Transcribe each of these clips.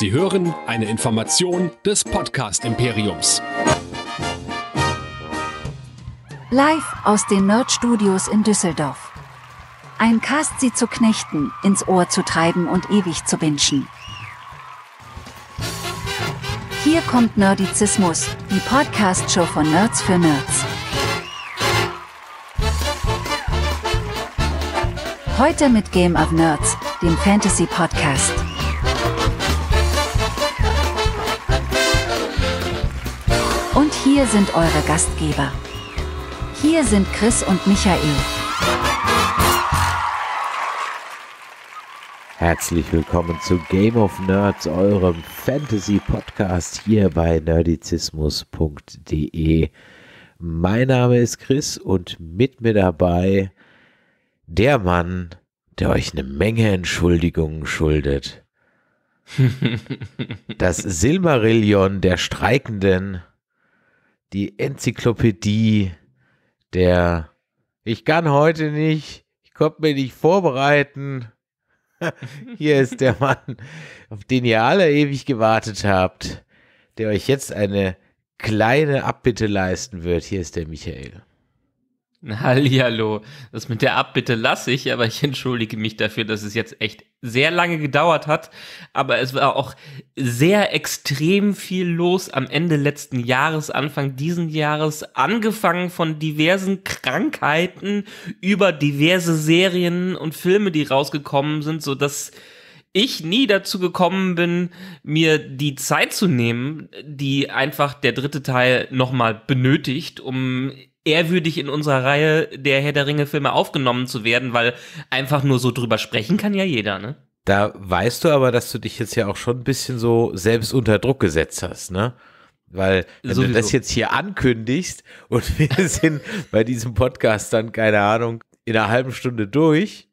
Sie hören eine Information des Podcast Imperiums. Live aus den Nerd Studios in Düsseldorf. Ein Cast sie zu knechten, ins Ohr zu treiben und ewig zu binschen. Hier kommt Nerdizismus, die Podcast-Show von Nerds für Nerds. Heute mit Game of Nerds, dem Fantasy-Podcast. Hier sind eure Gastgeber. Hier sind Chris und Michael. Herzlich willkommen zu Game of Nerds, eurem Fantasy-Podcast hier bei nerdizismus.de. Mein Name ist Chris und mit mir dabei der Mann, der euch eine Menge Entschuldigungen schuldet. Das Silmarillion der Streikenden, die Enzyklopädie der Ich kann heute nicht, ich konnte mir nicht vorbereiten. Hier ist der Mann, auf den ihr alle ewig gewartet habt, der euch jetzt eine kleine Abbitte leisten wird. Hier ist der Michael. Hallihallo. Das mit der Abbitte lasse ich, aber ich entschuldige mich dafür, dass es jetzt echt sehr lange gedauert hat. Aber es war auch sehr extrem viel los am Ende letzten Jahres, Anfang diesen Jahres, angefangen von diversen Krankheiten über diverse Serien und Filme, die rausgekommen sind, so dass ich nie dazu gekommen bin, mir die Zeit zu nehmen, die einfach der dritte Teil nochmal benötigt, um ehrwürdig in unserer Reihe der Herr der Ringe-Filme aufgenommen zu werden, weil einfach nur so drüber sprechen kann ja jeder, ne? Da weißt du aber, dass du dich jetzt ja auch schon ein bisschen so selbst unter Druck gesetzt hast, ne? Weil, wenn Sowieso. du das jetzt hier ankündigst und wir sind bei diesem Podcast dann, keine Ahnung, in einer halben Stunde durch,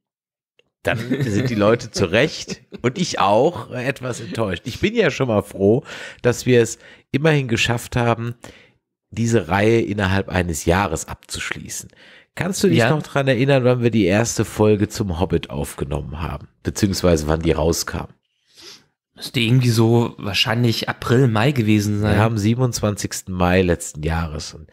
dann sind die Leute zu Recht und ich auch etwas enttäuscht. Ich bin ja schon mal froh, dass wir es immerhin geschafft haben, diese Reihe innerhalb eines Jahres abzuschließen. Kannst du dich ja. noch dran erinnern, wann wir die erste Folge zum Hobbit aufgenommen haben? Beziehungsweise wann die rauskam? Müsste irgendwie so wahrscheinlich April, Mai gewesen sein. Wir haben 27. Mai letzten Jahres. Und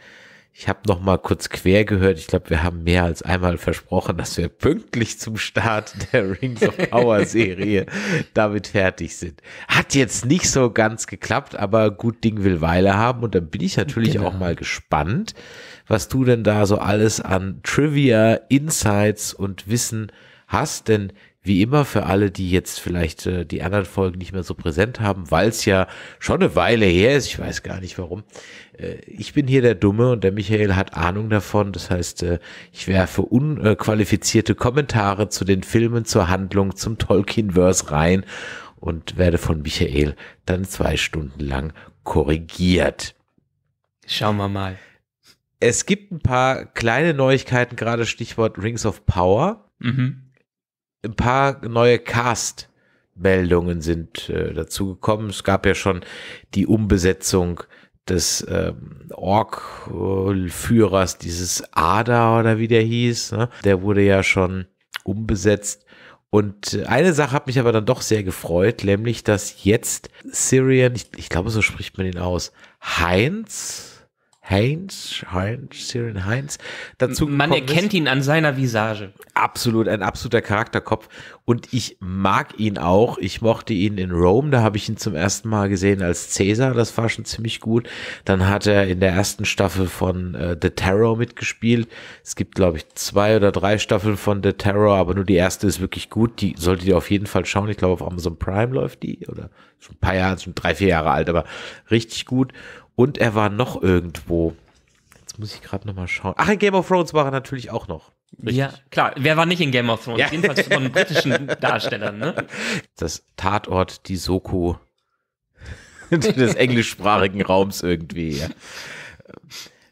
ich habe noch mal kurz quer gehört. Ich glaube, wir haben mehr als einmal versprochen, dass wir pünktlich zum Start der Rings of Power Serie damit fertig sind. Hat jetzt nicht so ganz geklappt, aber gut Ding will Weile haben. Und da bin ich natürlich genau. auch mal gespannt, was du denn da so alles an Trivia, Insights und Wissen hast. Denn wie immer für alle, die jetzt vielleicht äh, die anderen Folgen nicht mehr so präsent haben, weil es ja schon eine Weile her ist, ich weiß gar nicht warum. Äh, ich bin hier der Dumme und der Michael hat Ahnung davon. Das heißt, äh, ich werfe unqualifizierte Kommentare zu den Filmen, zur Handlung, zum Tolkien-Verse rein und werde von Michael dann zwei Stunden lang korrigiert. Schauen wir mal. Es gibt ein paar kleine Neuigkeiten, gerade Stichwort Rings of Power. Mhm ein paar neue Cast- Meldungen sind äh, dazugekommen. Es gab ja schon die Umbesetzung des ähm, Ork-Führers, dieses Ada oder wie der hieß. Ne? Der wurde ja schon umbesetzt. Und äh, eine Sache hat mich aber dann doch sehr gefreut, nämlich dass jetzt Syrian, ich, ich glaube, so spricht man ihn aus, Heinz, Heinz, Heinz, Siren Heinz dazu. Man erkennt ist. ihn an seiner Visage. Absolut, ein absoluter Charakterkopf. Und ich mag ihn auch. Ich mochte ihn in Rome, da habe ich ihn zum ersten Mal gesehen als Cäsar. das war schon ziemlich gut. Dann hat er in der ersten Staffel von äh, The Terror mitgespielt. Es gibt, glaube ich, zwei oder drei Staffeln von The Terror, aber nur die erste ist wirklich gut. Die solltet ihr auf jeden Fall schauen. Ich glaube, auf Amazon Prime läuft die oder schon ein paar Jahre, schon drei, vier Jahre alt, aber richtig gut. Und er war noch irgendwo. Jetzt muss ich gerade nochmal schauen. Ach, in Game of Thrones war er natürlich auch noch. Richtig. Ja, klar. Wer war nicht in Game of Thrones? Ja. Jedenfalls von britischen Darstellern, ne? Das Tatort, die Soko des englischsprachigen Raums irgendwie. Ja.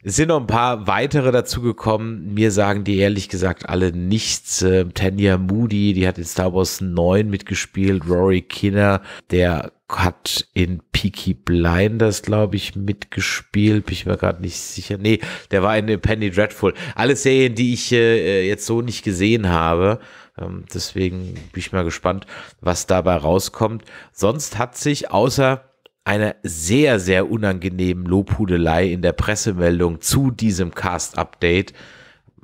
Es sind noch ein paar weitere dazugekommen. Mir sagen die ehrlich gesagt alle nichts. Ähm, Tanya Moody, die hat in Star Wars 9 mitgespielt. Rory Kinner, der hat in Peaky Blinders, glaube ich, mitgespielt. Bin ich mir gerade nicht sicher. Nee, der war in Penny Dreadful. Alle Serien, die ich äh, jetzt so nicht gesehen habe. Ähm, deswegen bin ich mal gespannt, was dabei rauskommt. Sonst hat sich außer einer sehr, sehr unangenehmen Lobhudelei in der Pressemeldung zu diesem Cast-Update.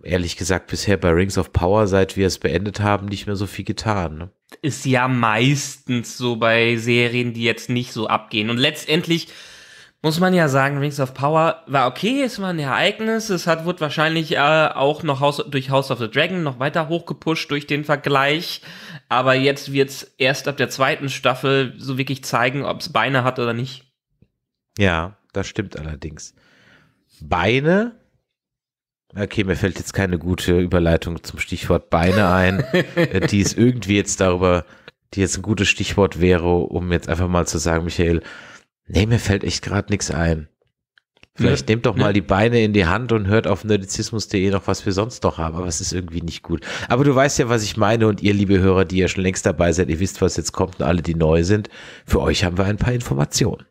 Ehrlich gesagt, bisher bei Rings of Power, seit wir es beendet haben, nicht mehr so viel getan. Ne? Ist ja meistens so bei Serien, die jetzt nicht so abgehen. Und letztendlich muss man ja sagen, Rings of Power war okay, es war ein Ereignis, es hat, wird wahrscheinlich äh, auch noch House, durch House of the Dragon noch weiter hochgepusht durch den Vergleich. Aber jetzt wird es erst ab der zweiten Staffel so wirklich zeigen, ob es Beine hat oder nicht. Ja, das stimmt allerdings. Beine? Okay, mir fällt jetzt keine gute Überleitung zum Stichwort Beine ein, die ist irgendwie jetzt darüber, die jetzt ein gutes Stichwort wäre, um jetzt einfach mal zu sagen, Michael, nee, mir fällt echt gerade nichts ein. Vielleicht ne? nehmt doch ne? mal die Beine in die Hand und hört auf nerdizismus.de noch, was wir sonst noch haben. Aber es ist irgendwie nicht gut. Aber du weißt ja, was ich meine. Und ihr, liebe Hörer, die ja schon längst dabei seid, ihr wisst, was jetzt kommt und alle, die neu sind. Für euch haben wir ein paar Informationen.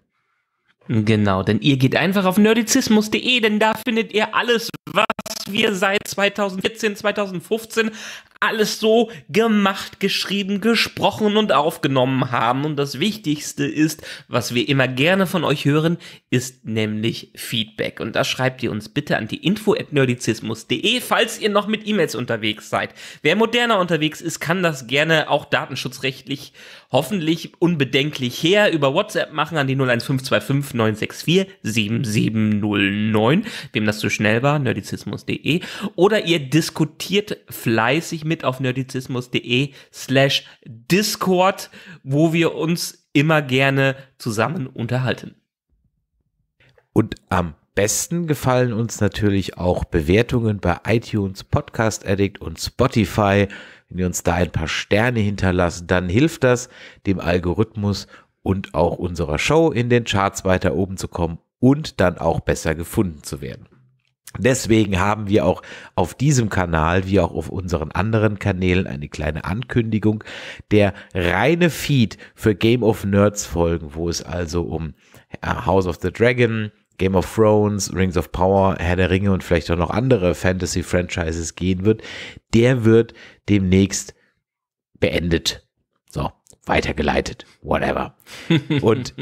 Genau, denn ihr geht einfach auf nerdizismus.de, denn da findet ihr alles, was wir seit 2014, 2015 alles so gemacht, geschrieben, gesprochen und aufgenommen haben. Und das Wichtigste ist, was wir immer gerne von euch hören, ist nämlich Feedback. Und das schreibt ihr uns bitte an die info nerdizismus.de, falls ihr noch mit E-Mails unterwegs seid. Wer moderner unterwegs ist, kann das gerne auch datenschutzrechtlich hoffentlich unbedenklich her über WhatsApp machen an die 01525 964 7709. Wem das zu so schnell war, nerdizismus.de. Oder ihr diskutiert fleißig mit auf nerdizismus.de slash Discord, wo wir uns immer gerne zusammen unterhalten. Und am besten gefallen uns natürlich auch Bewertungen bei iTunes, Podcast Addict und Spotify. Wenn ihr uns da ein paar Sterne hinterlasst, dann hilft das dem Algorithmus und auch unserer Show in den Charts weiter oben zu kommen und dann auch besser gefunden zu werden. Deswegen haben wir auch auf diesem Kanal wie auch auf unseren anderen Kanälen eine kleine Ankündigung. Der reine Feed für Game of Nerds Folgen, wo es also um äh, House of the Dragon, Game of Thrones, Rings of Power, Herr der Ringe und vielleicht auch noch andere Fantasy-Franchises gehen wird, der wird demnächst beendet. So, weitergeleitet, whatever. Und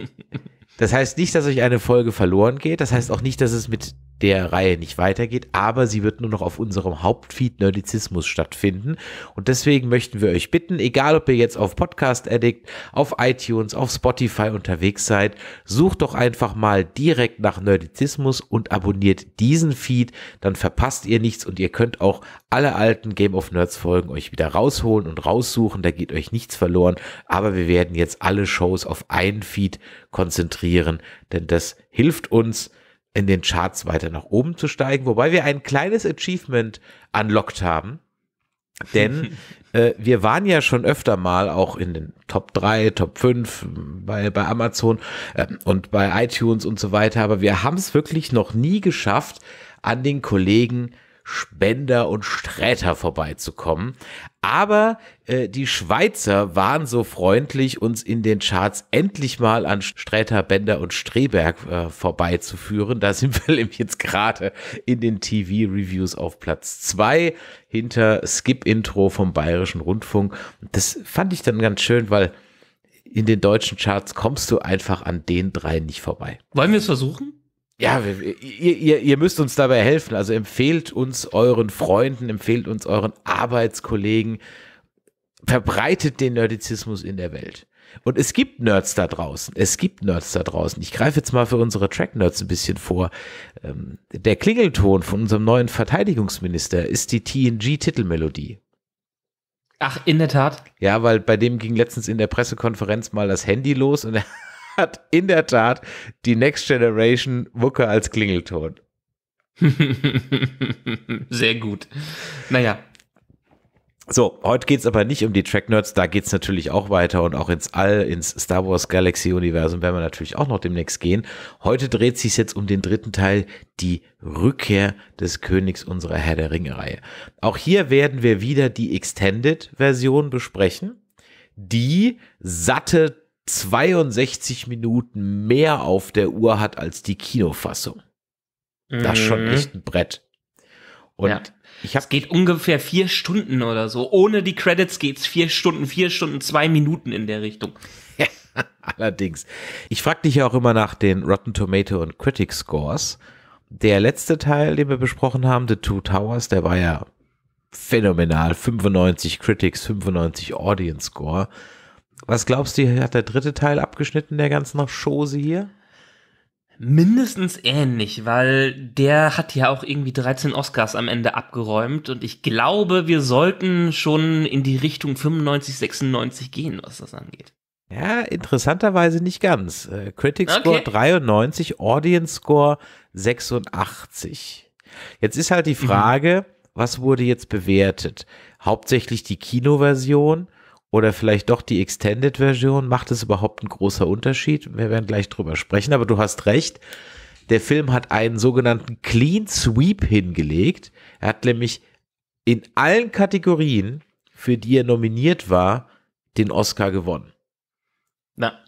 das heißt nicht, dass euch eine Folge verloren geht. Das heißt auch nicht, dass es mit der Reihe nicht weitergeht, aber sie wird nur noch auf unserem Hauptfeed Nerdizismus stattfinden. Und deswegen möchten wir euch bitten, egal ob ihr jetzt auf Podcast Addict, auf iTunes, auf Spotify unterwegs seid, sucht doch einfach mal direkt nach Nerdizismus und abonniert diesen Feed, dann verpasst ihr nichts und ihr könnt auch alle alten Game of Nerds Folgen euch wieder rausholen und raussuchen, da geht euch nichts verloren, aber wir werden jetzt alle Shows auf einen Feed konzentrieren, denn das hilft uns, in den Charts weiter nach oben zu steigen, wobei wir ein kleines Achievement unlocked haben. Denn äh, wir waren ja schon öfter mal auch in den Top 3, Top 5 bei, bei Amazon äh, und bei iTunes und so weiter, aber wir haben es wirklich noch nie geschafft, an den Kollegen Spender und Sträter vorbeizukommen. Aber äh, die Schweizer waren so freundlich, uns in den Charts endlich mal an Sträter, Bender und Streberg äh, vorbeizuführen. Da sind wir nämlich jetzt gerade in den TV-Reviews auf Platz 2 hinter Skip-Intro vom Bayerischen Rundfunk. Das fand ich dann ganz schön, weil in den deutschen Charts kommst du einfach an den drei nicht vorbei. Wollen wir es versuchen? ja, ihr, ihr, ihr, müsst uns dabei helfen. Also empfehlt uns euren Freunden, empfehlt uns euren Arbeitskollegen, verbreitet den Nerdizismus in der Welt. Und es gibt Nerds da draußen. Es gibt Nerds da draußen. Ich greife jetzt mal für unsere Track-Nerds ein bisschen vor. Ähm, der Klingelton von unserem neuen Verteidigungsminister ist die TNG-Titelmelodie. Ach, in der Tat. Ja, weil bei dem ging letztens in der Pressekonferenz mal das Handy los und er hat in der Tat die Next Generation Mucke als Klingelton. Sehr gut. Naja. So, heute geht es aber nicht um die Track Nerds, da geht es natürlich auch weiter und auch ins All, ins Star Wars Galaxy Universum werden wir natürlich auch noch demnächst gehen. Heute dreht sich jetzt um den dritten Teil, die Rückkehr des Königs unserer Herr der Ringe-Reihe. Auch hier werden wir wieder die Extended-Version besprechen, die satte 62 Minuten mehr auf der Uhr hat als die Kinofassung. Mhm. Das ist schon mhm. echt ein Brett. Und ja. ich habe. Es geht ungefähr vier Stunden oder so. Ohne die Credits geht's vier Stunden, vier Stunden, zwei Minuten in der Richtung. allerdings. Ich frage dich ja auch immer nach den Rotten Tomato und Critic Scores. Der letzte Teil, den wir besprochen haben, The Two Towers, der war ja phänomenal. 95 Critics, 95 Audience Score was glaubst du, hat der dritte Teil abgeschnitten der ganzen Chose hier? Mindestens ähnlich, weil der hat ja auch irgendwie 13 Oscars am Ende abgeräumt und ich glaube, wir sollten schon in die Richtung 95, 96 gehen, was das angeht. Ja, interessanterweise nicht ganz. Äh, Critic Score okay. 93, Audience Score 86. Jetzt ist halt die mhm. Frage, mhm. was wurde jetzt bewertet? Hauptsächlich die Kinoversion oder vielleicht doch die Extended-Version? Macht es überhaupt einen großen Unterschied? Wir werden gleich drüber sprechen, aber du hast recht. Der Film hat einen sogenannten Clean Sweep hingelegt. Er hat nämlich in allen Kategorien, für die er nominiert war, den Oscar gewonnen. Na,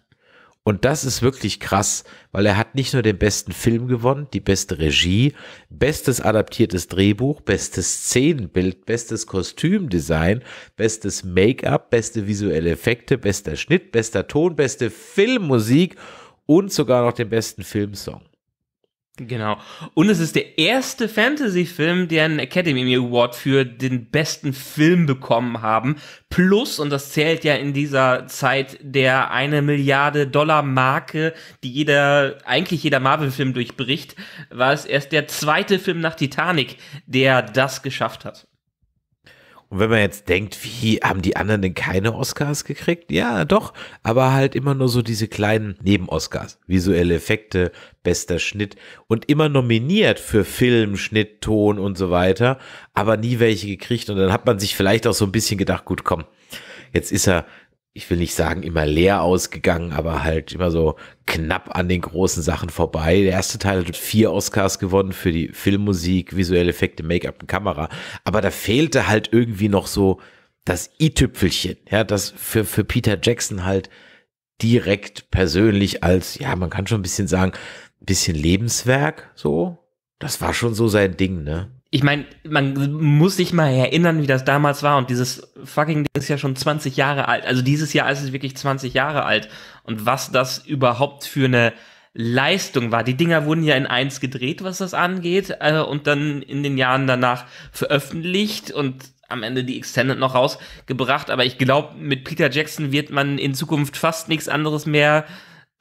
und das ist wirklich krass, weil er hat nicht nur den besten Film gewonnen, die beste Regie, bestes adaptiertes Drehbuch, bestes Szenenbild, bestes Kostümdesign, bestes Make-up, beste visuelle Effekte, bester Schnitt, bester Ton, beste Filmmusik und sogar noch den besten Filmsong. Genau. Und es ist der erste Fantasy-Film, der einen Academy Award für den besten Film bekommen haben. Plus, und das zählt ja in dieser Zeit der eine Milliarde Dollar Marke, die jeder, eigentlich jeder Marvel-Film durchbricht, war es erst der zweite Film nach Titanic, der das geschafft hat. Und wenn man jetzt denkt, wie haben die anderen denn keine Oscars gekriegt? Ja, doch, aber halt immer nur so diese kleinen Neben-Oscars. Visuelle Effekte, bester Schnitt und immer nominiert für Film, Schnitt, Ton und so weiter, aber nie welche gekriegt. Und dann hat man sich vielleicht auch so ein bisschen gedacht, gut, komm, jetzt ist er ich will nicht sagen immer leer ausgegangen, aber halt immer so knapp an den großen Sachen vorbei. Der erste Teil hat vier Oscars gewonnen für die Filmmusik, visuelle Effekte, Make-up und Kamera. Aber da fehlte halt irgendwie noch so das i-Tüpfelchen, ja, das für, für Peter Jackson halt direkt persönlich als, ja, man kann schon ein bisschen sagen, ein bisschen Lebenswerk, so. Das war schon so sein Ding, ne? ich meine, man muss sich mal erinnern, wie das damals war. Und dieses fucking Ding ist ja schon 20 Jahre alt. Also dieses Jahr ist es wirklich 20 Jahre alt. Und was das überhaupt für eine Leistung war. Die Dinger wurden ja in eins gedreht, was das angeht. Äh, und dann in den Jahren danach veröffentlicht und am Ende die Extended noch rausgebracht. Aber ich glaube, mit Peter Jackson wird man in Zukunft fast nichts anderes mehr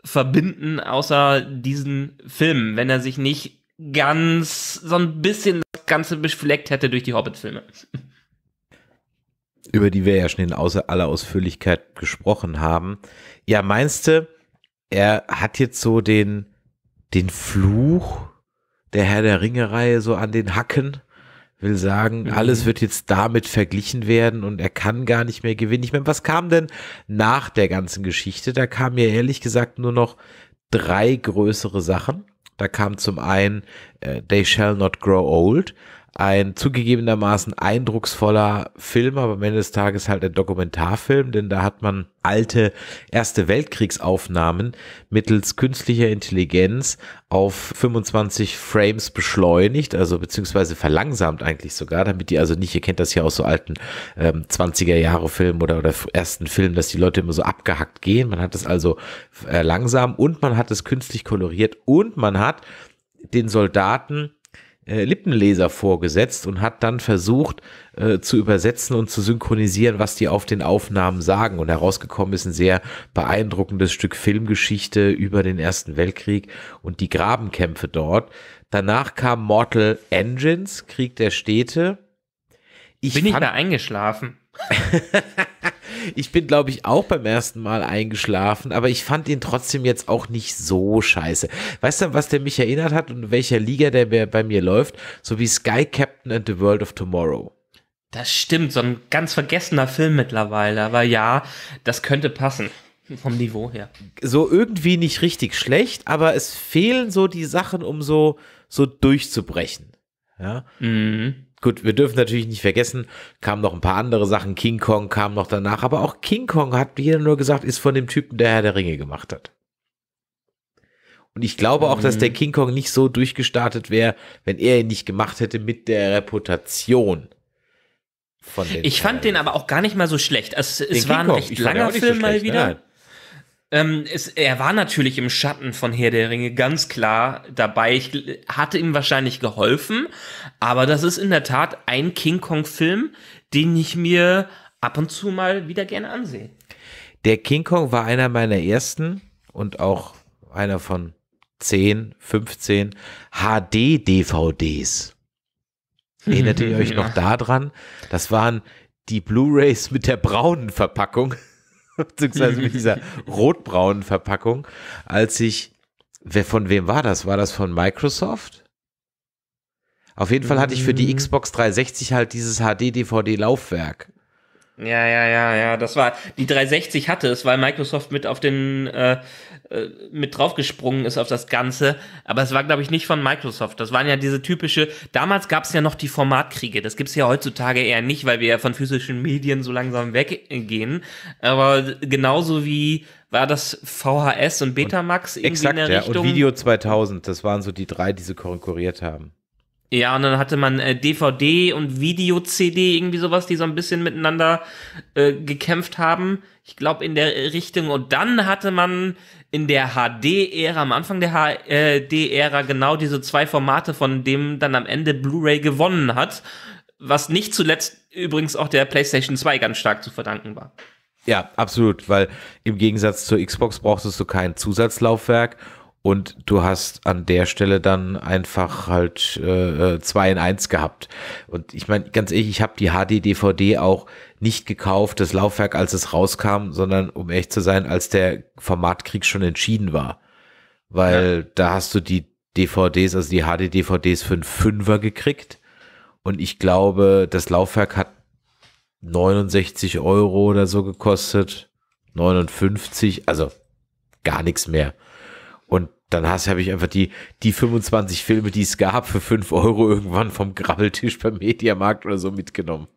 verbinden, außer diesen Film, Wenn er sich nicht ganz so ein bisschen Ganze befleckt hätte durch die Hobbit-Filme. Über die wir ja schon in aller Ausführlichkeit gesprochen haben. Ja, meinst du, er hat jetzt so den, den Fluch der Herr der Ringe-Reihe so an den Hacken? will sagen, mhm. alles wird jetzt damit verglichen werden und er kann gar nicht mehr gewinnen. Ich meine, was kam denn nach der ganzen Geschichte? Da kamen ja ehrlich gesagt nur noch drei größere Sachen. Da kam zum einen äh, They Shall Not Grow Old, ein zugegebenermaßen eindrucksvoller Film, aber am Ende des Tages halt ein Dokumentarfilm, denn da hat man alte Erste Weltkriegsaufnahmen mittels künstlicher Intelligenz auf 25 Frames beschleunigt, also beziehungsweise verlangsamt eigentlich sogar, damit die also nicht, ihr kennt das ja aus so alten ähm, 20er Jahre Filmen oder, oder ersten Filmen, dass die Leute immer so abgehackt gehen. Man hat es also äh, langsam und man hat es künstlich koloriert und man hat den Soldaten äh, Lippenleser vorgesetzt und hat dann versucht äh, zu übersetzen und zu synchronisieren, was die auf den Aufnahmen sagen. Und herausgekommen ist ein sehr beeindruckendes Stück Filmgeschichte über den Ersten Weltkrieg und die Grabenkämpfe dort. Danach kam Mortal Engines, Krieg der Städte. Ich Bin ich da eingeschlafen? ich bin, glaube ich, auch beim ersten Mal eingeschlafen, aber ich fand ihn trotzdem jetzt auch nicht so scheiße. Weißt du, was der mich erinnert hat und welcher Liga der bei mir läuft? So wie Sky Captain and the World of Tomorrow. Das stimmt, so ein ganz vergessener Film mittlerweile, aber ja, das könnte passen. Vom Niveau her. So irgendwie nicht richtig schlecht, aber es fehlen so die Sachen, um so, so durchzubrechen. Ja. Mhm. Gut, wir dürfen natürlich nicht vergessen, kamen noch ein paar andere Sachen. King Kong kam noch danach, aber auch King Kong hat jeder nur gesagt, ist von dem Typen, der Herr der Ringe gemacht hat. Und ich glaube auch, mhm. dass der mhm. King Kong nicht so durchgestartet wäre, wenn er ihn nicht gemacht hätte mit der Reputation. Von den ich fand den aber auch gar nicht mal so schlecht. Also, es war ein recht langer Film so schlecht, mal wieder. Nein. Ähm, es, er war natürlich im Schatten von Herr der Ringe ganz klar dabei. Ich hatte ihm wahrscheinlich geholfen, aber das ist in der Tat ein King Kong-Film, den ich mir ab und zu mal wieder gerne ansehe. Der King Kong war einer meiner ersten und auch einer von 10, 15 HD-DVDs. Erinnert ihr euch noch daran? Das waren die Blu-rays mit der braunen Verpackung beziehungsweise mit dieser rotbraunen Verpackung, als ich, wer, von wem war das? War das von Microsoft? Auf jeden Fall hatte ich für die mhm. Xbox 360 halt dieses HD-DVD-Laufwerk. Ja, ja, ja, ja. Das war die 360 hatte es, weil Microsoft mit auf den äh, äh, mit draufgesprungen ist auf das Ganze. Aber es war, glaube ich, nicht von Microsoft. Das waren ja diese typische. Damals gab es ja noch die Formatkriege. Das gibt's ja heutzutage eher nicht, weil wir ja von physischen Medien so langsam weggehen. Aber genauso wie war das VHS und Betamax und irgendwie exakt, in der ja. Richtung. Und Video 2000. Das waren so die drei, die sie konkurriert haben. Ja, und dann hatte man äh, DVD und Video-CD, irgendwie sowas, die so ein bisschen miteinander äh, gekämpft haben. Ich glaube, in der Richtung. Und dann hatte man in der HD-Ära, am Anfang der HD-Ära, genau diese zwei Formate, von dem dann am Ende Blu-ray gewonnen hat. Was nicht zuletzt übrigens auch der PlayStation 2 ganz stark zu verdanken war. Ja, absolut, weil im Gegensatz zur Xbox brauchst du kein Zusatzlaufwerk und du hast an der Stelle dann einfach halt äh, äh in 1 gehabt. Und ich meine, ganz ehrlich, ich habe die HD-DVD auch nicht gekauft, das Laufwerk, als es rauskam, sondern um echt zu sein, als der Formatkrieg schon entschieden war. Weil ja. da hast du die DVDs, also die HD-DVDs für einen Fünfer gekriegt. Und ich glaube, das Laufwerk hat 69 Euro oder so gekostet. 59, also gar nichts mehr. Und dann habe ich einfach die, die 25 Filme, die es gab, für 5 Euro irgendwann vom Grabbeltisch beim Mediamarkt oder so mitgenommen.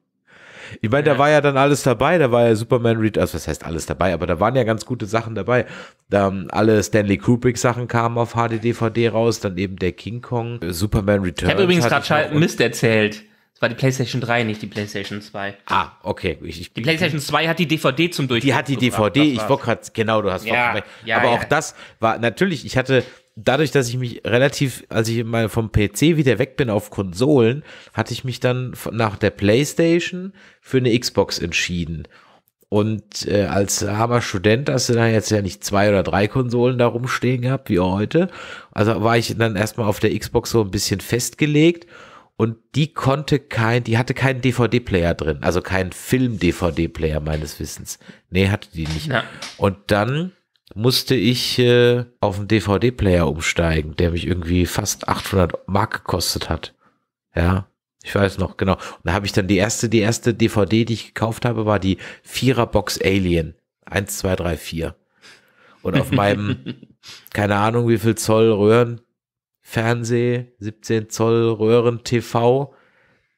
Ich meine, da war ja dann alles dabei, da war ja Superman Read, also was heißt alles dabei, aber da waren ja ganz gute Sachen dabei. Da, um, alle Stanley Kubrick-Sachen kamen auf HD-DVD raus, dann eben der King Kong, Superman Returns. Ich habe übrigens gerade Mist erzählt war die PlayStation 3, nicht die PlayStation 2. Ah, okay. Ich, ich, die PlayStation 2 hat die DVD zum Durchbruch. Die hat die DVD, ich wollte gerade, genau, du hast ja, recht. Ja, Aber ja. auch das war natürlich, ich hatte dadurch, dass ich mich relativ, als ich mal vom PC wieder weg bin auf Konsolen, hatte ich mich dann nach der PlayStation für eine Xbox entschieden. Und äh, als armer Student hast du da jetzt ja nicht zwei oder drei Konsolen da rumstehen gehabt, wie heute. Also war ich dann erstmal auf der Xbox so ein bisschen festgelegt und die konnte kein, die hatte keinen DVD-Player drin, also keinen Film-DVD-Player meines Wissens. Nee, hatte die nicht. Na. Und dann musste ich äh, auf einen DVD-Player umsteigen, der mich irgendwie fast 800 Mark gekostet hat. Ja, ich weiß noch, genau. Und da habe ich dann die erste, die erste DVD, die ich gekauft habe, war die Viererbox Alien. eins zwei drei vier Und auf meinem, keine Ahnung, wie viel Zoll Röhren Fernseh, 17 Zoll Röhren TV,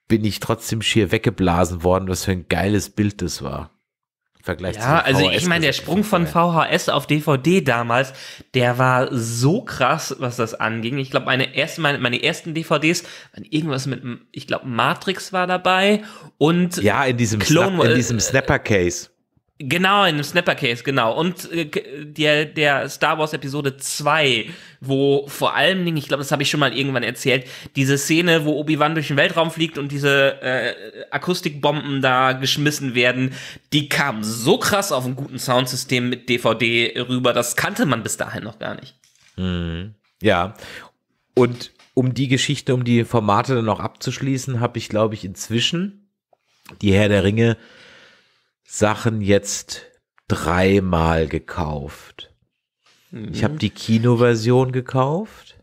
bin ich trotzdem schier weggeblasen worden, was für ein geiles Bild das war. Im Vergleich ja, zu also ich meine, der Sprung von VHS auf DVD damals, der war so krass, was das anging. Ich glaube, meine ersten, meine, meine ersten DVDs waren irgendwas mit, ich glaube, Matrix war dabei und ja in diesem Clone, Snap, in diesem Snapper Case. Genau, in dem Snapper-Case, genau. Und äh, der, der Star Wars Episode 2, wo vor allen Dingen, ich glaube, das habe ich schon mal irgendwann erzählt, diese Szene, wo Obi-Wan durch den Weltraum fliegt und diese äh, Akustikbomben da geschmissen werden, die kam so krass auf ein guten Soundsystem mit DVD rüber, das kannte man bis dahin noch gar nicht. Mhm. Ja. Und um die Geschichte, um die Formate dann noch abzuschließen, habe ich, glaube ich, inzwischen die Herr der Ringe Sachen jetzt dreimal gekauft. Mhm. Ich habe die Kinoversion gekauft.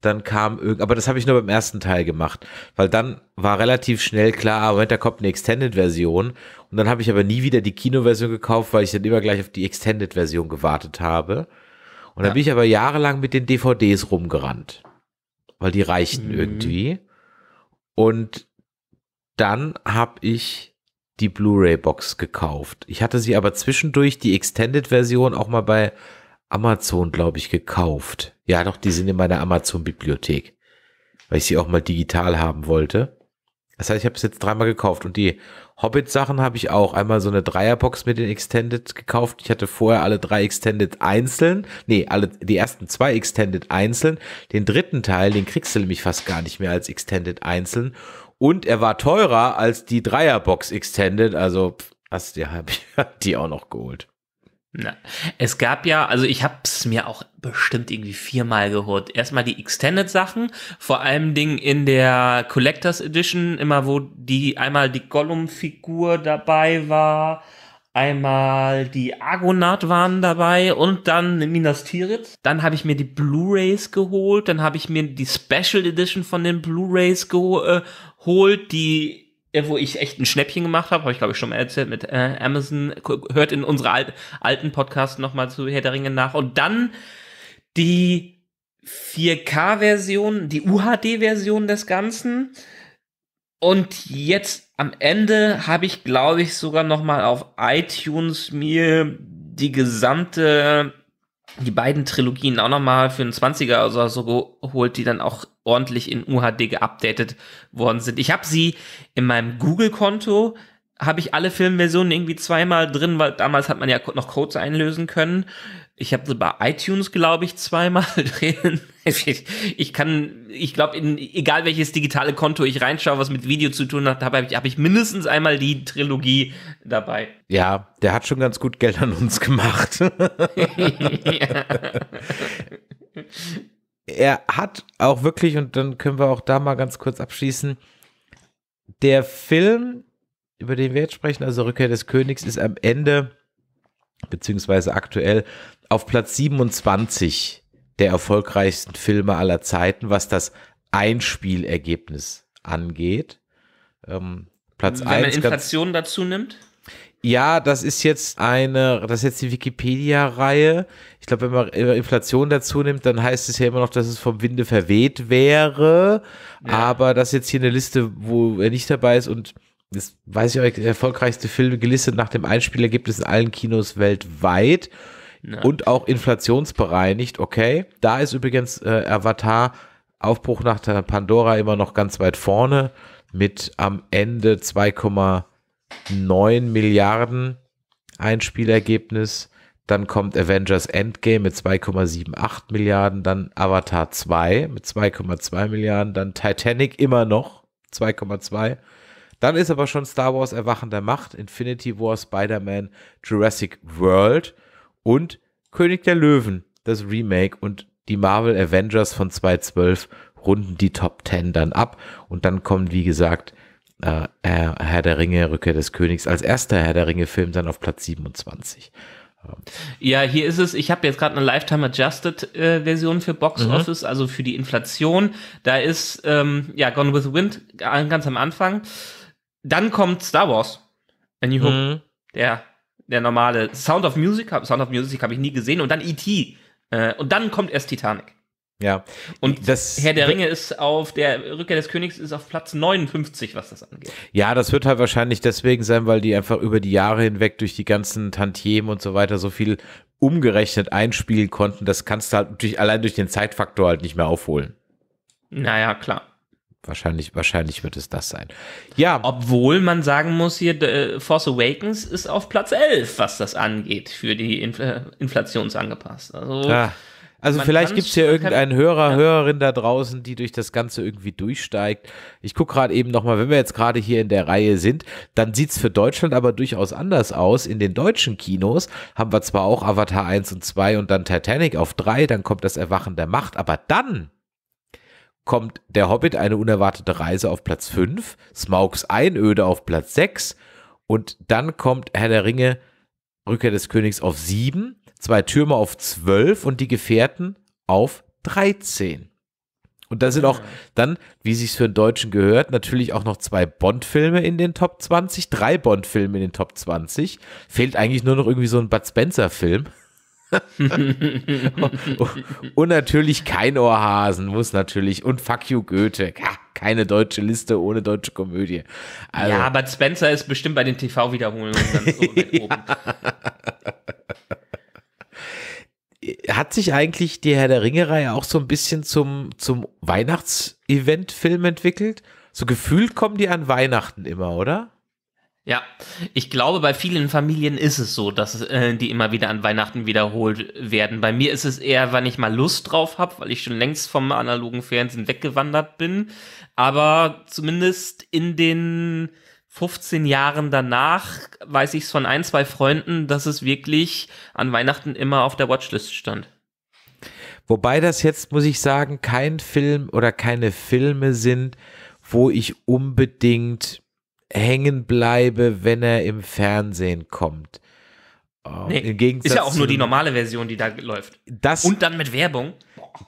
Dann kam irgend, aber das habe ich nur beim ersten Teil gemacht, weil dann war relativ schnell klar, ah, Moment, da kommt eine Extended-Version. Und dann habe ich aber nie wieder die Kinoversion gekauft, weil ich dann immer gleich auf die Extended-Version gewartet habe. Und ja. da bin ich aber jahrelang mit den DVDs rumgerannt, weil die reichten mhm. irgendwie. Und dann habe ich die Blu-ray-Box gekauft. Ich hatte sie aber zwischendurch die Extended-Version auch mal bei Amazon, glaube ich, gekauft. Ja, doch, die sind in meiner Amazon-Bibliothek, weil ich sie auch mal digital haben wollte. Das heißt, ich habe es jetzt dreimal gekauft und die Hobbit-Sachen habe ich auch einmal so eine Dreierbox mit den Extended gekauft. Ich hatte vorher alle drei Extended einzeln. Nee, alle, die ersten zwei Extended einzeln. Den dritten Teil, den kriegst du nämlich fast gar nicht mehr als Extended einzeln. Und er war teurer als die Dreierbox Extended, also hast ja, habe ich die auch noch geholt. Na, es gab ja, also ich habe es mir auch bestimmt irgendwie viermal geholt. Erstmal die Extended Sachen, vor allem Dingen in der Collectors Edition, immer wo die einmal die Gollum Figur dabei war, einmal die Argonaut waren dabei und dann Minas Tirith. Dann habe ich mir die Blu-rays geholt, dann habe ich mir die Special Edition von den Blu-rays geholt. Äh, holt, die äh, wo ich echt ein Schnäppchen gemacht habe, habe ich glaube ich schon mal erzählt mit äh, Amazon, hört in unsere al alten Podcast nochmal zu Herr der Ringe nach und dann die 4K-Version, die UHD-Version des Ganzen und jetzt am Ende habe ich glaube ich sogar nochmal auf iTunes mir die gesamte die beiden Trilogien auch nochmal für einen 20er oder so geholt, die dann auch ordentlich in UHD geupdatet worden sind. Ich habe sie in meinem Google-Konto, habe ich alle Filmversionen irgendwie zweimal drin, weil damals hat man ja noch Codes einlösen können. Ich habe sie bei iTunes, glaube ich, zweimal drin. Ich kann, ich glaube, egal welches digitale Konto ich reinschaue, was mit Video zu tun hat, habe ich, hab ich mindestens einmal die Trilogie dabei. Ja, der hat schon ganz gut Geld an uns gemacht. ja er hat auch wirklich, und dann können wir auch da mal ganz kurz abschließen, der Film, über den wir jetzt sprechen, also Rückkehr des Königs, ist am Ende, beziehungsweise aktuell, auf Platz 27 der erfolgreichsten Filme aller Zeiten, was das Einspielergebnis angeht. Ähm, Platz Wenn man Inflation dazu nimmt? ja, das ist jetzt eine, das ist jetzt die Wikipedia-Reihe. Ich glaube, wenn man Inflation dazu nimmt, dann heißt es ja immer noch, dass es vom Winde verweht wäre. Ja. Aber das ist jetzt hier eine Liste, wo er nicht dabei ist und das weiß ich euch, erfolgreichste Filme gelistet nach dem Einspieler gibt es in allen Kinos weltweit. Ja. Und auch inflationsbereinigt, okay. Da ist übrigens äh, Avatar Aufbruch nach der Pandora immer noch ganz weit vorne mit am Ende 2, 9 Milliarden Einspielergebnis. Dann kommt Avengers Endgame mit 2,78 Milliarden, dann Avatar 2 mit 2,2 Milliarden, dann Titanic immer noch 2,2. Dann ist aber schon Star Wars Erwachen der Macht, Infinity War, Spider-Man, Jurassic World und König der Löwen, das Remake und die Marvel Avengers von 2012 runden die Top 10 dann ab und dann kommen, wie gesagt, äh, äh, Herr der Ringe, Rückkehr des Königs, als erster Herr der Ringe-Film dann auf Platz 27. Ja, hier ist es, ich habe jetzt gerade eine Lifetime Adjusted äh, Version für Box mhm. Office, also für die Inflation. Da ist ähm, ja Gone with the Wind äh, ganz am Anfang. Dann kommt Star Wars. A New Hope. Mhm. Der, der normale Sound of Music, Sound of Music habe ich nie gesehen und dann E.T. Äh, und dann kommt erst Titanic. Ja. Und äh, das Herr der Ringe ist auf der Rückkehr des Königs ist auf Platz 59, was das angeht. Ja, das wird halt wahrscheinlich deswegen sein, weil die einfach über die Jahre hinweg durch die ganzen Tantiemen und so weiter so viel umgerechnet einspielen konnten. Das kannst du halt natürlich allein durch den Zeitfaktor halt nicht mehr aufholen. Naja, klar. Wahrscheinlich, wahrscheinlich wird es das sein. Ja. Obwohl man sagen muss, hier äh, Force Awakens ist auf Platz 11, was das angeht, für die Infl äh, Inflationsangepasst. Also. Ja. Also man vielleicht gibt es hier irgendeinen Hörer, ja. Hörerin da draußen, die durch das Ganze irgendwie durchsteigt. Ich gucke gerade eben nochmal, wenn wir jetzt gerade hier in der Reihe sind, dann sieht es für Deutschland aber durchaus anders aus. In den deutschen Kinos haben wir zwar auch Avatar 1 und 2 und dann Titanic auf 3, dann kommt das Erwachen der Macht, aber dann kommt Der Hobbit, eine unerwartete Reise auf Platz 5, Smaugs Einöde auf Platz 6 und dann kommt Herr der Ringe, Rückkehr des Königs auf 7 zwei Türme auf 12 und die Gefährten auf 13. Und da sind auch ah. dann, wie sich für einen Deutschen gehört, natürlich auch noch zwei Bond-Filme in den Top 20, drei Bond-Filme in den Top 20. Fehlt eigentlich nur noch irgendwie so ein Bud Spencer-Film. und natürlich kein Ohrhasen, muss natürlich. Und Fuck You Goethe. Keine deutsche Liste ohne deutsche Komödie. Also. Ja, Bud Spencer ist bestimmt bei den TV-Wiederholungen ganz ja hat sich eigentlich die Herr der Ringe-Reihe auch so ein bisschen zum, zum weihnachtsevent film entwickelt? So gefühlt kommen die an Weihnachten immer, oder? Ja, ich glaube, bei vielen Familien ist es so, dass äh, die immer wieder an Weihnachten wiederholt werden. Bei mir ist es eher, wenn ich mal Lust drauf habe, weil ich schon längst vom analogen Fernsehen weggewandert bin. Aber zumindest in den 15 Jahren danach weiß ich es von ein, zwei Freunden, dass es wirklich an Weihnachten immer auf der Watchlist stand. Wobei das jetzt, muss ich sagen, kein Film oder keine Filme sind, wo ich unbedingt hängen bleibe, wenn er im Fernsehen kommt. Ähm, nee, Im Gegensatz ist ja auch nur die normale Version, die da läuft. Das, Und dann mit Werbung.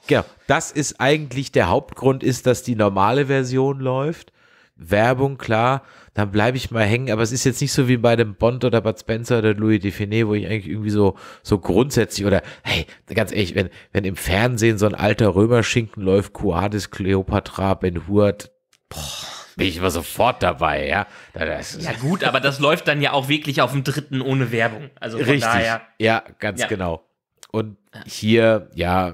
Ja, genau, das ist eigentlich der Hauptgrund, ist, dass die normale Version läuft. Werbung, klar dann bleibe ich mal hängen. Aber es ist jetzt nicht so wie bei dem Bond oder Bud Spencer oder Louis Define, wo ich eigentlich irgendwie so, so grundsätzlich oder, hey, ganz ehrlich, wenn, wenn im Fernsehen so ein alter Römerschinken läuft, Quadis, Cleopatra, Ben Hurt, boah bin ich immer sofort dabei, ja. ja gut, aber das läuft dann ja auch wirklich auf dem dritten ohne Werbung. Also Richtig, daher. ja, ganz ja. genau. Und hier, ja,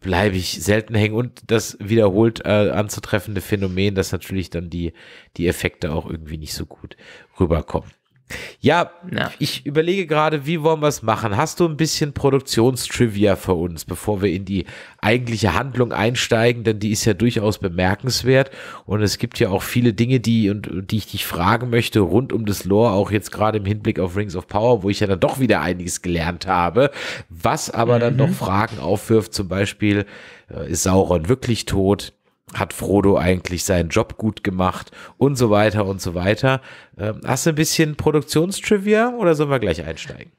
bleibe ich selten hängen und das wiederholt äh, anzutreffende Phänomen, dass natürlich dann die, die Effekte auch irgendwie nicht so gut rüberkommen. Ja, Na. ich überlege gerade, wie wollen wir es machen? Hast du ein bisschen Produktionstrivia für uns, bevor wir in die eigentliche Handlung einsteigen? Denn die ist ja durchaus bemerkenswert. Und es gibt ja auch viele Dinge, die, und, die ich dich fragen möchte, rund um das Lore, auch jetzt gerade im Hinblick auf Rings of Power, wo ich ja dann doch wieder einiges gelernt habe. Was aber mhm. dann noch Fragen aufwirft, zum Beispiel, äh, ist Sauron wirklich tot? hat Frodo eigentlich seinen Job gut gemacht und so weiter und so weiter. Ähm, hast du ein bisschen Produktionstrivia oder sollen wir gleich einsteigen?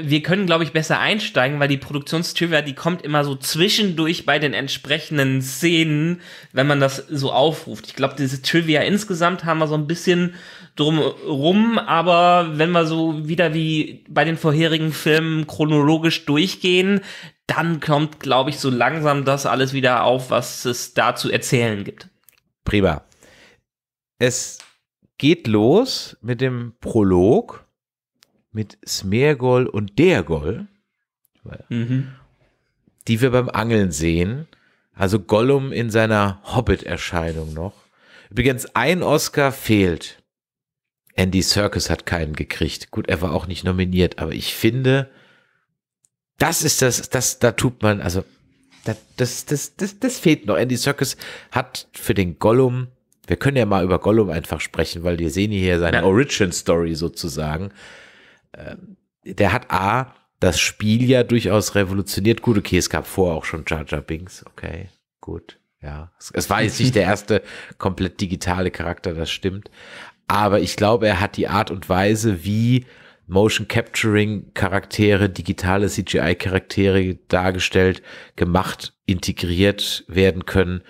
wir können, glaube ich, besser einsteigen, weil die Produktionstrivia, die kommt immer so zwischendurch bei den entsprechenden Szenen, wenn man das so aufruft. Ich glaube, diese Trivia insgesamt haben wir so ein bisschen drumrum, aber wenn wir so wieder wie bei den vorherigen Filmen chronologisch durchgehen, dann kommt, glaube ich, so langsam das alles wieder auf, was es da zu erzählen gibt. Prima. Es geht los mit dem Prolog mit Smergol und Dergol, mhm. die wir beim Angeln sehen. Also Gollum in seiner Hobbit-Erscheinung noch. Übrigens, ein Oscar fehlt. Andy Circus hat keinen gekriegt. Gut, er war auch nicht nominiert, aber ich finde, das ist das, das, da tut man, also, das, das, das, das, fehlt noch. Andy Circus hat für den Gollum, wir können ja mal über Gollum einfach sprechen, weil wir sehen hier seine ja. Origin Story sozusagen. Ähm, der hat A, das Spiel ja durchaus revolutioniert. Gut, okay, es gab vorher auch schon Jar Jar Binks, okay, gut, ja. Es, war jetzt nicht der erste komplett digitale Charakter, das stimmt aber ich glaube, er hat die Art und Weise, wie Motion Capturing Charaktere, digitale CGI Charaktere dargestellt, gemacht, integriert werden können,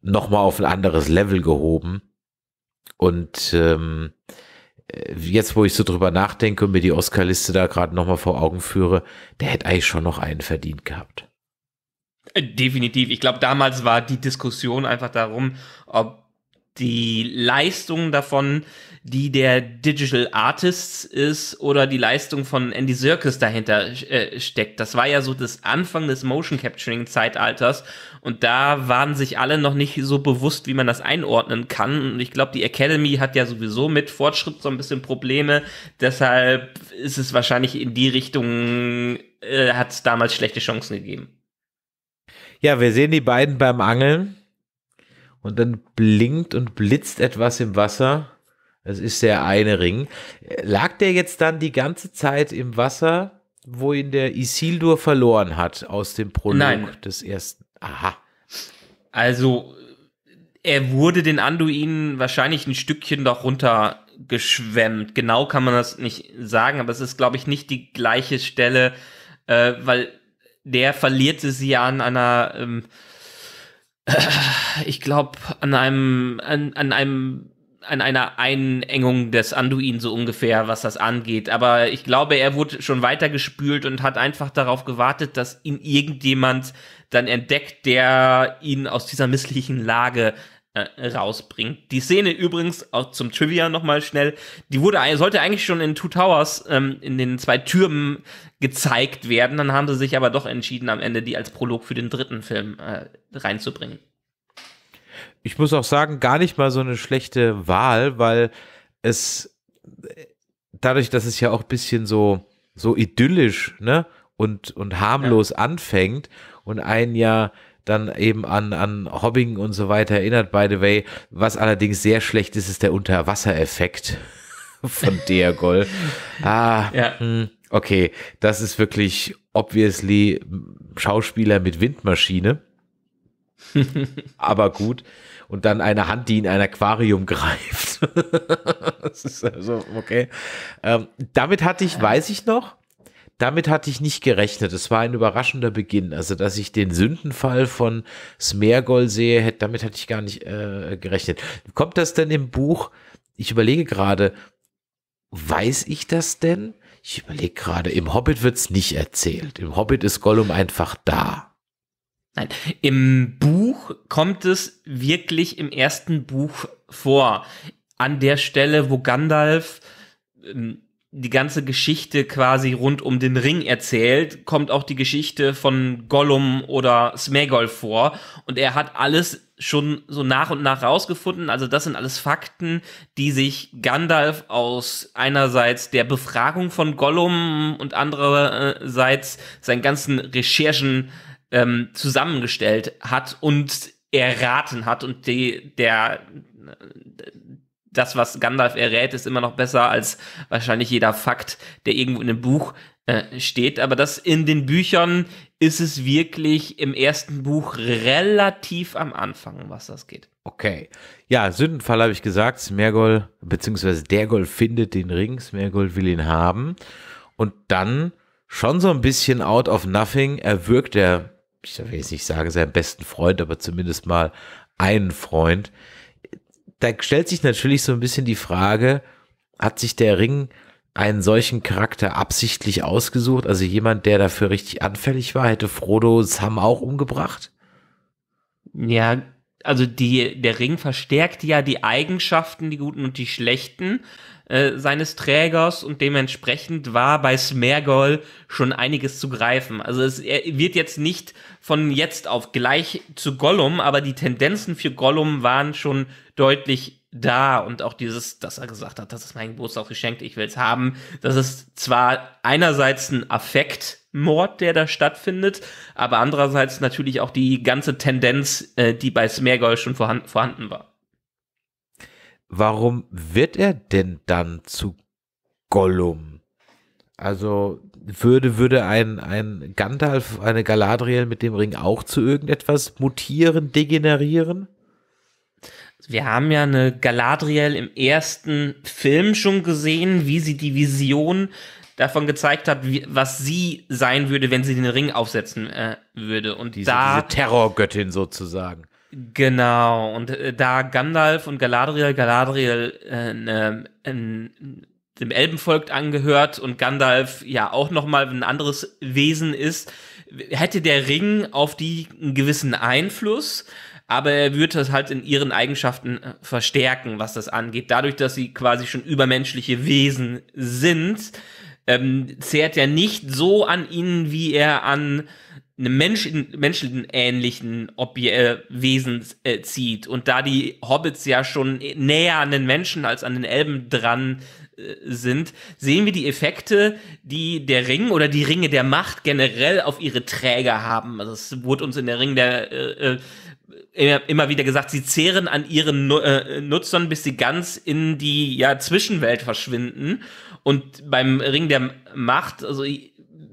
nochmal auf ein anderes Level gehoben. Und ähm, äh, jetzt, wo ich so drüber nachdenke und mir die Oscar-Liste da gerade nochmal vor Augen führe, der hätte eigentlich schon noch einen verdient gehabt. Äh, definitiv. Ich glaube, damals war die Diskussion einfach darum, ob die Leistung davon, die der Digital Artists ist oder die Leistung von Andy Circus dahinter äh, steckt. Das war ja so das Anfang des Motion Capturing Zeitalters und da waren sich alle noch nicht so bewusst, wie man das einordnen kann. Und ich glaube, die Academy hat ja sowieso mit Fortschritt so ein bisschen Probleme. Deshalb ist es wahrscheinlich in die Richtung, äh, hat es damals schlechte Chancen gegeben. Ja, wir sehen die beiden beim Angeln und dann blinkt und blitzt etwas im Wasser. Das ist der eine Ring. Lag der jetzt dann die ganze Zeit im Wasser, wo ihn der Isildur verloren hat aus dem Prolog Nein. des ersten? Aha. Also er wurde den Anduin wahrscheinlich ein Stückchen doch runtergeschwemmt. Genau kann man das nicht sagen, aber es ist, glaube ich, nicht die gleiche Stelle, äh, weil der verlierte sie ja an einer ähm, äh, ich glaube, an einem, an, an einem, an einer Einengung des Anduin so ungefähr, was das angeht. Aber ich glaube, er wurde schon weitergespült und hat einfach darauf gewartet, dass ihn irgendjemand dann entdeckt, der ihn aus dieser misslichen Lage äh, rausbringt. Die Szene übrigens, auch zum Trivia nochmal schnell, die wurde, sollte eigentlich schon in Two Towers ähm, in den zwei Türmen gezeigt werden, dann haben sie sich aber doch entschieden, am Ende die als Prolog für den dritten Film äh, reinzubringen. Ich muss auch sagen, gar nicht mal so eine schlechte Wahl, weil es dadurch, dass es ja auch ein bisschen so, so idyllisch, ne? Und, und harmlos ja. anfängt und einen ja dann eben an, an Hobbing und so weiter erinnert, by the way. Was allerdings sehr schlecht ist, ist der Unterwassereffekt von Deagol. ah, ja. Hm, okay, das ist wirklich obviously Schauspieler mit Windmaschine. Aber gut. Und dann eine Hand, die in ein Aquarium greift. das ist also okay. Ähm, damit hatte ich, weiß ich noch, damit hatte ich nicht gerechnet. Es war ein überraschender Beginn. Also, dass ich den Sündenfall von Smergol sehe, hätte, damit hatte ich gar nicht äh, gerechnet. Kommt das denn im Buch? Ich überlege gerade, weiß ich das denn? Ich überlege gerade, im Hobbit wird es nicht erzählt. Im Hobbit ist Gollum einfach da. Nein, im Buch kommt es wirklich im ersten Buch vor. An der Stelle, wo Gandalf ähm, die ganze Geschichte quasi rund um den Ring erzählt, kommt auch die Geschichte von Gollum oder Smegol vor. Und er hat alles schon so nach und nach rausgefunden. Also das sind alles Fakten, die sich Gandalf aus einerseits der Befragung von Gollum und andererseits seinen ganzen Recherchen ähm, zusammengestellt hat und erraten hat. Und die, der das, was Gandalf errät, ist immer noch besser als wahrscheinlich jeder Fakt, der irgendwo in einem Buch äh, steht. Aber das in den Büchern ist es wirklich im ersten Buch relativ am Anfang, um was das geht. Okay. Ja, Sündenfall habe ich gesagt. Smergol, beziehungsweise Dergol findet den Ring. Smergol will ihn haben. Und dann schon so ein bisschen out of nothing erwürgt er, ich will jetzt nicht sagen seinen besten Freund, aber zumindest mal einen Freund da stellt sich natürlich so ein bisschen die Frage, hat sich der Ring einen solchen Charakter absichtlich ausgesucht? Also jemand, der dafür richtig anfällig war, hätte Frodo Sam auch umgebracht? Ja, also die, der Ring verstärkt ja die Eigenschaften, die guten und die schlechten äh, seines Trägers und dementsprechend war bei Smergol schon einiges zu greifen. Also es er wird jetzt nicht von jetzt auf gleich zu Gollum, aber die Tendenzen für Gollum waren schon deutlich da und auch dieses, dass er gesagt hat, das ist mein Geburtstagsgeschenk, ich will's haben. Das ist zwar einerseits ein Affektmord, der da stattfindet, aber andererseits natürlich auch die ganze Tendenz, äh, die bei Smergol schon vorhanden, vorhanden war warum wird er denn dann zu Gollum? Also würde, würde ein, ein Gandalf, eine Galadriel mit dem Ring auch zu irgendetwas mutieren, degenerieren? Wir haben ja eine Galadriel im ersten Film schon gesehen, wie sie die Vision davon gezeigt hat, wie, was sie sein würde, wenn sie den Ring aufsetzen äh, würde. Und diese, da, diese Terrorgöttin sozusagen. Genau, und äh, da Gandalf und Galadriel, Galadriel äh, äh, dem Elbenvolk angehört und Gandalf ja auch nochmal ein anderes Wesen ist, hätte der Ring auf die einen gewissen Einfluss, aber er würde das halt in ihren Eigenschaften äh, verstärken, was das angeht. Dadurch, dass sie quasi schon übermenschliche Wesen sind, ähm, zehrt er nicht so an ihnen, wie er an einem Menschen, menschenähnlichen Obje äh, Wesen äh, zieht. Und da die Hobbits ja schon näher an den Menschen als an den Elben dran äh, sind, sehen wir die Effekte, die der Ring oder die Ringe der Macht generell auf ihre Träger haben. Also es wurde uns in der Ring der äh, äh immer wieder gesagt, sie zehren an ihren äh, Nutzern, bis sie ganz in die ja, Zwischenwelt verschwinden. Und beim Ring der Macht, also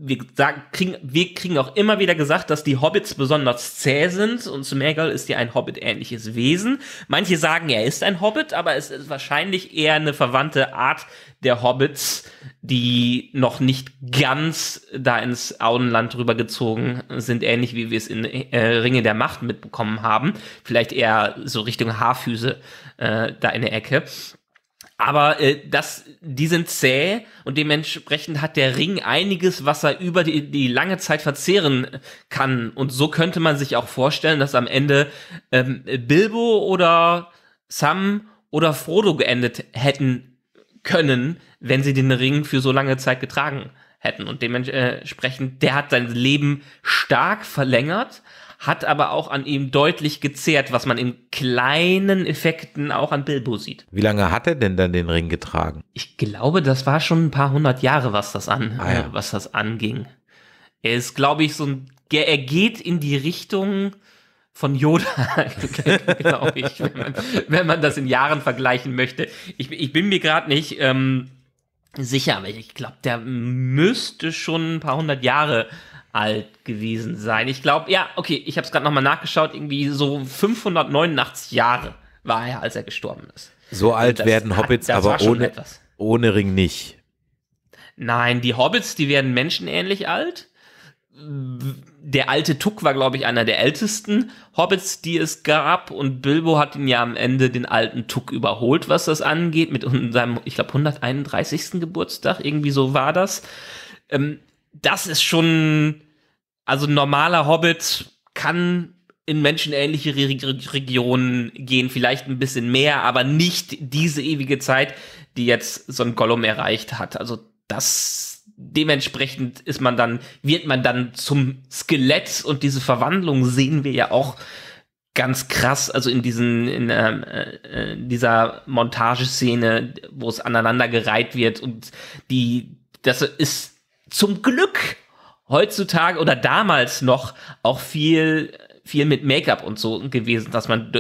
wir sagen, kriegen, wir kriegen auch immer wieder gesagt, dass die Hobbits besonders zäh sind und Smeagol ist ja ein Hobbit-ähnliches Wesen. Manche sagen, er ist ein Hobbit, aber es ist wahrscheinlich eher eine verwandte Art der Hobbits, die noch nicht ganz da ins Auenland rübergezogen sind, ähnlich wie wir es in äh, Ringe der Macht mitbekommen haben. Vielleicht eher so Richtung Haarfüße äh, da in der Ecke. Aber äh, das, die sind zäh und dementsprechend hat der Ring einiges, was er über die, die lange Zeit verzehren kann. Und so könnte man sich auch vorstellen, dass am Ende ähm, Bilbo oder Sam oder Frodo geendet hätten können, wenn sie den Ring für so lange Zeit getragen hätten. Und dementsprechend, der hat sein Leben stark verlängert, hat aber auch an ihm deutlich gezehrt, was man in kleinen Effekten auch an Bilbo sieht. Wie lange hat er denn dann den Ring getragen? Ich glaube, das war schon ein paar hundert Jahre, was das an, ah, äh, ja. was das anging. Er ist, glaube ich, so ein, er geht in die Richtung, von Yoda, glaube ich, wenn man, wenn man, das in Jahren vergleichen möchte. Ich, ich bin mir gerade nicht ähm, sicher, aber ich glaube, der müsste schon ein paar hundert Jahre alt gewesen sein. Ich glaube, ja, okay, ich habe es gerade nochmal nachgeschaut, irgendwie so 589 Jahre war er, als er gestorben ist. So alt werden Hobbits hat, aber ohne, ohne Ring nicht. Nein, die Hobbits, die werden menschenähnlich alt. Der alte Tuck war, glaube ich, einer der ältesten Hobbits, die es gab. Und Bilbo hat ihn ja am Ende den alten Tuck überholt, was das angeht, mit seinem, ich glaube, 131. Geburtstag. Irgendwie so war das. Ähm, das ist schon, also ein normaler Hobbit kann in menschenähnliche Re Re Regionen gehen, vielleicht ein bisschen mehr, aber nicht diese ewige Zeit, die jetzt so ein Gollum erreicht hat. Also das dementsprechend ist man dann, wird man dann zum Skelett und diese Verwandlung sehen wir ja auch ganz krass, also in diesen, in, äh, äh in dieser Montageszene, wo es aneinander gereiht wird und die, das ist zum Glück heutzutage oder damals noch auch viel, viel mit Make-up und so gewesen, dass man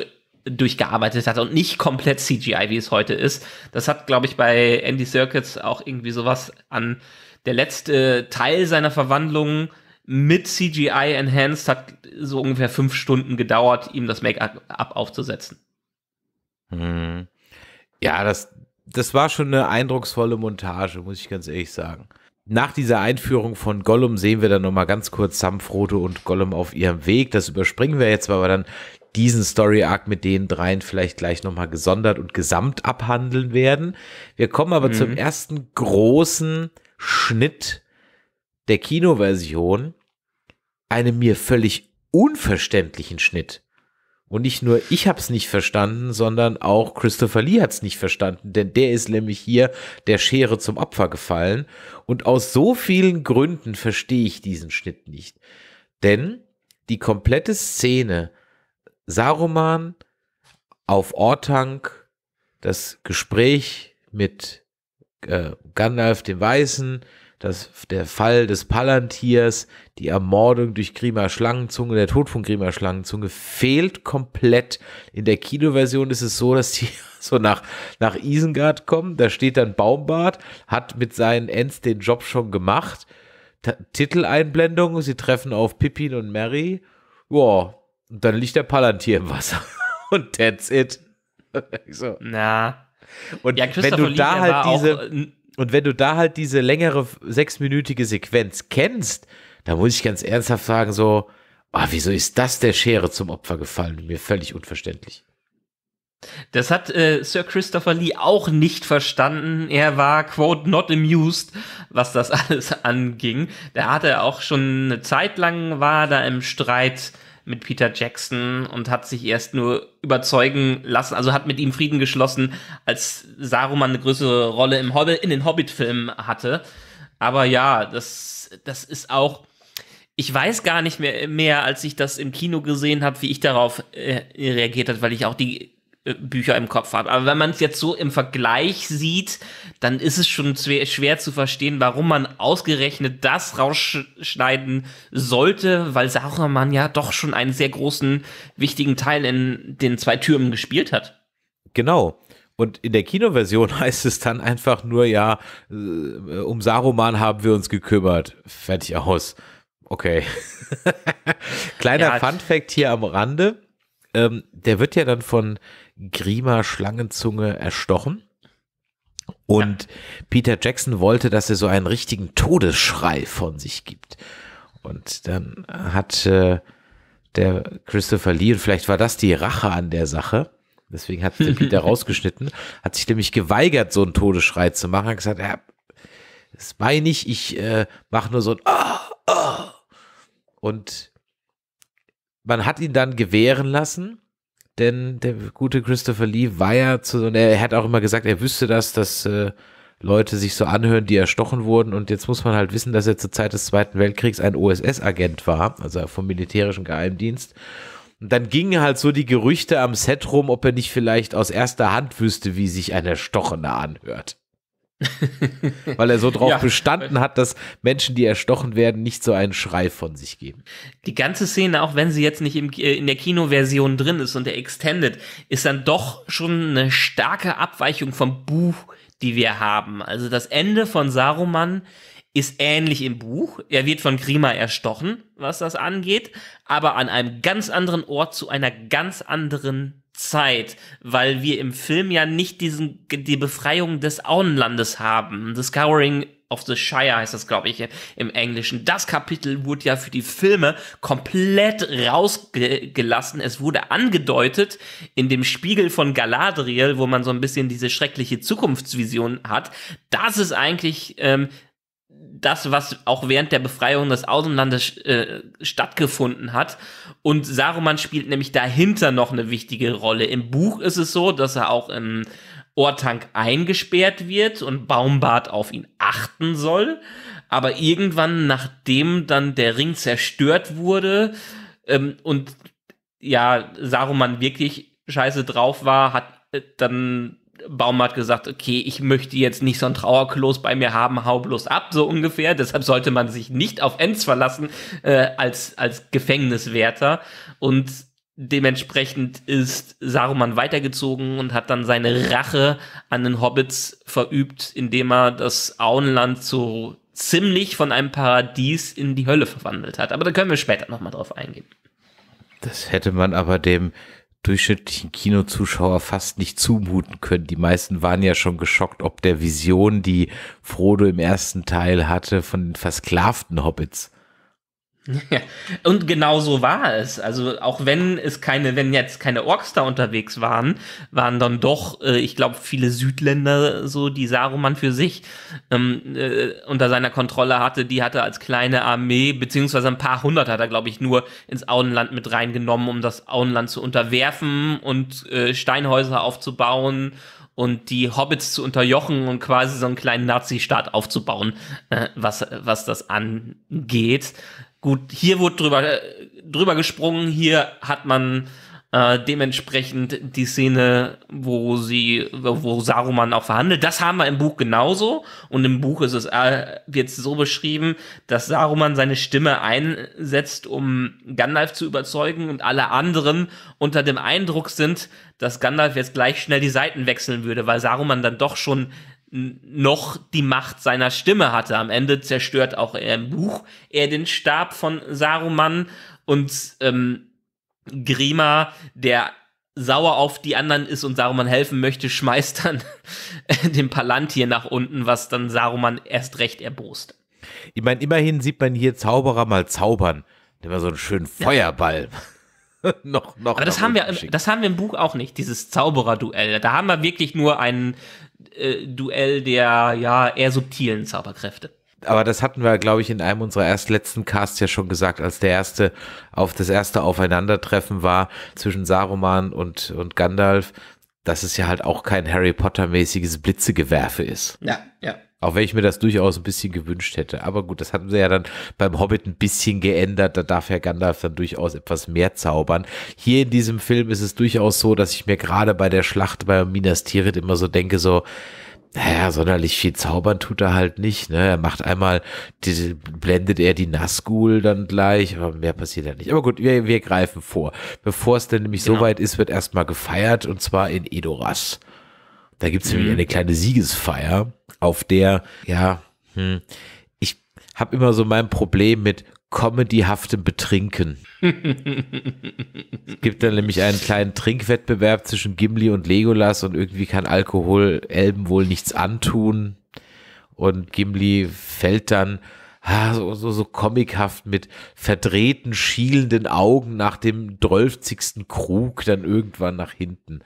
durchgearbeitet hat und nicht komplett CGI, wie es heute ist. Das hat, glaube ich, bei Andy Circuits auch irgendwie sowas an der letzte Teil seiner Verwandlung mit CGI enhanced hat so ungefähr fünf Stunden gedauert, ihm das Make-up aufzusetzen. Hm. Ja, das, das war schon eine eindrucksvolle Montage, muss ich ganz ehrlich sagen nach dieser Einführung von Gollum sehen wir dann nochmal ganz kurz Sam, Frodo und Gollum auf ihrem Weg. Das überspringen wir jetzt, weil wir dann diesen Story-Arc mit den dreien vielleicht gleich nochmal gesondert und gesamt abhandeln werden. Wir kommen aber mhm. zum ersten großen Schnitt der Kinoversion. Einem mir völlig unverständlichen Schnitt. Und nicht nur ich habe es nicht verstanden, sondern auch Christopher Lee hat es nicht verstanden, denn der ist nämlich hier der Schere zum Opfer gefallen. Und aus so vielen Gründen verstehe ich diesen Schnitt nicht. Denn die komplette Szene, Saruman auf Ortank, das Gespräch mit äh, Gandalf dem Weißen, dass der Fall des Palantirs, die Ermordung durch Grima Schlangenzunge, der Tod von Grima Schlangenzunge fehlt komplett. In der Kinoversion ist es so, dass die so nach, nach Isengard kommen, da steht dann Baumbart, hat mit seinen Ents den Job schon gemacht. T Titeleinblendung, sie treffen auf Pippin und Mary. Ja, und dann liegt der Palantir im Wasser. und that's it. so. Na. Und ja, wenn du da halt diese und wenn du da halt diese längere sechsminütige Sequenz kennst, da muss ich ganz ernsthaft sagen, so, ah, wieso ist das der Schere zum Opfer gefallen? Mir völlig unverständlich. Das hat äh, Sir Christopher Lee auch nicht verstanden. Er war, quote, not amused, was das alles anging. Da hatte er auch schon eine Zeit lang war da im Streit mit Peter Jackson und hat sich erst nur überzeugen lassen, also hat mit ihm Frieden geschlossen, als Saruman eine größere Rolle im Hobbit, in den Hobbit-Filmen hatte. Aber ja, das, das ist auch, ich weiß gar nicht mehr, mehr als ich das im Kino gesehen habe, wie ich darauf äh, reagiert habe, weil ich auch die Bücher im Kopf habe. Aber wenn man es jetzt so im Vergleich sieht, dann ist es schon schwer zu verstehen, warum man ausgerechnet das rausschneiden sollte, weil Saruman ja doch schon einen sehr großen, wichtigen Teil in den zwei Türmen gespielt hat. Genau. Und in der Kinoversion heißt es dann einfach nur, ja, äh, um Saruman haben wir uns gekümmert. Fertig aus. Okay. Kleiner ja, Fun-Fact hier am Rande. Ähm, der wird ja dann von Grima Schlangenzunge erstochen. Und ja. Peter Jackson wollte, dass er so einen richtigen Todesschrei von sich gibt. Und dann hat äh, der Christopher Lee, und vielleicht war das die Rache an der Sache, deswegen hat der Peter rausgeschnitten, hat sich nämlich geweigert, so einen Todesschrei zu machen, hat gesagt, ja, das meine ich, ich äh, mache nur so ein ah, ah. Und man hat ihn dann gewähren lassen denn der gute Christopher Lee war ja zu, und er hat auch immer gesagt, er wüsste das, dass äh, Leute sich so anhören, die erstochen wurden. Und jetzt muss man halt wissen, dass er zur Zeit des Zweiten Weltkriegs ein OSS-Agent war, also vom militärischen Geheimdienst. Und dann gingen halt so die Gerüchte am Set rum, ob er nicht vielleicht aus erster Hand wüsste, wie sich ein Erstochener anhört. Weil er so drauf ja. bestanden hat, dass Menschen, die erstochen werden, nicht so einen Schrei von sich geben. Die ganze Szene, auch wenn sie jetzt nicht im, äh, in der Kinoversion drin ist und der Extended, ist dann doch schon eine starke Abweichung vom Buch, die wir haben. Also das Ende von Saruman ist ähnlich im Buch. Er wird von Grima erstochen, was das angeht, aber an einem ganz anderen Ort zu einer ganz anderen Zeit, weil wir im Film ja nicht diesen, die Befreiung des Auenlandes haben. The Scouring of the Shire heißt das, glaube ich, im Englischen. Das Kapitel wurde ja für die Filme komplett rausgelassen. Es wurde angedeutet in dem Spiegel von Galadriel, wo man so ein bisschen diese schreckliche Zukunftsvision hat. Das ist eigentlich ähm, das, was auch während der Befreiung des Außenlandes äh, stattgefunden hat. Und Saruman spielt nämlich dahinter noch eine wichtige Rolle. Im Buch ist es so, dass er auch im Ohrtank eingesperrt wird und Baumbart auf ihn achten soll. Aber irgendwann, nachdem dann der Ring zerstört wurde ähm, und ja, Saruman wirklich scheiße drauf war, hat äh, dann Baum hat gesagt, okay, ich möchte jetzt nicht so ein Trauerklos bei mir haben, hau bloß ab, so ungefähr. Deshalb sollte man sich nicht auf Enz verlassen äh, als, als Gefängniswärter. Und dementsprechend ist Saruman weitergezogen und hat dann seine Rache an den Hobbits verübt, indem er das Auenland so ziemlich von einem Paradies in die Hölle verwandelt hat. Aber da können wir später nochmal drauf eingehen. Das hätte man aber dem durchschnittlichen Kinozuschauer fast nicht zumuten können. Die meisten waren ja schon geschockt, ob der Vision, die Frodo im ersten Teil hatte, von den versklavten Hobbits. Ja, und genau so war es. Also auch wenn es keine, wenn jetzt keine Orks da unterwegs waren, waren dann doch, äh, ich glaube, viele Südländer so, die Saruman für sich ähm, äh, unter seiner Kontrolle hatte, die hatte als kleine Armee, beziehungsweise ein paar hundert hat er, glaube ich, nur ins Auenland mit reingenommen, um das Auenland zu unterwerfen und äh, Steinhäuser aufzubauen und die Hobbits zu unterjochen und quasi so einen kleinen Nazi-Staat aufzubauen, äh, was, was das angeht gut, hier wurde drüber, äh, drüber gesprungen, hier hat man äh, dementsprechend die Szene, wo sie, wo Saruman auch verhandelt. Das haben wir im Buch genauso. Und im Buch ist es äh, wird es so beschrieben, dass Saruman seine Stimme einsetzt, um Gandalf zu überzeugen und alle anderen unter dem Eindruck sind, dass Gandalf jetzt gleich schnell die Seiten wechseln würde, weil Saruman dann doch schon noch die Macht seiner Stimme hatte. Am Ende zerstört auch er im Buch er den Stab von Saruman und ähm, Grima, der sauer auf die anderen ist und Saruman helfen möchte, schmeißt dann äh, den Palantir nach unten, was dann Saruman erst recht erbost. Ich meine, immerhin sieht man hier Zauberer mal zaubern. Der war so einen schönen Feuerball. Ja. noch, noch. Aber das haben, wir, das haben wir im Buch auch nicht, dieses Zauberer-Duell. Da haben wir wirklich nur einen äh, Duell der ja eher subtilen Zauberkräfte. Aber das hatten wir, glaube ich, in einem unserer erst letzten Casts ja schon gesagt, als der erste auf das erste Aufeinandertreffen war zwischen Saruman und, und Gandalf, dass es ja halt auch kein Harry Potter-mäßiges Blitzegewerfe ist. Ja, ja. Auch wenn ich mir das durchaus ein bisschen gewünscht hätte. Aber gut, das hatten sie ja dann beim Hobbit ein bisschen geändert. Da darf Herr Gandalf dann durchaus etwas mehr zaubern. Hier in diesem Film ist es durchaus so, dass ich mir gerade bei der Schlacht bei Minas Tirith immer so denke, so, naja, sonderlich viel zaubern tut er halt nicht. Ne? Er macht einmal, die, blendet er die Nazgul dann gleich, aber mehr passiert ja halt nicht. Aber gut, wir, wir greifen vor. Bevor es denn nämlich genau. soweit ist, wird erstmal gefeiert und zwar in Edoras. Da gibt es mhm. nämlich eine kleine Siegesfeier, auf der, ja, hm, ich habe immer so mein Problem mit comedyhaftem Betrinken. es gibt dann nämlich einen kleinen Trinkwettbewerb zwischen Gimli und Legolas und irgendwie kann Alkohol Elben wohl nichts antun. Und Gimli fällt dann ah, so, so, so comichaft mit verdrehten, schielenden Augen nach dem drölfzigsten Krug dann irgendwann nach hinten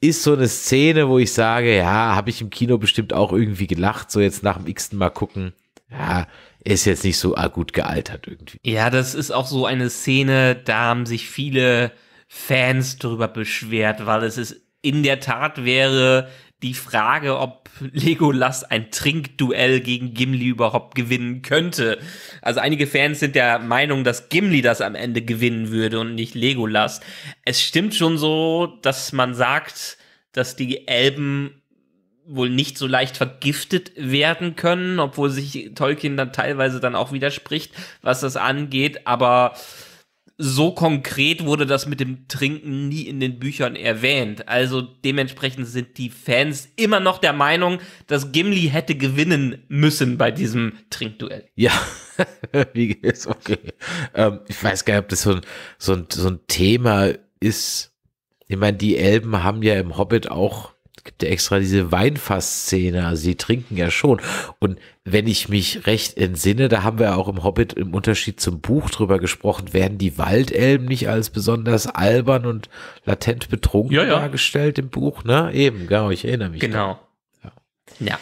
ist so eine Szene, wo ich sage, ja, habe ich im Kino bestimmt auch irgendwie gelacht, so jetzt nach dem x-ten Mal gucken. Ja, ist jetzt nicht so ah, gut gealtert irgendwie. Ja, das ist auch so eine Szene, da haben sich viele Fans drüber beschwert, weil es ist in der Tat wäre die Frage, ob Legolas ein Trinkduell gegen Gimli überhaupt gewinnen könnte. Also einige Fans sind der Meinung, dass Gimli das am Ende gewinnen würde und nicht Legolas. Es stimmt schon so, dass man sagt, dass die Elben wohl nicht so leicht vergiftet werden können, obwohl sich Tolkien dann teilweise dann auch widerspricht, was das angeht, aber so konkret wurde das mit dem Trinken nie in den Büchern erwähnt. Also dementsprechend sind die Fans immer noch der Meinung, dass Gimli hätte gewinnen müssen bei diesem Trinkduell. Ja, wie geht's? Okay. Ähm, ich weiß gar nicht, ob das so ein, so ein, so ein Thema ist. Ich meine, die Elben haben ja im Hobbit auch gibt ja extra diese Weinfassszene. szene also die trinken ja schon. Und wenn ich mich recht entsinne, da haben wir auch im Hobbit im Unterschied zum Buch drüber gesprochen, werden die Waldelben nicht als besonders albern und latent betrunken ja, ja. dargestellt im Buch, ne? Eben, genau, ich erinnere mich. Genau. Ja. ja.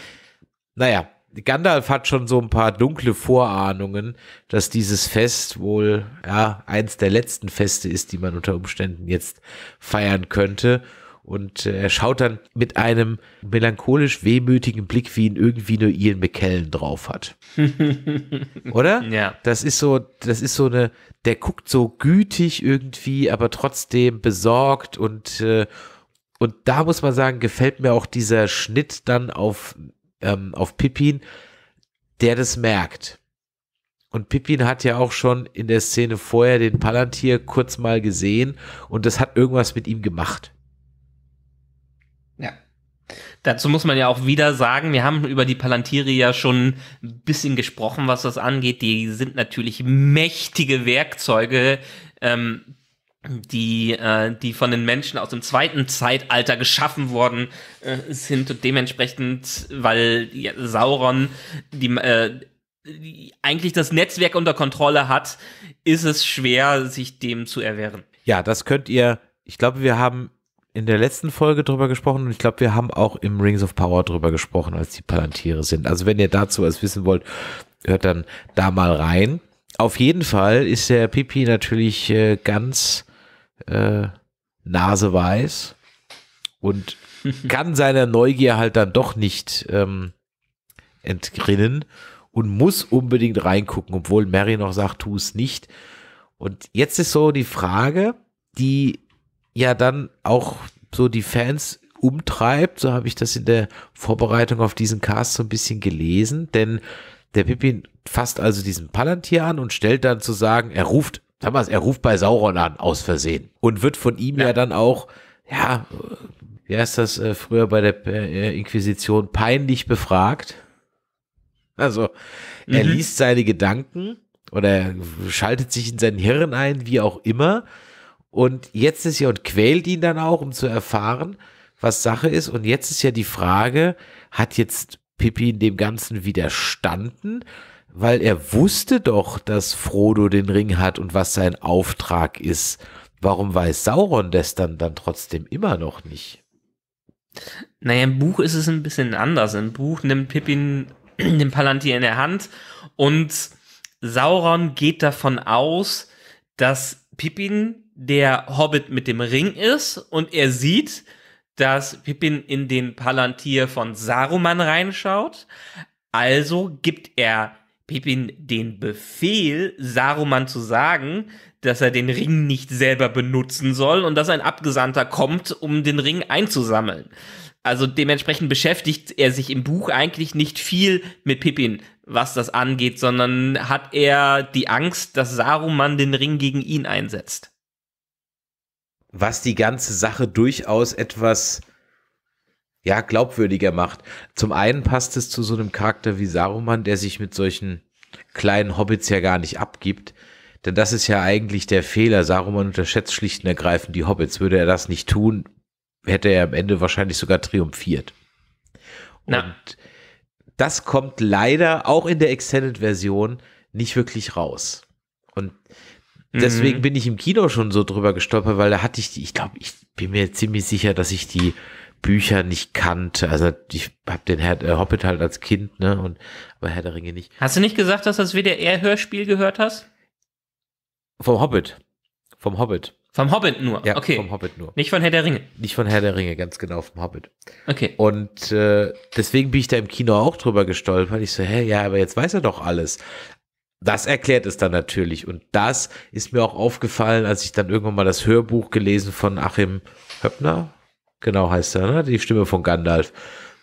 Naja, Gandalf hat schon so ein paar dunkle Vorahnungen, dass dieses Fest wohl ja eins der letzten Feste ist, die man unter Umständen jetzt feiern könnte und äh, er schaut dann mit einem melancholisch wehmütigen Blick, wie ihn irgendwie nur Ian McKellen drauf hat. Oder? Ja. Das ist so, das ist so eine, der guckt so gütig irgendwie, aber trotzdem besorgt und, äh, und da muss man sagen, gefällt mir auch dieser Schnitt dann auf, ähm, auf Pippin, der das merkt. Und Pippin hat ja auch schon in der Szene vorher den Palantir kurz mal gesehen und das hat irgendwas mit ihm gemacht. Dazu muss man ja auch wieder sagen, wir haben über die Palantiri ja schon ein bisschen gesprochen, was das angeht. Die sind natürlich mächtige Werkzeuge, ähm, die, äh, die von den Menschen aus dem zweiten Zeitalter geschaffen worden äh, sind und dementsprechend, weil ja, Sauron die, äh, die eigentlich das Netzwerk unter Kontrolle hat, ist es schwer, sich dem zu erwehren. Ja, das könnt ihr. Ich glaube, wir haben in der letzten Folge drüber gesprochen und ich glaube, wir haben auch im Rings of Power drüber gesprochen, als die Palantiere sind. Also wenn ihr dazu was wissen wollt, hört dann da mal rein. Auf jeden Fall ist der Pipi natürlich äh, ganz äh, naseweiß und kann seiner Neugier halt dann doch nicht ähm, entrinnen und muss unbedingt reingucken, obwohl Mary noch sagt, tu es nicht. Und jetzt ist so die Frage, die ja dann auch so die Fans umtreibt. So habe ich das in der Vorbereitung auf diesen Cast so ein bisschen gelesen, denn der Pippin fasst also diesen Palantir an und stellt dann zu sagen, er ruft, damals, er ruft bei Sauron an, aus Versehen. Und wird von ihm ja, ja dann auch, ja, wie heißt das äh, früher bei der äh, Inquisition, peinlich befragt. Also, er mhm. liest seine Gedanken oder schaltet sich in sein Hirn ein, wie auch immer, und jetzt ist ja, und quält ihn dann auch, um zu erfahren, was Sache ist. Und jetzt ist ja die Frage, hat jetzt Pippin dem Ganzen widerstanden? Weil er wusste doch, dass Frodo den Ring hat und was sein Auftrag ist. Warum weiß Sauron das dann, dann trotzdem immer noch nicht? Naja, im Buch ist es ein bisschen anders. Im Buch nimmt Pippin den Palantir in der Hand und Sauron geht davon aus, dass Pippin der Hobbit mit dem Ring ist und er sieht, dass Pippin in den Palantir von Saruman reinschaut. Also gibt er Pippin den Befehl, Saruman zu sagen, dass er den Ring nicht selber benutzen soll und dass ein Abgesandter kommt, um den Ring einzusammeln. Also dementsprechend beschäftigt er sich im Buch eigentlich nicht viel mit Pippin, was das angeht, sondern hat er die Angst, dass Saruman den Ring gegen ihn einsetzt was die ganze Sache durchaus etwas ja, glaubwürdiger macht. Zum einen passt es zu so einem Charakter wie Saruman, der sich mit solchen kleinen Hobbits ja gar nicht abgibt. Denn das ist ja eigentlich der Fehler. Saruman unterschätzt schlicht und ergreifend die Hobbits. Würde er das nicht tun, hätte er am Ende wahrscheinlich sogar triumphiert. Und das kommt leider auch in der Extended-Version nicht wirklich raus. Und Deswegen mhm. bin ich im Kino schon so drüber gestolpert, weil da hatte ich, die, ich glaube, ich bin mir ziemlich sicher, dass ich die Bücher nicht kannte. Also ich habe den Herr, äh, Hobbit halt als Kind, ne? Und aber Herr der Ringe nicht. Hast du nicht gesagt, dass du das WDR-Hörspiel gehört hast? Vom Hobbit. Vom Hobbit. Vom Hobbit nur. Ja, okay. Vom Hobbit nur. Nicht von Herr der Ringe. Nicht von Herr der Ringe, ganz genau, vom Hobbit. Okay. Und äh, deswegen bin ich da im Kino auch drüber gestolpert. Ich so, hä, ja, aber jetzt weiß er doch alles das erklärt es dann natürlich. Und das ist mir auch aufgefallen, als ich dann irgendwann mal das Hörbuch gelesen von Achim Höppner. Genau heißt er, ne? Die Stimme von Gandalf.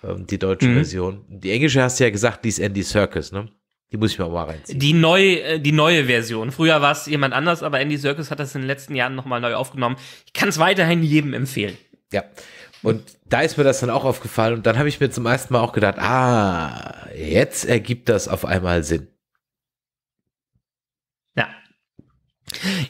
Ähm, die deutsche mhm. Version. Die englische hast du ja gesagt, die ist Andy Circus, ne? Die muss ich mir auch mal reinziehen. Die neue, äh, die neue Version. Früher war es jemand anders, aber Andy Circus hat das in den letzten Jahren nochmal neu aufgenommen. Ich kann es weiterhin jedem empfehlen. Ja. Und da ist mir das dann auch aufgefallen und dann habe ich mir zum ersten Mal auch gedacht, ah, jetzt ergibt das auf einmal Sinn.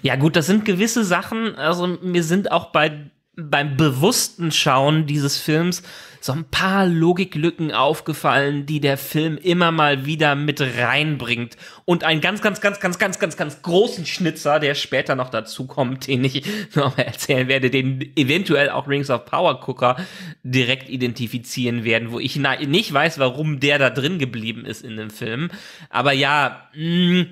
Ja, gut, das sind gewisse Sachen. Also, mir sind auch bei, beim bewussten Schauen dieses Films so ein paar Logiklücken aufgefallen, die der Film immer mal wieder mit reinbringt. Und einen ganz, ganz, ganz, ganz, ganz, ganz, ganz großen Schnitzer, der später noch dazu kommt, den ich nochmal erzählen werde, den eventuell auch Rings of Power Gucker direkt identifizieren werden, wo ich nicht weiß, warum der da drin geblieben ist in dem Film. Aber ja, mh, mm,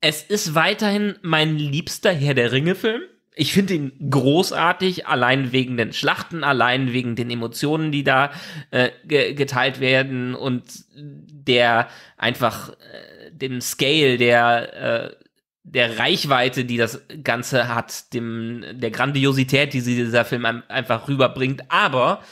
es ist weiterhin mein liebster Herr der Ringe-Film. Ich finde ihn großartig, allein wegen den Schlachten, allein wegen den Emotionen, die da äh, ge geteilt werden und der einfach äh, dem Scale, der, äh, der Reichweite, die das Ganze hat, dem, der Grandiosität, die sie dieser Film einfach rüberbringt. Aber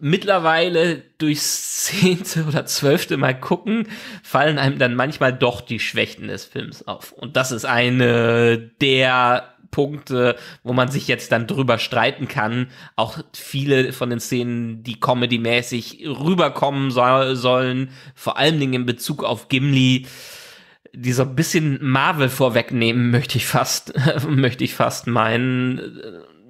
mittlerweile durchs zehnte oder zwölfte Mal gucken, fallen einem dann manchmal doch die Schwächen des Films auf. Und das ist eine der Punkte, wo man sich jetzt dann drüber streiten kann. Auch viele von den Szenen, die comedymäßig rüberkommen so sollen, vor allen Dingen in Bezug auf Gimli, die so ein bisschen Marvel vorwegnehmen, möchte ich fast, möchte ich fast meinen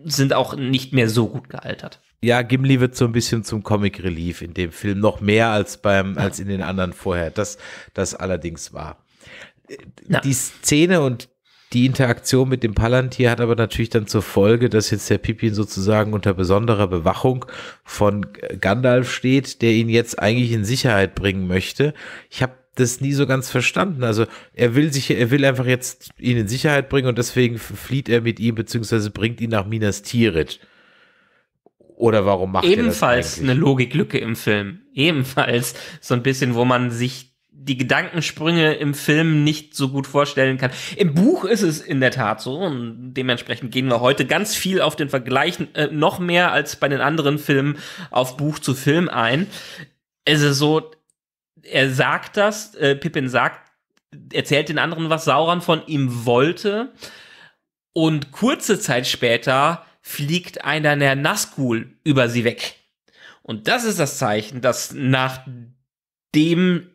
sind auch nicht mehr so gut gealtert. Ja, Gimli wird so ein bisschen zum Comic Relief in dem Film noch mehr als beim als in den anderen vorher. Das das allerdings war. Äh, ja. Die Szene und die Interaktion mit dem Palantir hat aber natürlich dann zur Folge, dass jetzt der Pippin sozusagen unter besonderer Bewachung von Gandalf steht, der ihn jetzt eigentlich in Sicherheit bringen möchte. Ich habe das nie so ganz verstanden. Also er will sich, er will einfach jetzt ihn in Sicherheit bringen und deswegen flieht er mit ihm, beziehungsweise bringt ihn nach Minas Tirith. Oder warum macht Ebenfalls er das Ebenfalls eine Logiklücke im Film. Ebenfalls so ein bisschen, wo man sich die Gedankensprünge im Film nicht so gut vorstellen kann. Im Buch ist es in der Tat so und dementsprechend gehen wir heute ganz viel auf den Vergleich, äh, noch mehr als bei den anderen Filmen auf Buch zu Film ein. Es ist so, er sagt das, äh, Pippin sagt, erzählt den anderen, was Sauron von ihm wollte. Und kurze Zeit später fliegt einer der Nazgul über sie weg. Und das ist das Zeichen, dass nachdem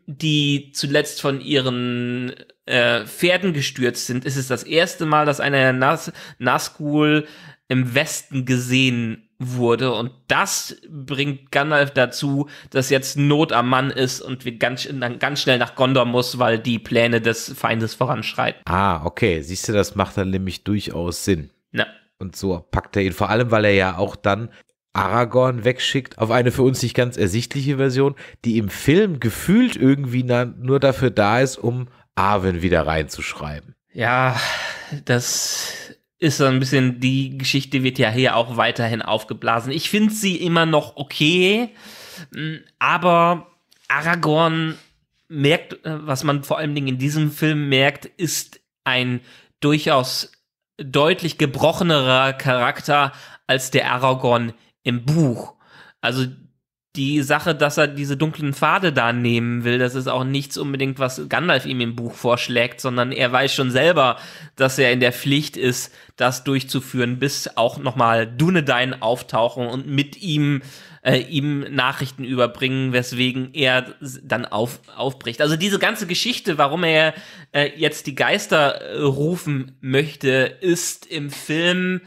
die zuletzt von ihren äh, Pferden gestürzt sind, ist es das erste Mal, dass einer der Nazgul im Westen gesehen wurde. Und das bringt Gandalf dazu, dass jetzt Not am Mann ist und wir ganz, ganz schnell nach Gondor muss, weil die Pläne des Feindes voranschreiten. Ah, okay. Siehst du, das macht dann nämlich durchaus Sinn. Na. Und so packt er ihn. Vor allem, weil er ja auch dann Aragorn wegschickt auf eine für uns nicht ganz ersichtliche Version, die im Film gefühlt irgendwie nur dafür da ist, um Arwen wieder reinzuschreiben. Ja, das ist so ein bisschen, die Geschichte wird ja hier auch weiterhin aufgeblasen. Ich finde sie immer noch okay, hm, aber Aragorn merkt, äh, was man vor allen Dingen in diesem Film merkt, ist ein durchaus deutlich gebrochenerer Charakter als der Aragorn im Buch. Also die Sache, dass er diese dunklen Pfade da nehmen will, das ist auch nichts unbedingt, was Gandalf ihm im Buch vorschlägt, sondern er weiß schon selber, dass er in der Pflicht ist, das durchzuführen, bis auch nochmal Dunedain auftauchen und mit ihm äh, ihm Nachrichten überbringen, weswegen er dann auf, aufbricht. Also diese ganze Geschichte, warum er äh, jetzt die Geister äh, rufen möchte, ist im Film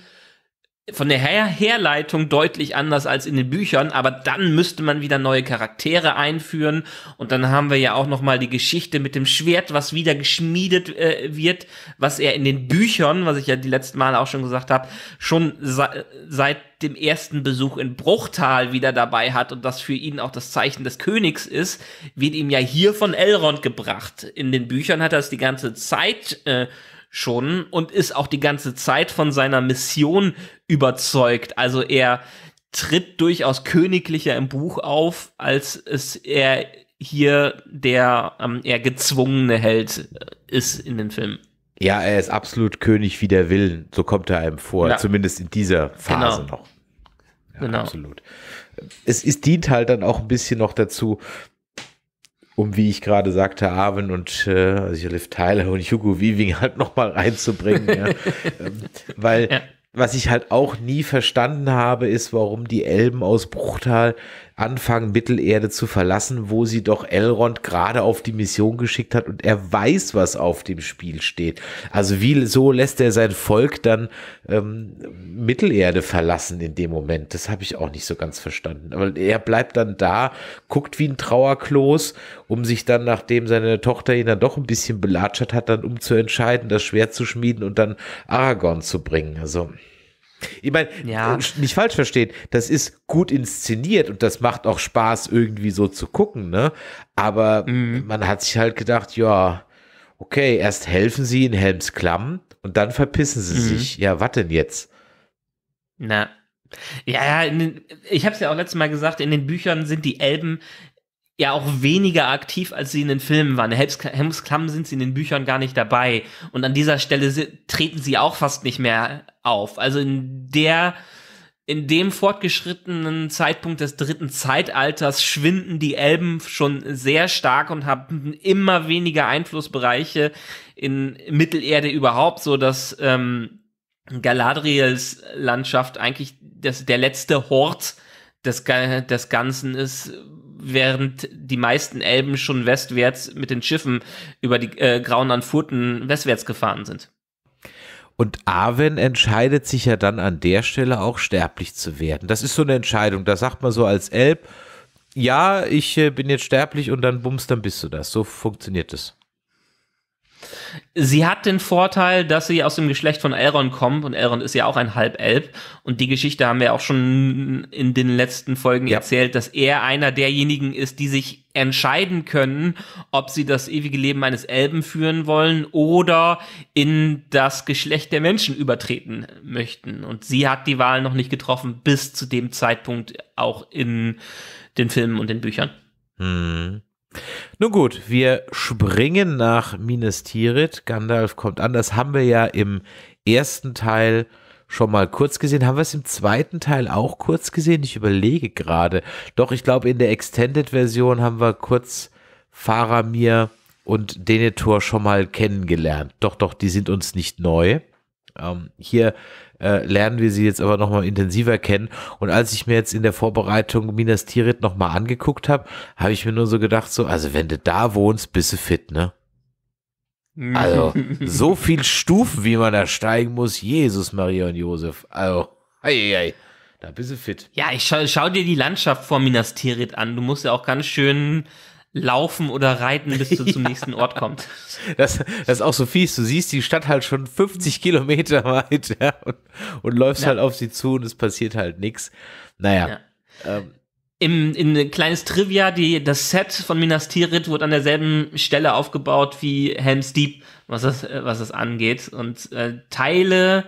von der Her Herleitung deutlich anders als in den Büchern, aber dann müsste man wieder neue Charaktere einführen und dann haben wir ja auch noch mal die Geschichte mit dem Schwert, was wieder geschmiedet äh, wird, was er in den Büchern, was ich ja die letzten Male auch schon gesagt habe, schon seit dem ersten Besuch in Bruchtal wieder dabei hat und das für ihn auch das Zeichen des Königs ist, wird ihm ja hier von Elrond gebracht. In den Büchern hat er es die ganze Zeit äh, schon und ist auch die ganze Zeit von seiner Mission überzeugt. Also er tritt durchaus königlicher im Buch auf, als es er hier der ähm, eher gezwungene Held äh, ist in den Filmen. Ja, er ist absolut König wie der Willen, so kommt er einem vor, ja. zumindest in dieser Phase genau. noch. Ja, genau. Absolut. Es, es dient halt dann auch ein bisschen noch dazu, um, wie ich gerade sagte, Arwen und äh, also Liv Tyler und Hugo Weaving halt nochmal reinzubringen. ja. ähm, weil ja. was ich halt auch nie verstanden habe, ist, warum die Elben aus Bruchtal anfangen, Mittelerde zu verlassen, wo sie doch Elrond gerade auf die Mission geschickt hat und er weiß, was auf dem Spiel steht. Also wie so lässt er sein Volk dann ähm, Mittelerde verlassen in dem Moment. Das habe ich auch nicht so ganz verstanden. Aber er bleibt dann da, guckt wie ein Trauerklos, um sich dann, nachdem seine Tochter ihn dann doch ein bisschen belatschert hat, dann um zu entscheiden, das Schwert zu schmieden und dann Aragorn zu bringen. Also ich meine, ja. Äh, nicht falsch verstehen, das ist gut inszeniert und das macht auch Spaß, irgendwie so zu gucken, ne? Aber mhm. man hat sich halt gedacht, ja, okay, erst helfen sie in Helms Klamm und dann verpissen sie mhm. sich. Ja, was denn jetzt? Na, ja, ja, den, ich habe es ja auch letztes Mal gesagt, in den Büchern sind die Elben ja auch weniger aktiv, als sie in den Filmen waren. Helmsklamm sind sie in den Büchern gar nicht dabei. Und an dieser Stelle treten sie auch fast nicht mehr auf. Also in der, in dem fortgeschrittenen Zeitpunkt des dritten Zeitalters schwinden die Elben schon sehr stark und haben immer weniger Einflussbereiche in Mittelerde überhaupt, so dass ähm, Galadriels Landschaft eigentlich das, der letzte Hort des, des Ganzen ist, während die meisten Elben schon westwärts mit den Schiffen über die äh, Grauen an Furten westwärts gefahren sind. Und Arwen entscheidet sich ja dann an der Stelle auch sterblich zu werden. Das ist so eine Entscheidung, da sagt man so als Elb, ja, ich äh, bin jetzt sterblich und dann bums, dann bist du das. So funktioniert es. Sie hat den Vorteil, dass sie aus dem Geschlecht von Elrond kommt und Elrond ist ja auch ein Halbelb und die Geschichte haben wir auch schon in den letzten Folgen ja. erzählt, dass er einer derjenigen ist, die sich entscheiden können, ob sie das ewige Leben eines Elben führen wollen oder in das Geschlecht der Menschen übertreten möchten. Und sie hat die Wahl noch nicht getroffen, bis zu dem Zeitpunkt auch in den Filmen und den Büchern. Hm. Nun gut, wir springen nach Minas Tirith. Gandalf kommt an. Das haben wir ja im ersten Teil schon mal kurz gesehen. Haben wir es im zweiten Teil auch kurz gesehen? Ich überlege gerade. Doch, ich glaube, in der Extended-Version haben wir kurz Faramir und Denethor schon mal kennengelernt. Doch, doch, die sind uns nicht neu. Ähm, hier äh, lernen wir sie jetzt aber nochmal intensiver kennen. Und als ich mir jetzt in der Vorbereitung Minas Tirith nochmal angeguckt habe, habe ich mir nur so gedacht, so, also wenn du da wohnst, bist du fit, ne? Mhm. Also, so viel Stufen, wie man da steigen muss, Jesus, Maria und Josef. Also, ei, ei, ei. Da bist du fit. Ja, ich scha schau dir die Landschaft vor Minas Tirith an. Du musst ja auch ganz schön laufen oder reiten, bis du ja. zum nächsten Ort kommst. Das, das ist auch so fies. Du siehst die Stadt halt schon 50 Kilometer weit ja, und, und läufst ja. halt auf sie zu und es passiert halt nichts. Naja. Ja. Ähm. Im, in ein kleines Trivia, die, das Set von Minas Tirith wurde an derselben Stelle aufgebaut wie Helm's Deep, was das, äh, was das angeht. Und äh, Teile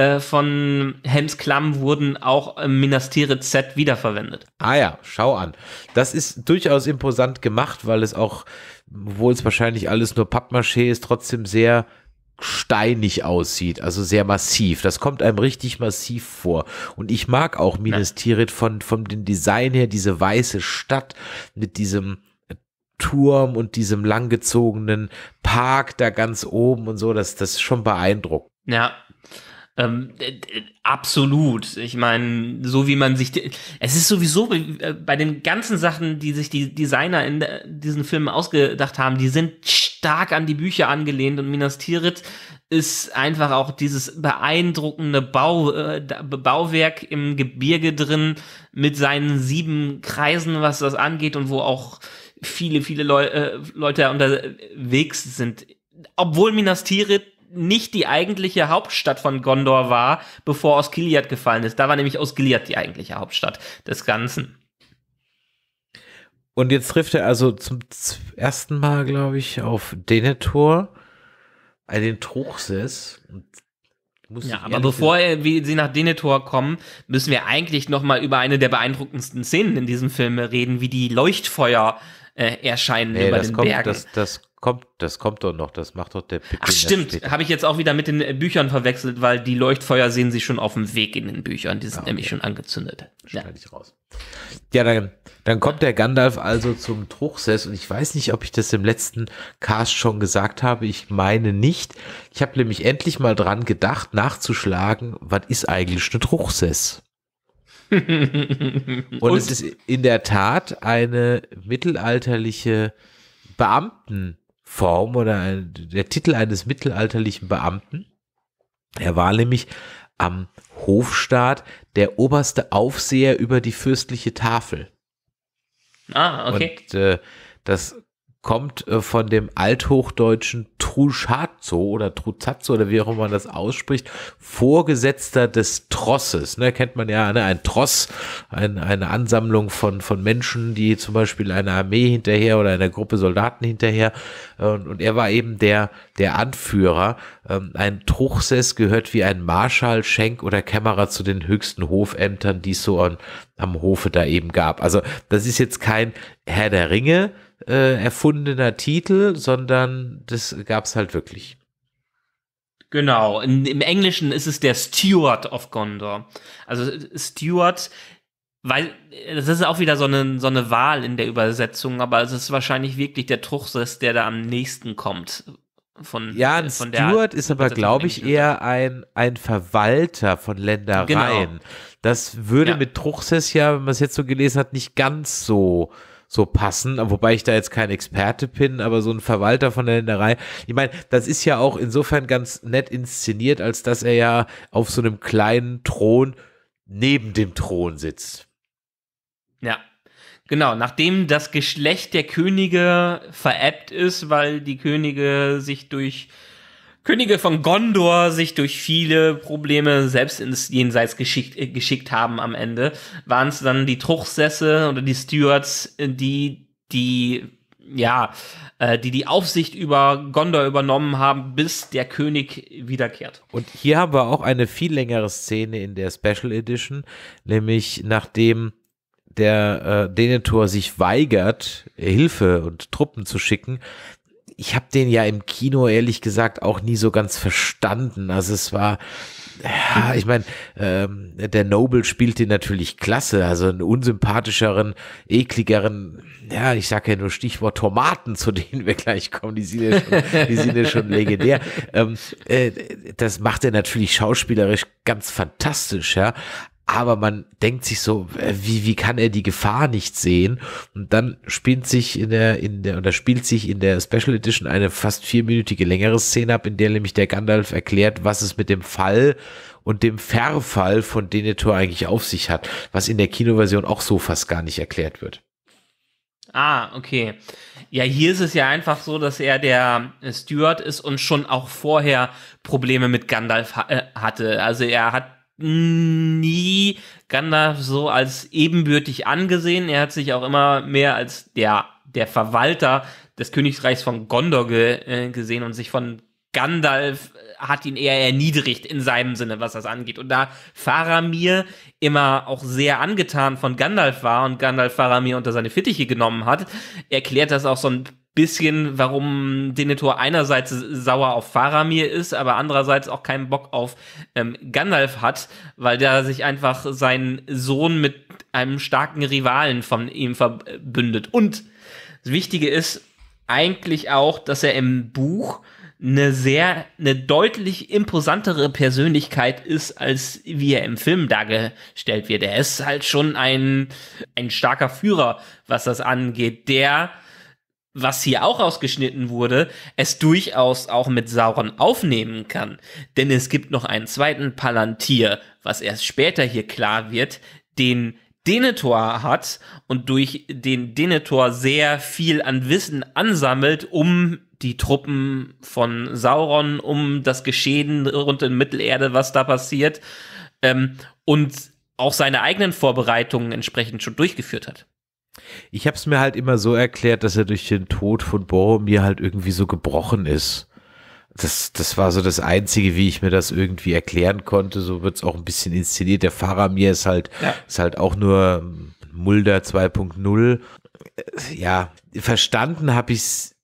äh, von Helms Klamm wurden auch im ähm, Minas Tirith Set wiederverwendet. Ah ja, schau an. Das ist durchaus imposant gemacht, weil es auch, obwohl es wahrscheinlich alles nur Pappmaché ist, trotzdem sehr steinig aussieht, also sehr massiv. Das kommt einem richtig massiv vor. Und ich mag auch Minas Tirith von, von dem Design her, diese weiße Stadt mit diesem äh, Turm und diesem langgezogenen Park da ganz oben und so, das, das ist schon beeindruckend. Ja, ähm, äh, absolut. Ich meine, so wie man sich, es ist sowieso äh, bei den ganzen Sachen, die sich die Designer in äh, diesen Filmen ausgedacht haben, die sind stark an die Bücher angelehnt und Minas Tirith ist einfach auch dieses beeindruckende Bau, äh, Bauwerk im Gebirge drin mit seinen sieben Kreisen, was das angeht und wo auch viele, viele Leu äh, Leute unterwegs sind. Obwohl Minas Tirith nicht die eigentliche Hauptstadt von Gondor war, bevor Osgiliath gefallen ist. Da war nämlich Osgiliath die eigentliche Hauptstadt des Ganzen. Und jetzt trifft er also zum ersten Mal, glaube ich, auf Denethor, also den Truchsess. Ja, aber bevor er, sie nach Denethor kommen, müssen wir eigentlich noch mal über eine der beeindruckendsten Szenen in diesem Film reden, wie die Leuchtfeuer äh, erscheinen nee, über das den kommt, Bergen. Das, das Kommt, das kommt doch noch, das macht doch der Pippin. Ach stimmt, habe ich jetzt auch wieder mit den äh, Büchern verwechselt, weil die Leuchtfeuer sehen sie schon auf dem Weg in den Büchern, die sind ah, okay. nämlich schon angezündet. Schneide ja. ich raus. Ja, dann, dann kommt der Gandalf also zum Truchsess und ich weiß nicht, ob ich das im letzten Cast schon gesagt habe, ich meine nicht. Ich habe nämlich endlich mal dran gedacht, nachzuschlagen, was ist eigentlich eine Truchsess? und, und es ist in der Tat eine mittelalterliche Beamten Form oder ein, der Titel eines mittelalterlichen Beamten. Er war nämlich am Hofstaat der oberste Aufseher über die fürstliche Tafel. Ah, okay. Und äh, das kommt äh, von dem althochdeutschen Truschazo oder Truzazzo oder wie auch immer man das ausspricht, Vorgesetzter des Trosses. Ne, kennt man ja, ne, ein Tross, ein, eine Ansammlung von, von Menschen, die zum Beispiel einer Armee hinterher oder einer Gruppe Soldaten hinterher. Äh, und, und, er war eben der, der Anführer. Ähm, ein Truchsess gehört wie ein Marschall, Schenk oder Kämmerer zu den höchsten Hofämtern, die es so an, am Hofe da eben gab. Also das ist jetzt kein Herr der Ringe, äh, erfundener Titel, sondern das gab es halt wirklich. Genau, In, im Englischen ist es der Steward of Gondor. Also Steward, weil das ist auch wieder so eine, so eine Wahl in der Übersetzung, aber es ist wahrscheinlich wirklich der Truchsess, der da am nächsten kommt. Von, ja, ein von Steward ist aber, glaube ich, eher ein, ein Verwalter von Ländereien. Genau. Das würde ja. mit Truchsess ja, wenn man es jetzt so gelesen hat, nicht ganz so äh, so passen, wobei ich da jetzt kein Experte bin, aber so ein Verwalter von der Länderei. Ich meine, das ist ja auch insofern ganz nett inszeniert, als dass er ja auf so einem kleinen Thron neben dem Thron sitzt. Ja. Genau, nachdem das Geschlecht der Könige veräppt ist, weil die Könige sich durch Könige von Gondor sich durch viele Probleme selbst ins Jenseits geschickt, äh, geschickt haben am Ende, waren es dann die Truchsesse oder die Stewards, äh, die die ja, äh, die die Aufsicht über Gondor übernommen haben, bis der König wiederkehrt. Und hier haben wir auch eine viel längere Szene in der Special Edition, nämlich nachdem der äh, Denethor sich weigert, Hilfe und Truppen zu schicken, ich habe den ja im Kino ehrlich gesagt auch nie so ganz verstanden. Also es war, ja, ich meine, ähm, der Noble spielt den natürlich klasse, also einen unsympathischeren, ekligeren, ja, ich sage ja nur Stichwort Tomaten, zu denen wir gleich kommen, die sind ja schon, die sind ja schon legendär. Ähm, äh, das macht er natürlich schauspielerisch ganz fantastisch, ja, aber man denkt sich so, äh, wie, wie kann er die Gefahr nicht sehen? Und dann spielt sich in der, in der, oder spielt sich in der Special Edition eine fast vierminütige längere Szene ab, in der nämlich der Gandalf erklärt, was es mit dem Fall und dem Verfall von Denethor eigentlich auf sich hat, was in der Kinoversion auch so fast gar nicht erklärt wird. Ah, okay. Ja, hier ist es ja einfach so, dass er der äh, Steward ist und schon auch vorher Probleme mit Gandalf ha äh, hatte. Also er hat nie Gandalf so als ebenbürtig angesehen. Er hat sich auch immer mehr als der, der Verwalter des Königreichs von Gondor ge, äh, gesehen und sich von Gandalf äh, hat ihn eher erniedrigt in seinem Sinne, was das angeht. Und da Faramir immer auch sehr angetan von Gandalf war und Gandalf Faramir unter seine Fittiche genommen hat, erklärt das auch so ein bisschen, warum Denethor einerseits sauer auf Faramir ist, aber andererseits auch keinen Bock auf ähm, Gandalf hat, weil der sich einfach seinen Sohn mit einem starken Rivalen von ihm verbündet. Und das Wichtige ist eigentlich auch, dass er im Buch eine sehr, eine deutlich imposantere Persönlichkeit ist, als wie er im Film dargestellt wird. Er ist halt schon ein, ein starker Führer, was das angeht, der was hier auch ausgeschnitten wurde, es durchaus auch mit Sauron aufnehmen kann. Denn es gibt noch einen zweiten Palantir, was erst später hier klar wird, den Denethor hat und durch den Denethor sehr viel an Wissen ansammelt, um die Truppen von Sauron, um das Geschehen rund in Mittelerde, was da passiert, ähm, und auch seine eigenen Vorbereitungen entsprechend schon durchgeführt hat. Ich habe es mir halt immer so erklärt, dass er durch den Tod von Boromir halt irgendwie so gebrochen ist. Das, das war so das Einzige, wie ich mir das irgendwie erklären konnte. So wird es auch ein bisschen inszeniert. Der Faramir ist halt, ja. ist halt auch nur Mulder 2.0. Ja, verstanden habe ich es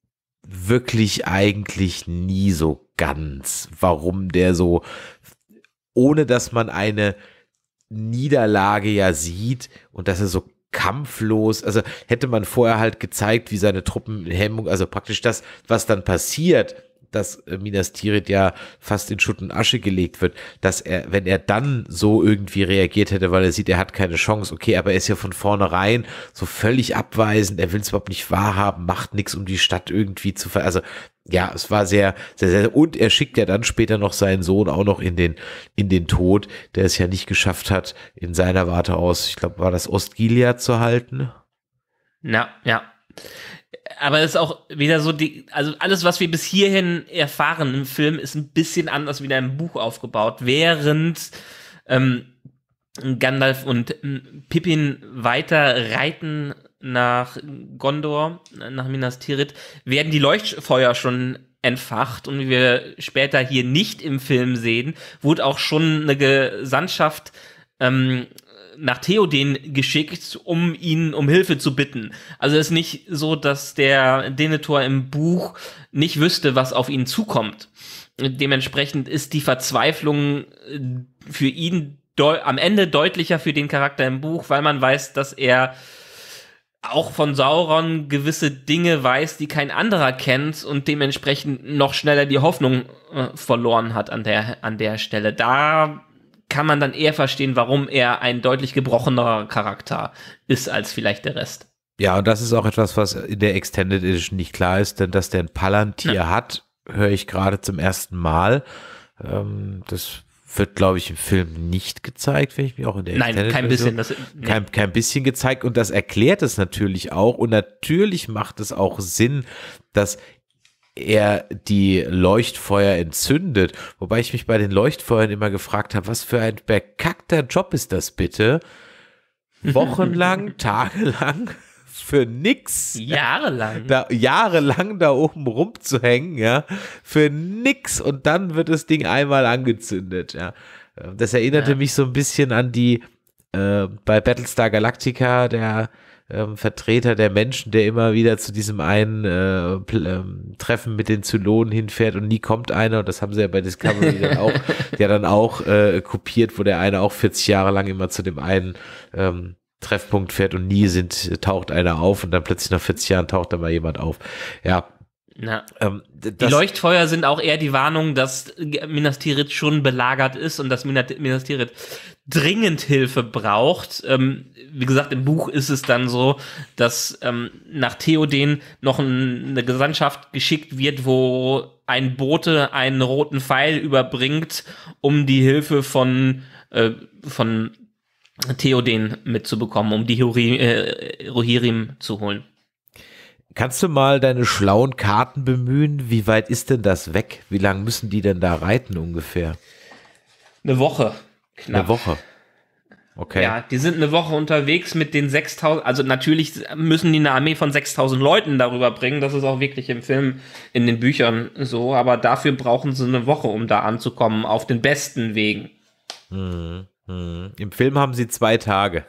wirklich eigentlich nie so ganz, warum der so, ohne dass man eine Niederlage ja sieht und dass er so kampflos. Also hätte man vorher halt gezeigt, wie seine Truppen Hemmung, also praktisch das, was dann passiert, dass äh, Minas Tirith ja fast in Schutt und Asche gelegt wird, dass er, wenn er dann so irgendwie reagiert hätte, weil er sieht, er hat keine Chance, okay, aber er ist ja von vornherein so völlig abweisend, er will es überhaupt nicht wahrhaben, macht nichts, um die Stadt irgendwie zu ver... Also ja, es war sehr, sehr, sehr, und er schickt ja dann später noch seinen Sohn auch noch in den, in den Tod, der es ja nicht geschafft hat, in seiner Warte aus, ich glaube, war das Ostgilia zu halten. Na, ja aber es ist auch wieder so die, also alles, was wir bis hierhin erfahren im Film, ist ein bisschen anders wie in einem Buch aufgebaut, während ähm, Gandalf und ähm, Pippin weiter reiten nach Gondor, nach Minas Tirith, werden die Leuchtfeuer schon entfacht und wie wir später hier nicht im Film sehen, wurde auch schon eine Gesandtschaft ähm, nach Theoden geschickt, um ihn um Hilfe zu bitten. Also es ist nicht so, dass der Denethor im Buch nicht wüsste, was auf ihn zukommt. Dementsprechend ist die Verzweiflung äh, für ihn am Ende deutlicher für den Charakter im Buch, weil man weiß, dass er auch von Sauron gewisse Dinge weiß, die kein anderer kennt und dementsprechend noch schneller die Hoffnung äh, verloren hat an der, an der Stelle. Da kann man dann eher verstehen, warum er ein deutlich gebrochenerer Charakter ist als vielleicht der Rest. Ja, und das ist auch etwas, was in der Extended Edition nicht klar ist, denn dass der ein Palantir ja. hat, höre ich gerade zum ersten Mal. Ähm, das wird, glaube ich, im Film nicht gezeigt, wenn ich mich auch in der Nein, Extended kein bisschen. Das, nee. kein, kein bisschen gezeigt und das erklärt es natürlich auch und natürlich macht es auch Sinn, dass er die Leuchtfeuer entzündet. Wobei ich mich bei den Leuchtfeuern immer gefragt habe, was für ein bekackter Job ist das bitte? Wochenlang, tagelang, für nix. Jahrelang. Da, jahrelang da oben rumzuhängen, ja. Für nix. Und dann wird das Ding einmal angezündet, ja. Das erinnerte ja. mich so ein bisschen an die äh, bei Battlestar Galactica, der ähm, Vertreter der Menschen, der immer wieder zu diesem einen äh, ähm, Treffen mit den Zylonen hinfährt und nie kommt einer. Und das haben sie ja bei Discovery dann auch, ja dann auch äh, kopiert, wo der eine auch 40 Jahre lang immer zu dem einen ähm, Treffpunkt fährt und nie sind, taucht einer auf und dann plötzlich nach 40 Jahren taucht da mal jemand auf. Ja, ja. Ähm, die Leuchtfeuer sind auch eher die Warnung, dass Minas Tirith schon belagert ist und dass Minas Tirith dringend Hilfe braucht. Ähm, wie gesagt, im Buch ist es dann so, dass ähm, nach Theoden noch ein, eine Gesandtschaft geschickt wird, wo ein Bote einen roten Pfeil überbringt, um die Hilfe von, äh, von Theoden mitzubekommen, um die Huri, äh, Rohirrim zu holen. Kannst du mal deine schlauen Karten bemühen? Wie weit ist denn das weg? Wie lang müssen die denn da reiten ungefähr? Eine Woche. Knapp. Eine Woche. Okay. Ja, die sind eine Woche unterwegs mit den 6000, also natürlich müssen die eine Armee von 6000 Leuten darüber bringen, das ist auch wirklich im Film, in den Büchern so, aber dafür brauchen sie eine Woche, um da anzukommen, auf den besten Wegen. Mhm. Mhm. Im Film haben sie zwei Tage.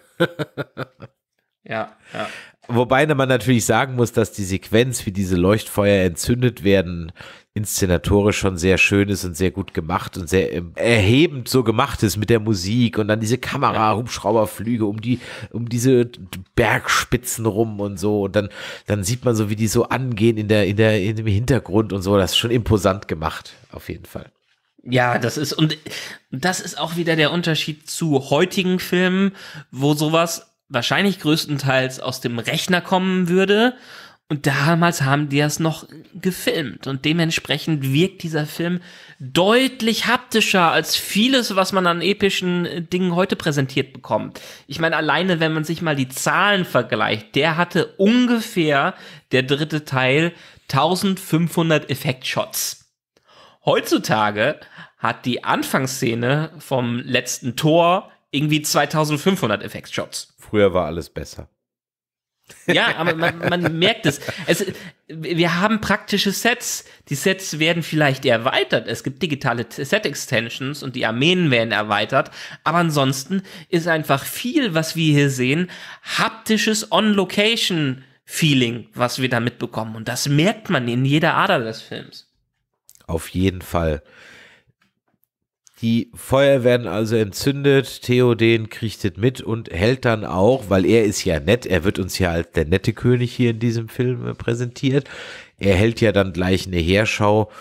ja, ja. Wobei man natürlich sagen muss, dass die Sequenz, wie diese Leuchtfeuer entzündet werden, inszenatorisch schon sehr schön ist und sehr gut gemacht und sehr ähm, erhebend so gemacht ist mit der Musik und dann diese Kamera, Hubschrauberflüge um die, um diese Bergspitzen rum und so und dann, dann sieht man so, wie die so angehen in der, in der, in dem Hintergrund und so. Das ist schon imposant gemacht, auf jeden Fall. Ja, das ist, und das ist auch wieder der Unterschied zu heutigen Filmen, wo sowas wahrscheinlich größtenteils aus dem Rechner kommen würde und damals haben die das noch gefilmt. Und dementsprechend wirkt dieser Film deutlich haptischer als vieles, was man an epischen äh, Dingen heute präsentiert bekommt. Ich meine, alleine, wenn man sich mal die Zahlen vergleicht, der hatte ungefähr der dritte Teil 1500 Effektshots. Heutzutage hat die Anfangsszene vom letzten Tor irgendwie 2500 Effektshots. Früher war alles besser. Ja, aber man, man merkt es. es. Wir haben praktische Sets. Die Sets werden vielleicht erweitert. Es gibt digitale Set-Extensions und die Armeen werden erweitert. Aber ansonsten ist einfach viel, was wir hier sehen, haptisches On-Location-Feeling, was wir da mitbekommen. Und das merkt man in jeder Ader des Films. Auf jeden Fall. Die Feuer werden also entzündet, Theoden kriegt es mit und hält dann auch, weil er ist ja nett, er wird uns ja als der nette König hier in diesem Film äh, präsentiert. Er hält ja dann gleich eine Heerschau,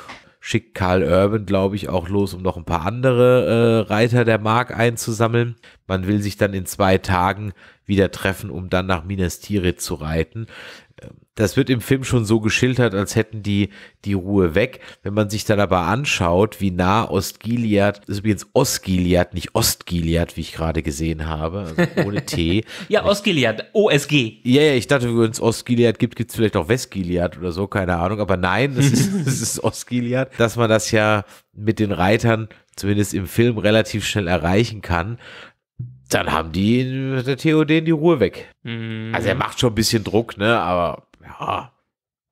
schickt Karl Urban, glaube ich, auch los, um noch ein paar andere äh, Reiter der Mark einzusammeln. Man will sich dann in zwei Tagen wieder treffen, um dann nach Minas Tirith zu reiten das wird im Film schon so geschildert, als hätten die die Ruhe weg. Wenn man sich dann aber anschaut, wie nah Ostgiliad, das ist übrigens Ostgiliad, nicht Ostgiliad, wie ich gerade gesehen habe, also ohne T. ja, Ostgiliad, OSG. Ja, ja, ich dachte, wenn es Ostgiliad gibt, gibt es vielleicht auch Westgiliad oder so, keine Ahnung. Aber nein, es ist, das ist Ostgilead, dass man das ja mit den Reitern zumindest im Film relativ schnell erreichen kann dann haben die der äh, Theo den die Ruhe weg. Mm. Also er macht schon ein bisschen Druck, ne? Aber ja,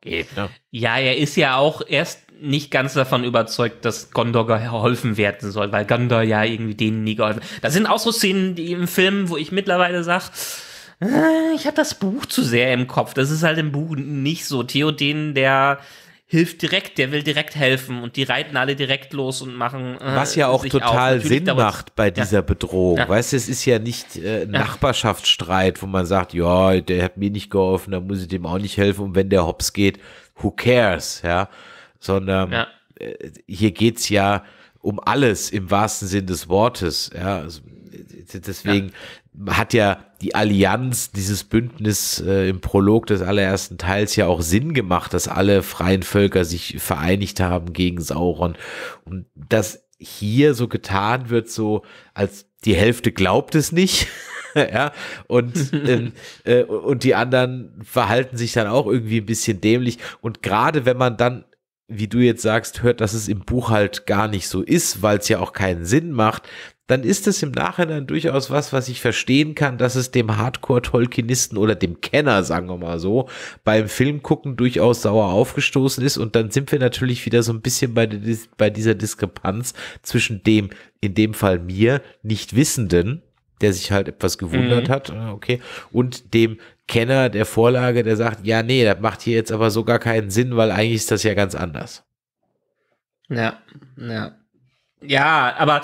geht, ne? Ja, er ist ja auch erst nicht ganz davon überzeugt, dass Gondor geholfen werden soll, weil Gondor ja irgendwie denen nie geholfen. hat. Das sind auch so Szenen die im Film, wo ich mittlerweile sage, äh, ich habe das Buch zu sehr im Kopf. Das ist halt im Buch nicht so. Theoden, der hilft direkt, der will direkt helfen und die reiten alle direkt los und machen. Äh, Was ja auch total Sinn macht bei dieser Bedrohung. Ja. Weißt du, es ist ja nicht äh, Nachbarschaftsstreit, wo man sagt, ja, der hat mir nicht geholfen, da muss ich dem auch nicht helfen und wenn der hops geht, who cares, ja. Sondern ja. Äh, hier geht's ja um alles im wahrsten Sinn des Wortes, ja. Also, äh, deswegen hat ja die Allianz, dieses Bündnis äh, im Prolog des allerersten Teils ja auch Sinn gemacht, dass alle freien Völker sich vereinigt haben gegen Sauron. Und dass hier so getan wird, so als die Hälfte glaubt es nicht. ja, und, äh, äh, und die anderen verhalten sich dann auch irgendwie ein bisschen dämlich. Und gerade wenn man dann wie du jetzt sagst, hört, dass es im Buch halt gar nicht so ist, weil es ja auch keinen Sinn macht, dann ist es im Nachhinein durchaus was, was ich verstehen kann, dass es dem Hardcore-Tolkienisten oder dem Kenner, sagen wir mal so, beim Filmgucken durchaus sauer aufgestoßen ist. Und dann sind wir natürlich wieder so ein bisschen bei, der, bei dieser Diskrepanz zwischen dem, in dem Fall mir, Nichtwissenden, der sich halt etwas gewundert mhm. hat, ah, okay, und dem Kenner der Vorlage, der sagt, ja, nee, das macht hier jetzt aber so gar keinen Sinn, weil eigentlich ist das ja ganz anders. Ja, ja. Ja, aber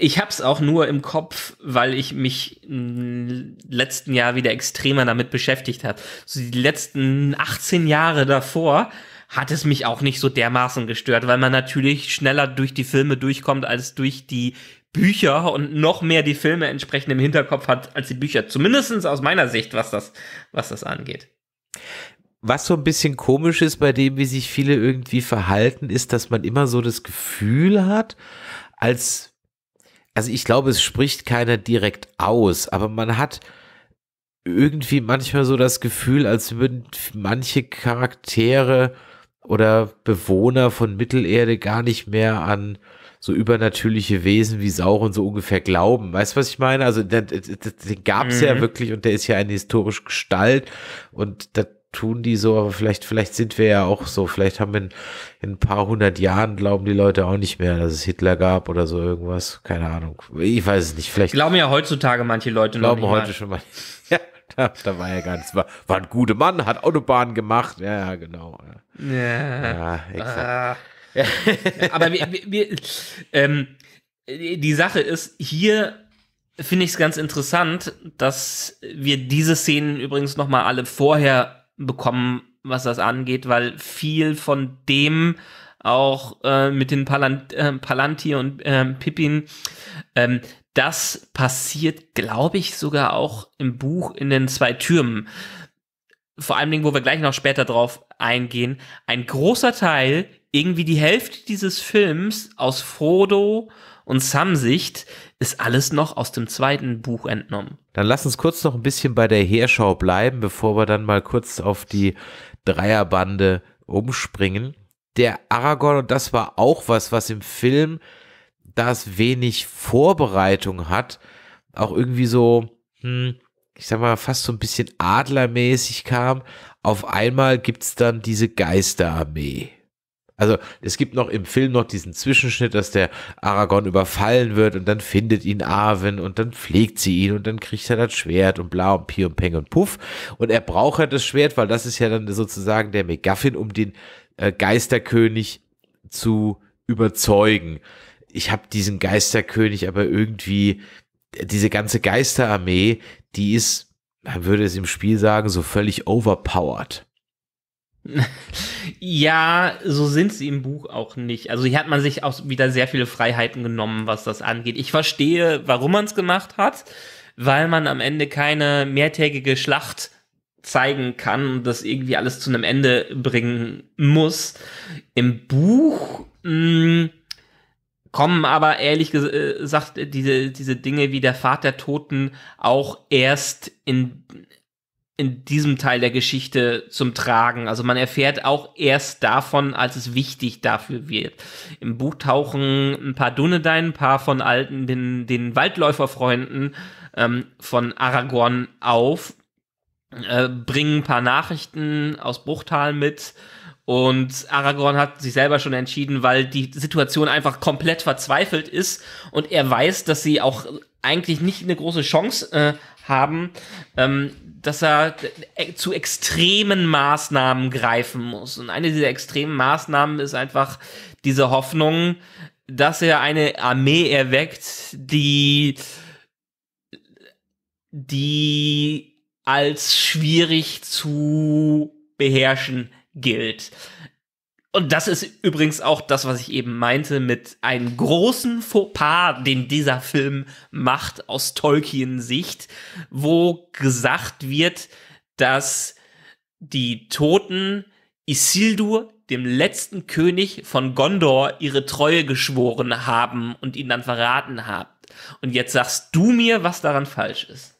ich hab's auch nur im Kopf, weil ich mich im letzten Jahr wieder extremer damit beschäftigt habe. So die letzten 18 Jahre davor hat es mich auch nicht so dermaßen gestört, weil man natürlich schneller durch die Filme durchkommt als durch die Bücher und noch mehr die Filme entsprechend im Hinterkopf hat als die Bücher. Zumindestens aus meiner Sicht, was das, was das angeht. Was so ein bisschen komisch ist bei dem, wie sich viele irgendwie verhalten, ist, dass man immer so das Gefühl hat, als also ich glaube, es spricht keiner direkt aus, aber man hat irgendwie manchmal so das Gefühl, als würden manche Charaktere oder Bewohner von Mittelerde gar nicht mehr an so übernatürliche Wesen wie Sauron so ungefähr glauben. Weißt du, was ich meine? Also den, den gab es mhm. ja wirklich und der ist ja eine historische Gestalt und das tun die so, aber vielleicht, vielleicht sind wir ja auch so. Vielleicht haben in, in ein paar hundert Jahren glauben die Leute auch nicht mehr, dass es Hitler gab oder so irgendwas. Keine Ahnung. Ich weiß es nicht. Vielleicht glauben ja heutzutage manche Leute glauben noch nicht heute mal. schon mal. Ja, da, da, war ja gar nichts. War, war ein guter Mann, hat Autobahnen gemacht. Ja, ja, genau. Ja, ja exakt. Ah. aber wir, wir, ähm, die Sache ist, hier finde ich es ganz interessant, dass wir diese Szenen übrigens nochmal alle vorher bekommen, was das angeht, weil viel von dem auch äh, mit den Palant äh, Palantir und äh, Pippin, ähm, das passiert, glaube ich, sogar auch im Buch in den zwei Türmen. Vor allen Dingen, wo wir gleich noch später drauf eingehen, ein großer Teil, irgendwie die Hälfte dieses Films aus Frodo und Sam-Sicht ist alles noch aus dem zweiten Buch entnommen. Dann lass uns kurz noch ein bisschen bei der Heerschau bleiben, bevor wir dann mal kurz auf die Dreierbande umspringen. Der Aragorn, und das war auch was, was im Film, da es wenig Vorbereitung hat, auch irgendwie so, hm, ich sag mal, fast so ein bisschen adlermäßig kam. Auf einmal gibt es dann diese Geisterarmee. Also es gibt noch im Film noch diesen Zwischenschnitt, dass der Aragorn überfallen wird und dann findet ihn Arwen und dann pflegt sie ihn und dann kriegt er das Schwert und bla und pi und peng und puff. Und er braucht ja halt das Schwert, weil das ist ja dann sozusagen der McGuffin, um den äh, Geisterkönig zu überzeugen. Ich habe diesen Geisterkönig aber irgendwie, diese ganze Geisterarmee, die ist, man würde es im Spiel sagen, so völlig overpowered. Ja, so sind sie im Buch auch nicht. Also hier hat man sich auch wieder sehr viele Freiheiten genommen, was das angeht. Ich verstehe, warum man es gemacht hat, weil man am Ende keine mehrtägige Schlacht zeigen kann und das irgendwie alles zu einem Ende bringen muss. Im Buch mh, hm, kommen aber ehrlich gesagt äh, äh, diese, diese Dinge wie der Pfad der Toten auch erst in in diesem Teil der Geschichte zum Tragen. Also man erfährt auch erst davon, als es wichtig dafür wird. Im Buch tauchen ein paar Dunedain, ein paar von alten, den, den Waldläuferfreunden ähm, von Aragorn auf, äh, bringen ein paar Nachrichten aus Bruchtal mit. Und Aragorn hat sich selber schon entschieden, weil die Situation einfach komplett verzweifelt ist und er weiß, dass sie auch eigentlich nicht eine große Chance äh, haben, ähm, dass er äh, zu extremen Maßnahmen greifen muss. Und eine dieser extremen Maßnahmen ist einfach diese Hoffnung, dass er eine Armee erweckt, die die als schwierig zu beherrschen gilt. Und das ist übrigens auch das, was ich eben meinte, mit einem großen Fauxpas, den dieser Film macht aus Tolkien-Sicht, wo gesagt wird, dass die Toten Isildur, dem letzten König von Gondor, ihre Treue geschworen haben und ihn dann verraten haben. Und jetzt sagst du mir, was daran falsch ist.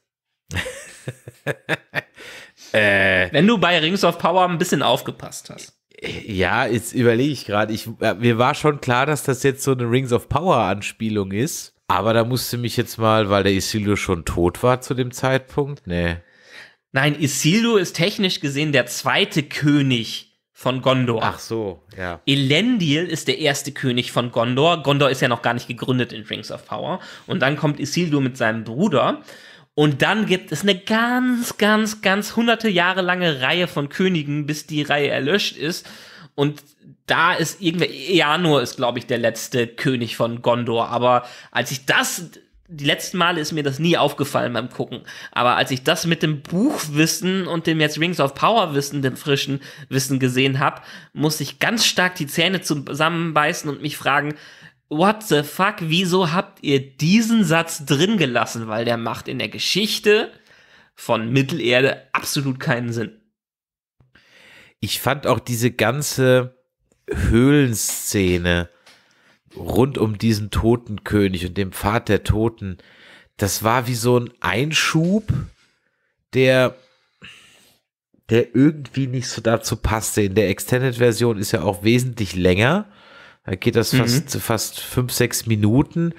äh. Wenn du bei Rings of Power ein bisschen aufgepasst hast. Ja, jetzt überlege ich gerade. Ich, äh, mir war schon klar, dass das jetzt so eine Rings of Power Anspielung ist. Aber da musste mich jetzt mal, weil der Isildur schon tot war zu dem Zeitpunkt. Nee. Nein, Isildur ist technisch gesehen der zweite König von Gondor. Ach so, ja. Elendil ist der erste König von Gondor. Gondor ist ja noch gar nicht gegründet in Rings of Power. Und dann kommt Isildur mit seinem Bruder. Und dann gibt es eine ganz, ganz, ganz hunderte Jahre lange Reihe von Königen, bis die Reihe erlöscht ist. Und da ist irgendwer, Eanor ist, glaube ich, der letzte König von Gondor. Aber als ich das, die letzten Male ist mir das nie aufgefallen beim Gucken. Aber als ich das mit dem Buchwissen und dem jetzt Rings of Power Wissen, dem frischen Wissen gesehen habe, muss ich ganz stark die Zähne zusammenbeißen und mich fragen, what the fuck, wieso habt ihr diesen Satz drin gelassen? Weil der macht in der Geschichte von Mittelerde absolut keinen Sinn. Ich fand auch diese ganze Höhlenszene rund um diesen Totenkönig und dem Pfad der Toten, das war wie so ein Einschub, der der irgendwie nicht so dazu passte. In der Extended-Version ist ja auch wesentlich länger da geht das fast, mhm. fast fünf, sechs Minuten.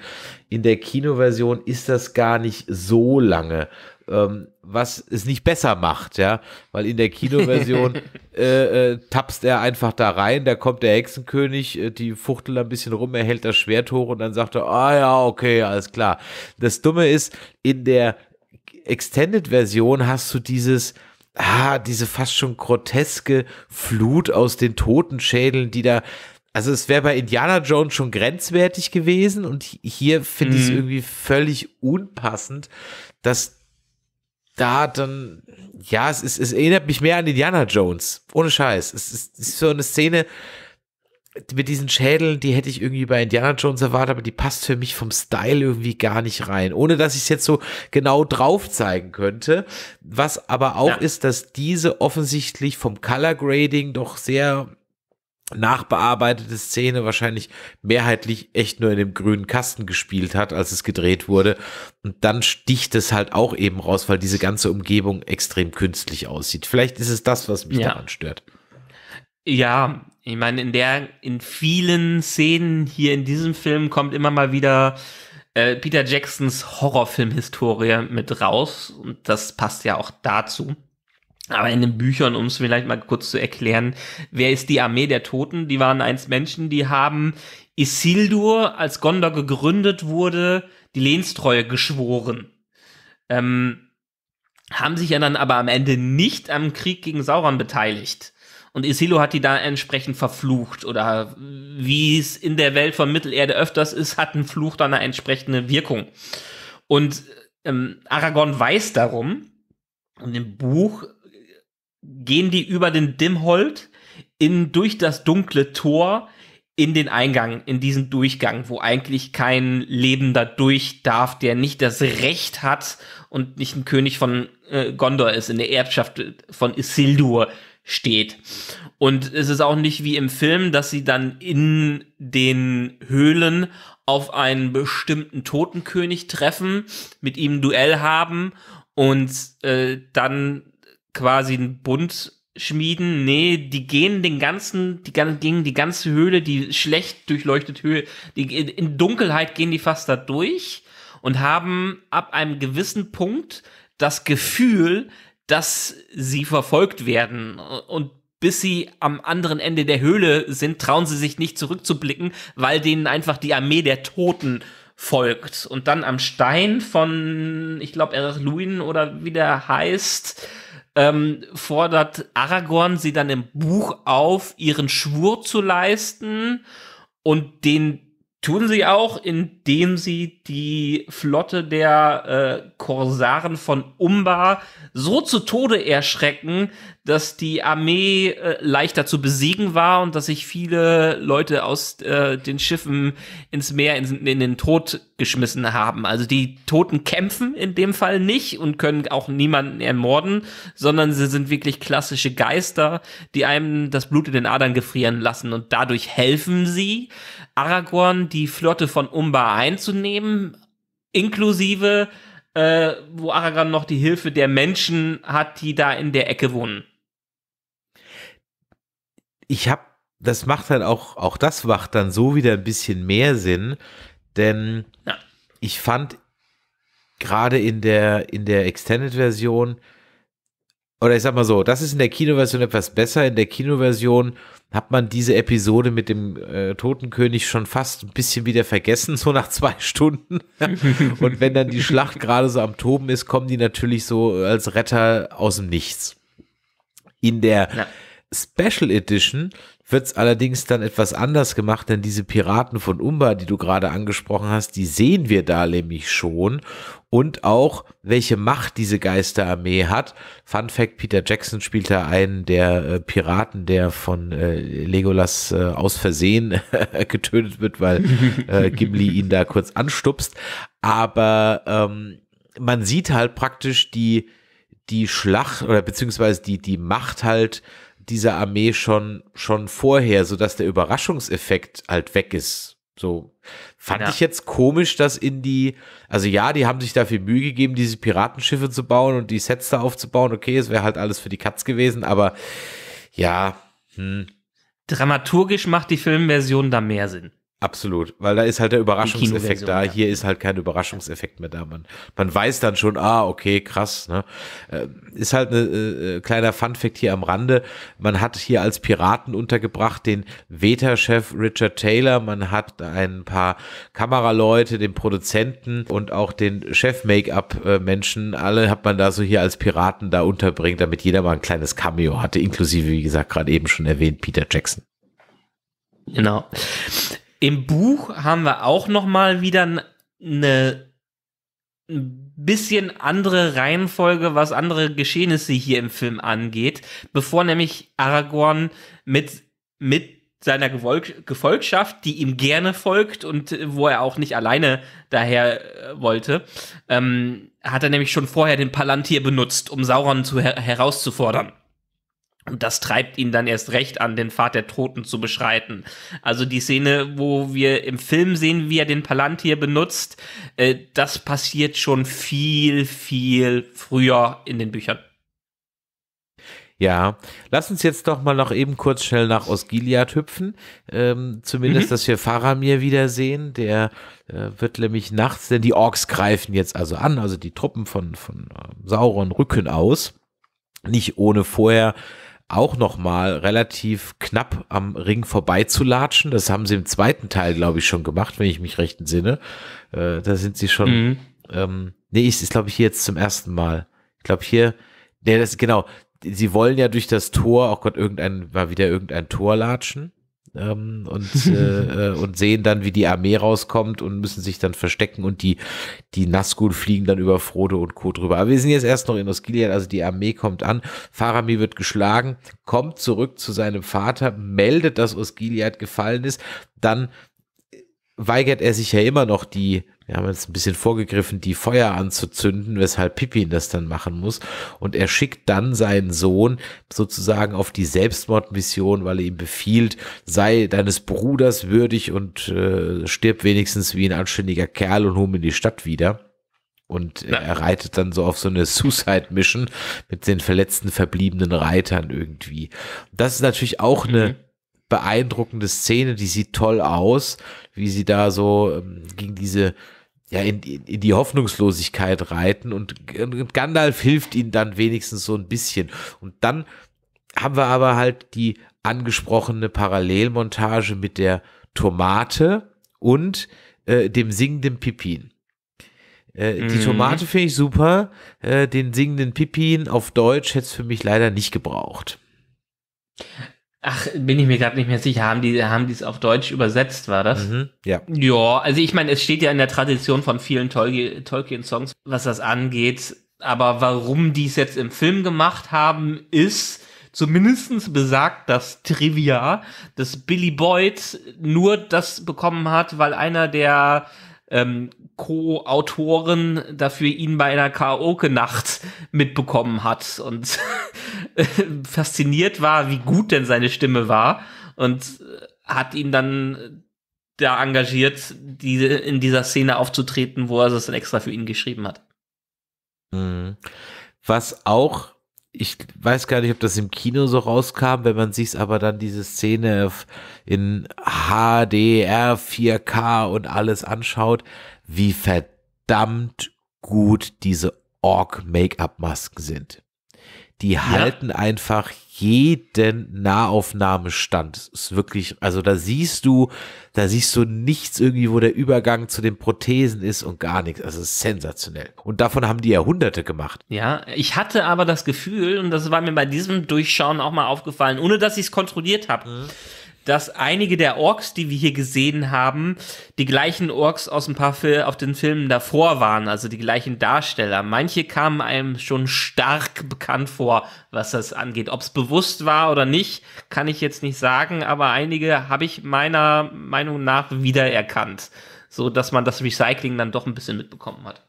In der Kinoversion ist das gar nicht so lange, ähm, was es nicht besser macht, ja, weil in der Kinoversion äh, äh, tapst er einfach da rein, da kommt der Hexenkönig, äh, die fuchtelt ein bisschen rum, er hält das Schwert hoch und dann sagt er, ah ja, okay, alles klar. Das Dumme ist, in der Extended-Version hast du dieses, ah, diese fast schon groteske Flut aus den Totenschädeln, die da also es wäre bei Indiana Jones schon grenzwertig gewesen und hier finde ich es mhm. irgendwie völlig unpassend, dass da dann, ja, es, ist, es erinnert mich mehr an Indiana Jones, ohne Scheiß. Es ist, es ist so eine Szene mit diesen Schädeln, die hätte ich irgendwie bei Indiana Jones erwartet, aber die passt für mich vom Style irgendwie gar nicht rein, ohne dass ich es jetzt so genau drauf zeigen könnte. Was aber auch ja. ist, dass diese offensichtlich vom Color Grading doch sehr nachbearbeitete Szene wahrscheinlich mehrheitlich echt nur in dem grünen Kasten gespielt hat, als es gedreht wurde. Und dann sticht es halt auch eben raus, weil diese ganze Umgebung extrem künstlich aussieht. Vielleicht ist es das, was mich ja. daran stört. Ja, ich meine, in der, in vielen Szenen hier in diesem Film kommt immer mal wieder äh, Peter Jacksons Horrorfilmhistorie mit raus. Und das passt ja auch dazu. Aber in den Büchern, um es vielleicht mal kurz zu erklären, wer ist die Armee der Toten? Die waren einst Menschen, die haben Isildur, als Gondor gegründet wurde, die Lehnstreue geschworen. Ähm, haben sich ja dann aber am Ende nicht am Krieg gegen Sauron beteiligt. Und Isildur hat die da entsprechend verflucht. Oder wie es in der Welt von Mittelerde öfters ist, hat ein Fluch dann eine entsprechende Wirkung. Und ähm, Aragorn weiß darum. Und im Buch gehen die über den Dimhold in, durch das dunkle Tor in den Eingang, in diesen Durchgang, wo eigentlich kein Lebender durch darf, der nicht das Recht hat und nicht ein König von äh, Gondor ist, in der Erbschaft von Isildur steht. Und es ist auch nicht wie im Film, dass sie dann in den Höhlen auf einen bestimmten Totenkönig treffen, mit ihm ein Duell haben und äh, dann quasi einen Bund schmieden. Nee, die gehen den ganzen, die gingen die ganze Höhle, die schlecht durchleuchtet Höhle, die, in Dunkelheit gehen die fast da durch und haben ab einem gewissen Punkt das Gefühl, dass sie verfolgt werden und bis sie am anderen Ende der Höhle sind, trauen sie sich nicht zurückzublicken, weil denen einfach die Armee der Toten folgt. Und dann am Stein von, ich glaube, Erich Luin oder wie der heißt, ähm, fordert Aragorn sie dann im Buch auf, ihren Schwur zu leisten. Und den tun sie auch, in indem sie die Flotte der äh, Korsaren von Umba so zu Tode erschrecken, dass die Armee äh, leichter zu besiegen war und dass sich viele Leute aus äh, den Schiffen ins Meer, in, in den Tod geschmissen haben. Also die Toten kämpfen in dem Fall nicht und können auch niemanden ermorden, sondern sie sind wirklich klassische Geister, die einem das Blut in den Adern gefrieren lassen und dadurch helfen sie Aragorn, die Flotte von Umbar einzunehmen, inklusive, äh, wo Aragorn noch die Hilfe der Menschen hat, die da in der Ecke wohnen. Ich habe, das macht halt auch, auch das macht dann so wieder ein bisschen mehr Sinn, denn ja. ich fand gerade in der, in der Extended-Version, oder ich sag mal so, das ist in der Kinoversion etwas besser. In der Kinoversion hat man diese Episode mit dem äh, Totenkönig schon fast ein bisschen wieder vergessen, so nach zwei Stunden. und wenn dann die Schlacht gerade so am Toben ist, kommen die natürlich so als Retter aus dem Nichts. In der ja. Special Edition wird es allerdings dann etwas anders gemacht, denn diese Piraten von Umba, die du gerade angesprochen hast, die sehen wir da nämlich schon und auch welche Macht diese Geisterarmee hat. Fun Fact, Peter Jackson spielt da einen der äh, Piraten, der von äh, Legolas äh, aus Versehen getötet wird, weil äh, Gimli ihn da kurz anstupst. Aber ähm, man sieht halt praktisch die, die Schlacht oder beziehungsweise die, die Macht halt dieser Armee schon, schon vorher, sodass der Überraschungseffekt halt weg ist. So fand ja. ich jetzt komisch, dass in die, also ja, die haben sich dafür Mühe gegeben, diese Piratenschiffe zu bauen und die Sets da aufzubauen. Okay, es wäre halt alles für die Katz gewesen, aber ja, hm. Dramaturgisch macht die Filmversion da mehr Sinn. Absolut, weil da ist halt der Überraschungseffekt da. Ja. Hier ist halt kein Überraschungseffekt mehr da. Man, man weiß dann schon, ah, okay, krass. Ne? Äh, ist halt ein äh, äh, kleiner Funfact hier am Rande. Man hat hier als Piraten untergebracht den Veta-Chef Richard Taylor. Man hat ein paar Kameraleute, den Produzenten und auch den Chef-Make-up-Menschen. Alle hat man da so hier als Piraten da unterbringt, damit jeder mal ein kleines Cameo hatte, inklusive, wie gesagt, gerade eben schon erwähnt, Peter Jackson. Genau. Im Buch haben wir auch noch mal wieder eine bisschen andere Reihenfolge, was andere Geschehnisse hier im Film angeht, bevor nämlich Aragorn mit mit seiner Gefolgschaft, die ihm gerne folgt und äh, wo er auch nicht alleine daher äh, wollte, ähm, hat er nämlich schon vorher den Palantir benutzt, um Sauron zu her herauszufordern. Und das treibt ihn dann erst recht an, den Pfad der Toten zu beschreiten. Also die Szene, wo wir im Film sehen, wie er den Palantir benutzt, äh, das passiert schon viel, viel früher in den Büchern. Ja, lass uns jetzt doch mal noch eben kurz schnell nach Osgiliath hüpfen. Ähm, zumindest, mhm. dass wir Faramir wiedersehen. Der äh, wird nämlich nachts, denn die Orks greifen jetzt also an, also die Truppen von, von äh, Sauron rücken aus. Nicht ohne vorher auch nochmal relativ knapp am Ring vorbeizulatschen. Das haben sie im zweiten Teil, glaube ich, schon gemacht, wenn ich mich recht entsinne. Äh, da sind sie schon. Mhm. Ähm, nee, ist, ist glaube ich, hier jetzt zum ersten Mal. Ich glaube hier, nee, das genau. Sie wollen ja durch das Tor, auch oh Gott, irgendein, mal wieder irgendein Tor latschen ähm, und, äh, äh, und sehen dann, wie die Armee rauskommt und müssen sich dann verstecken und die, die Nazgul fliegen dann über Frodo und Co. drüber. Aber wir sind jetzt erst noch in Osgiliad, also die Armee kommt an, Faramir wird geschlagen, kommt zurück zu seinem Vater, meldet, dass Osgiliad gefallen ist, dann weigert er sich ja immer noch die wir haben jetzt ein bisschen vorgegriffen, die Feuer anzuzünden, weshalb Pippin das dann machen muss. Und er schickt dann seinen Sohn sozusagen auf die Selbstmordmission, weil er ihm befiehlt, sei deines Bruders würdig und äh, stirb wenigstens wie ein anständiger Kerl und hol in die Stadt wieder. Und ja. er reitet dann so auf so eine Suicide-Mission mit den verletzten verbliebenen Reitern irgendwie. Das ist natürlich auch mhm. eine beeindruckende Szene, die sieht toll aus, wie sie da so ähm, gegen diese ja, in, in, die Hoffnungslosigkeit reiten und, und Gandalf hilft ihnen dann wenigstens so ein bisschen. Und dann haben wir aber halt die angesprochene Parallelmontage mit der Tomate und äh, dem singenden Pipin. Äh, die mhm. Tomate finde ich super, äh, den singenden Pipin auf Deutsch hätte es für mich leider nicht gebraucht. Ach, bin ich mir gerade nicht mehr sicher. Haben die haben die es auf Deutsch übersetzt, war das? Mhm, ja. Ja, also ich meine, es steht ja in der Tradition von vielen Tolkien-Songs, was das angeht. Aber warum die es jetzt im Film gemacht haben, ist zumindestens besagt das Trivia, dass Billy Boyd nur das bekommen hat, weil einer der ähm, Co-Autoren dafür ihn bei einer Karaoke-Nacht mitbekommen hat und fasziniert war, wie gut denn seine Stimme war und äh, hat ihn dann äh, da engagiert, die, in dieser Szene aufzutreten, wo er es dann extra für ihn geschrieben hat. Mhm. Was auch ich weiß gar nicht, ob das im Kino so rauskam, wenn man sich aber dann diese Szene in HDR, 4K und alles anschaut, wie verdammt gut diese org make up masken sind. Die ja. halten einfach jeden Nahaufnahmestand. Es ist wirklich, also da siehst du, da siehst du nichts irgendwie, wo der Übergang zu den Prothesen ist und gar nichts. Also sensationell. Und davon haben die Jahrhunderte gemacht. Ja, ich hatte aber das Gefühl, und das war mir bei diesem Durchschauen auch mal aufgefallen, ohne dass ich es kontrolliert habe. Mhm dass einige der Orks, die wir hier gesehen haben, die gleichen Orks aus ein paar Fil auf den Filmen davor waren, also die gleichen Darsteller. Manche kamen einem schon stark bekannt vor, was das angeht. Ob es bewusst war oder nicht, kann ich jetzt nicht sagen, aber einige habe ich meiner Meinung nach wiedererkannt, so dass man das Recycling dann doch ein bisschen mitbekommen hat.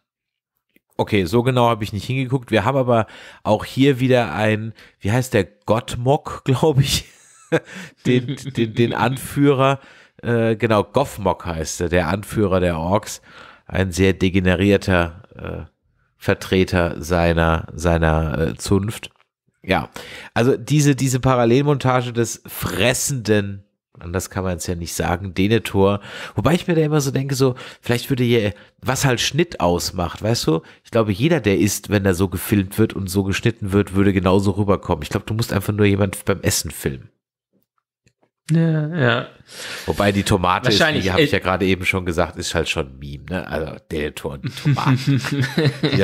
Okay, so genau habe ich nicht hingeguckt. Wir haben aber auch hier wieder ein, wie heißt der, Gottmock, glaube ich. den, den, den, Anführer, äh, genau, Goffmog heißt er, der Anführer der Orks, ein sehr degenerierter äh, Vertreter seiner, seiner äh, Zunft. Ja, also diese, diese Parallelmontage des fressenden anders kann man es ja nicht sagen, Denetor. Wobei ich mir da immer so denke, so, vielleicht würde hier, was halt Schnitt ausmacht, weißt du? Ich glaube, jeder, der isst, wenn er so gefilmt wird und so geschnitten wird, würde genauso rüberkommen. Ich glaube, du musst einfach nur jemand beim Essen filmen. Ja, ja. Wobei die Tomate ist, wie habe ich äh, ja gerade eben schon gesagt, ist halt schon Meme, ne? Also der Tor und die Tomaten.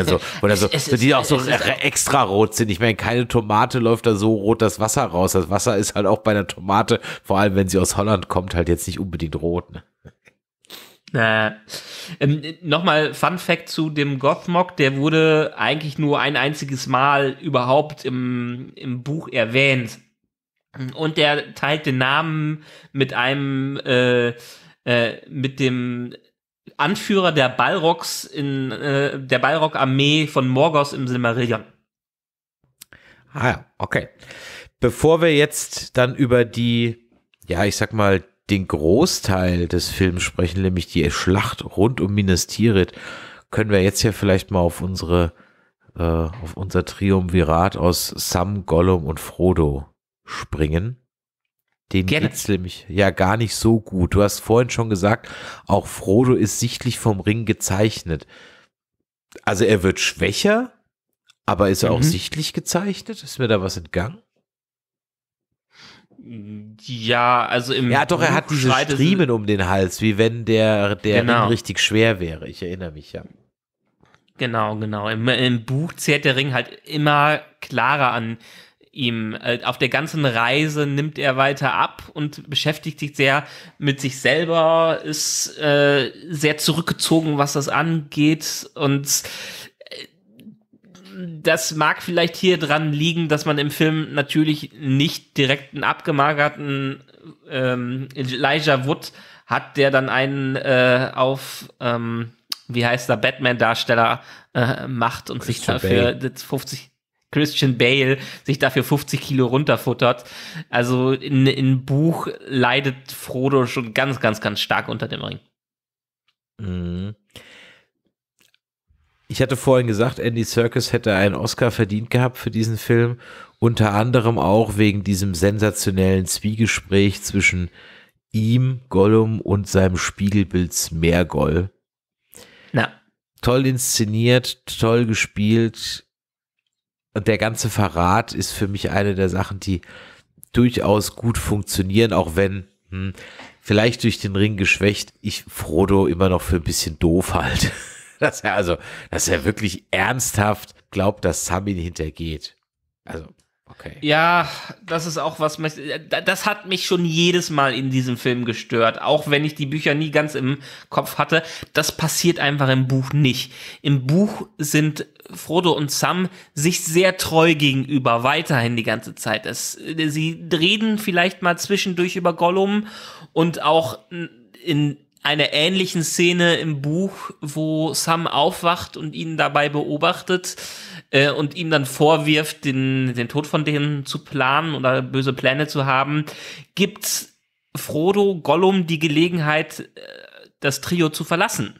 so, oder so, es, es, so die auch so extra rot sind. Ich meine, keine Tomate läuft da so rot das Wasser raus. Das Wasser ist halt auch bei einer Tomate, vor allem wenn sie aus Holland kommt, halt jetzt nicht unbedingt rot, ne? Äh, ähm, Nochmal Fun Fact zu dem Gothmog, der wurde eigentlich nur ein einziges Mal überhaupt im, im Buch erwähnt und der teilt den Namen mit einem, äh, äh, mit dem Anführer der Balrogs in äh, der Balrog-Armee von Morgos im Silmarillion. Ah ja, okay. Bevor wir jetzt dann über die, ja, ich sag mal, den Großteil des Films sprechen, nämlich die Schlacht rund um Minas Tirith, können wir jetzt ja vielleicht mal auf unsere, äh, auf unser Triumvirat aus Sam, Gollum und Frodo springen. Den es nämlich ja gar nicht so gut. Du hast vorhin schon gesagt, auch Frodo ist sichtlich vom Ring gezeichnet. Also er wird schwächer, aber ist er mhm. auch sichtlich gezeichnet? Ist mir da was entgangen? Ja, also im Ja, doch, er hat diese Striemen um den Hals, wie wenn der, der genau. Ring richtig schwer wäre. Ich erinnere mich ja. Genau, genau. Im, im Buch zehrt der Ring halt immer klarer an ihm. Äh, auf der ganzen Reise nimmt er weiter ab und beschäftigt sich sehr mit sich selber, ist äh, sehr zurückgezogen, was das angeht und äh, das mag vielleicht hier dran liegen, dass man im Film natürlich nicht direkt einen abgemagerten ähm, Elijah Wood hat, der dann einen äh, auf, ähm, wie heißt der, Batman-Darsteller äh, macht und sich dafür Bale. 50, Christian Bale sich dafür 50 Kilo runterfuttert. Also in, in Buch leidet Frodo schon ganz, ganz, ganz stark unter dem Ring. Mhm. Ich hatte vorhin gesagt, Andy Serkis hätte einen Oscar verdient gehabt für diesen Film, unter anderem auch wegen diesem sensationellen Zwiegespräch zwischen ihm, Gollum, und seinem Spiegelbild Smergol. Na. Toll inszeniert, toll gespielt, und der ganze Verrat ist für mich eine der Sachen, die durchaus gut funktionieren, auch wenn hm, vielleicht durch den Ring geschwächt, ich Frodo immer noch für ein bisschen doof halt. dass er also, dass er wirklich ernsthaft glaubt, dass Sam ihn hintergeht. Also, okay. Ja, das ist auch was, das hat mich schon jedes Mal in diesem Film gestört, auch wenn ich die Bücher nie ganz im Kopf hatte. Das passiert einfach im Buch nicht. Im Buch sind Frodo und Sam sich sehr treu gegenüber weiterhin die ganze Zeit. Es, sie reden vielleicht mal zwischendurch über Gollum und auch in einer ähnlichen Szene im Buch, wo Sam aufwacht und ihn dabei beobachtet äh, und ihm dann vorwirft, den, den Tod von denen zu planen oder böse Pläne zu haben, gibt Frodo Gollum die Gelegenheit, äh, das Trio zu verlassen.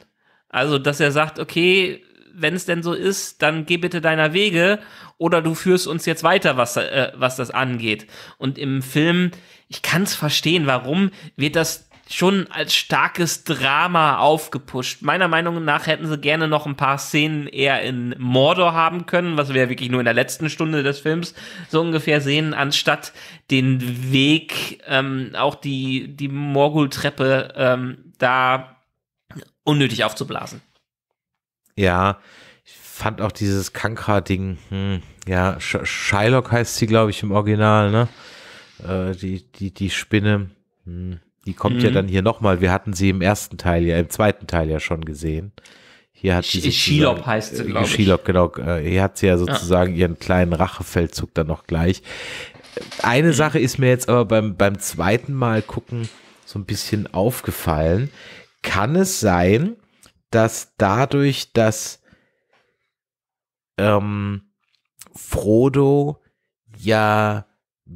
Also, dass er sagt, okay, wenn es denn so ist, dann geh bitte deiner Wege oder du führst uns jetzt weiter, was, äh, was das angeht. Und im Film, ich kann es verstehen, warum wird das schon als starkes Drama aufgepusht. Meiner Meinung nach hätten sie gerne noch ein paar Szenen eher in Mordor haben können, was wir ja wirklich nur in der letzten Stunde des Films so ungefähr sehen, anstatt den Weg, ähm, auch die, die Morgul-Treppe ähm, da unnötig aufzublasen. Ja, ich fand auch dieses Kankra-Ding, hm, ja, Sh Shylock heißt sie, glaube ich, im Original, ne? Äh, die, die, die Spinne, hm, die kommt mhm. ja dann hier nochmal. Wir hatten sie im ersten Teil ja, im zweiten Teil ja schon gesehen. Hier hat sie Shilop heißt sie, äh, glaube ich. Shilop, genau. Äh, hier hat sie ja sozusagen ja. ihren kleinen Rachefeldzug dann noch gleich. Eine mhm. Sache ist mir jetzt aber beim, beim zweiten Mal gucken so ein bisschen aufgefallen. Kann es sein, dass dadurch, dass ähm, Frodo ja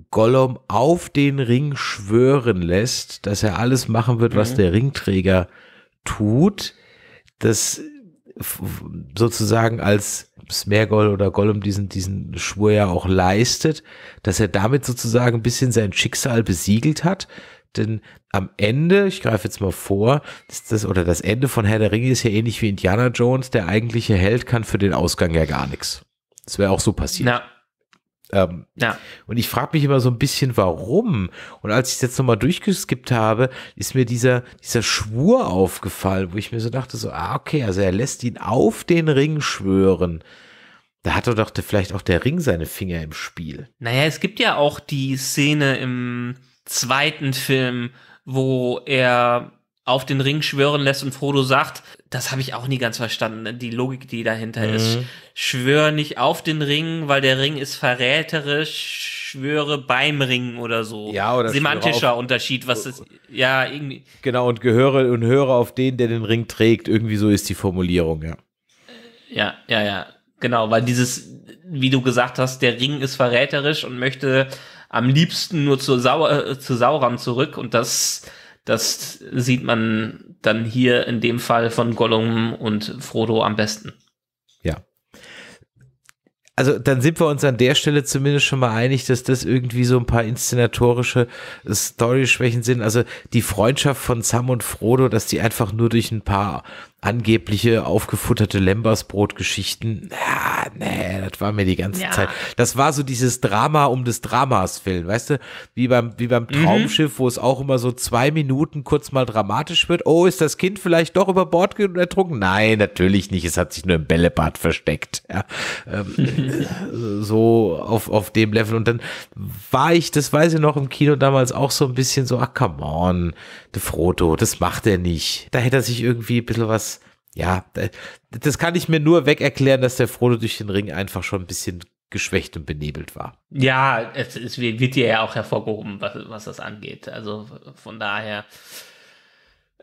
Gollum auf den Ring schwören lässt, dass er alles machen wird, was mhm. der Ringträger tut, dass sozusagen als Smergol oder Gollum diesen, diesen Schwur ja auch leistet, dass er damit sozusagen ein bisschen sein Schicksal besiegelt hat, denn am Ende, ich greife jetzt mal vor, ist das, oder das Ende von Herr der Ringe ist ja ähnlich wie Indiana Jones. Der eigentliche Held kann für den Ausgang ja gar nichts. Das wäre auch so passiert. Ja. Ähm, ja. Und ich frage mich immer so ein bisschen, warum. Und als ich es jetzt nochmal durchgeskippt habe, ist mir dieser, dieser Schwur aufgefallen, wo ich mir so dachte, so, ah, okay, also er lässt ihn auf den Ring schwören. Da hat er doch vielleicht auch der Ring seine Finger im Spiel. Naja, es gibt ja auch die Szene im zweiten Film, wo er auf den Ring schwören lässt und Frodo sagt, das habe ich auch nie ganz verstanden, ne, die Logik, die dahinter mhm. ist. Schwör nicht auf den Ring, weil der Ring ist verräterisch, schwöre beim Ring oder so. Ja, oder Semantischer auf, Unterschied, was oh, ist, ja, irgendwie. Genau, und gehöre und höre auf den, der den Ring trägt. Irgendwie so ist die Formulierung, ja. Ja, ja, ja. Genau, weil dieses, wie du gesagt hast, der Ring ist verräterisch und möchte am liebsten nur zu, Sau äh, zu Sauron zurück und das, das sieht man dann hier in dem Fall von Gollum und Frodo am besten. Ja, also dann sind wir uns an der Stelle zumindest schon mal einig, dass das irgendwie so ein paar inszenatorische Story-Schwächen sind. Also die Freundschaft von Sam und Frodo, dass die einfach nur durch ein paar angebliche aufgefutterte Lembersbrot-Geschichten, ja, nee, das war mir die ganze ja. Zeit. Das war so dieses Drama um des Dramas Film, weißt du, wie beim, wie beim mhm. Traumschiff, mhm. wo es auch immer so zwei Minuten kurz mal dramatisch wird. Oh, ist das Kind vielleicht doch über Bord ertrunken? Nein, natürlich nicht. Es hat sich nur im Bällebad versteckt. Ja. Ähm, Äh, so auf, auf dem Level. Und dann war ich, das weiß ich noch, im Kino damals auch so ein bisschen so, ach come on, De Frodo, das macht er nicht. Da hätte er sich irgendwie ein bisschen was, ja, das kann ich mir nur weg erklären, dass der Frodo durch den Ring einfach schon ein bisschen geschwächt und benebelt war. Ja, es, es wird ja auch hervorgehoben, was, was das angeht. Also von daher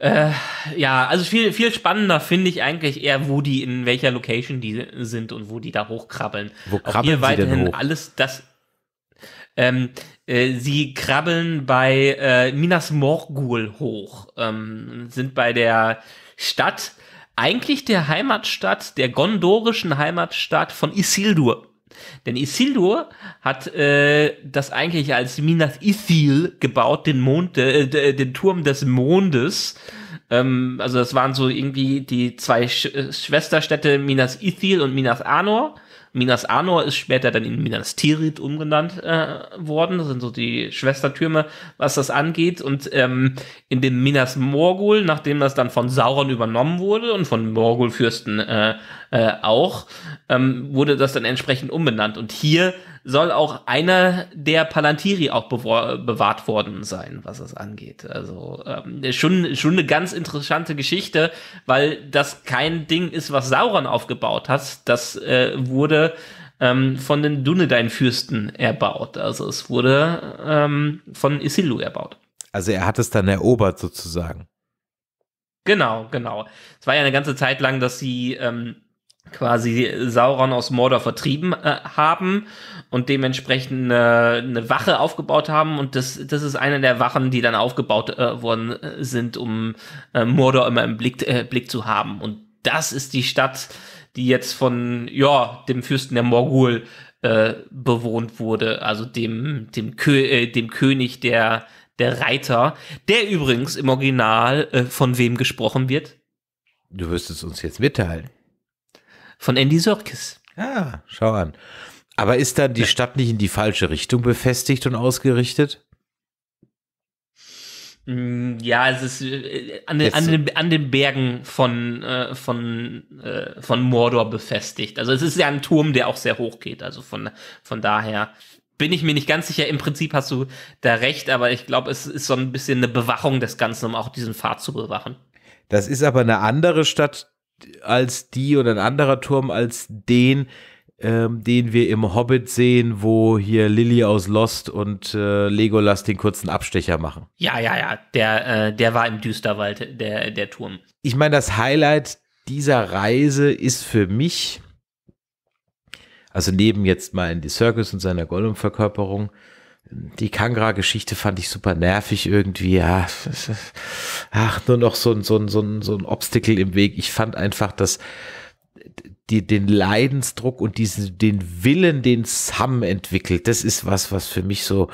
äh, ja, also viel, viel spannender finde ich eigentlich eher, wo die, in welcher Location die sind und wo die da hochkrabbeln. Wo krabbeln Auch hier sie weiterhin denn hoch? alles das. Ähm, äh, sie krabbeln bei äh, Minas Morgul hoch, ähm, sind bei der Stadt, eigentlich der Heimatstadt, der gondorischen Heimatstadt von Isildur. Denn Isildur hat äh, das eigentlich als Minas Ithil gebaut, den Mond, äh, äh, den Turm des Mondes. Ähm, also das waren so irgendwie die zwei Sch äh, Schwesterstädte Minas Ithil und Minas Anor. Minas Anor ist später dann in Minas Tirith umgenannt äh, worden. Das sind so die Schwestertürme, was das angeht. Und ähm, in dem Minas Morgul, nachdem das dann von Sauron übernommen wurde und von Morgul-Fürsten äh, äh, auch, ähm, wurde das dann entsprechend umbenannt. Und hier soll auch einer der Palantiri auch bewahrt worden sein, was das angeht. Also ähm, schon, schon eine ganz interessante Geschichte, weil das kein Ding ist, was Sauron aufgebaut hat. Das äh, wurde ähm, von den Dunedain-Fürsten erbaut. Also es wurde ähm, von Isilu erbaut. Also er hat es dann erobert sozusagen. Genau, genau. Es war ja eine ganze Zeit lang, dass sie ähm, quasi Sauron aus Mordor vertrieben äh, haben und dementsprechend eine, eine, Wache aufgebaut haben und das, das ist eine der Wachen, die dann aufgebaut äh, worden äh, sind, um äh, Mordor immer im Blick, äh, Blick zu haben. Und das ist die Stadt, die jetzt von ja, dem Fürsten der Morgul äh, bewohnt wurde, also dem, dem, Kö dem König der, der Reiter, der übrigens im Original von wem gesprochen wird? Du wirst es uns jetzt mitteilen von Andy Serkis. Ja, ah, schau an. Aber ist dann die Stadt nicht in die falsche Richtung befestigt und ausgerichtet? Mm, ja, es ist äh, an, den, an, den, an den Bergen von, äh, von, äh, von Mordor befestigt. Also es ist ja ein Turm, der auch sehr hoch geht. Also von, von daher bin ich mir nicht ganz sicher. Im Prinzip hast du da recht, aber ich glaube, es ist so ein bisschen eine Bewachung des Ganzen, um auch diesen Pfad zu bewachen. Das ist aber eine andere Stadt, als die oder ein anderer Turm als den, ähm, den wir im Hobbit sehen, wo hier Lilly aus Lost und äh, Legolas den kurzen Abstecher machen. Ja, ja, ja, der, äh, der war im Düsterwald, der, der Turm. Ich meine, das Highlight dieser Reise ist für mich, also neben jetzt mal in die Circus und seiner Gollum-Verkörperung, die Kangra-Geschichte fand ich super nervig irgendwie. Ja, ach, nur noch so ein, so ein, so ein, so ein Obstacle im Weg. Ich fand einfach, dass die, den Leidensdruck und diesen, den Willen, den Sam entwickelt, das ist was, was für mich so,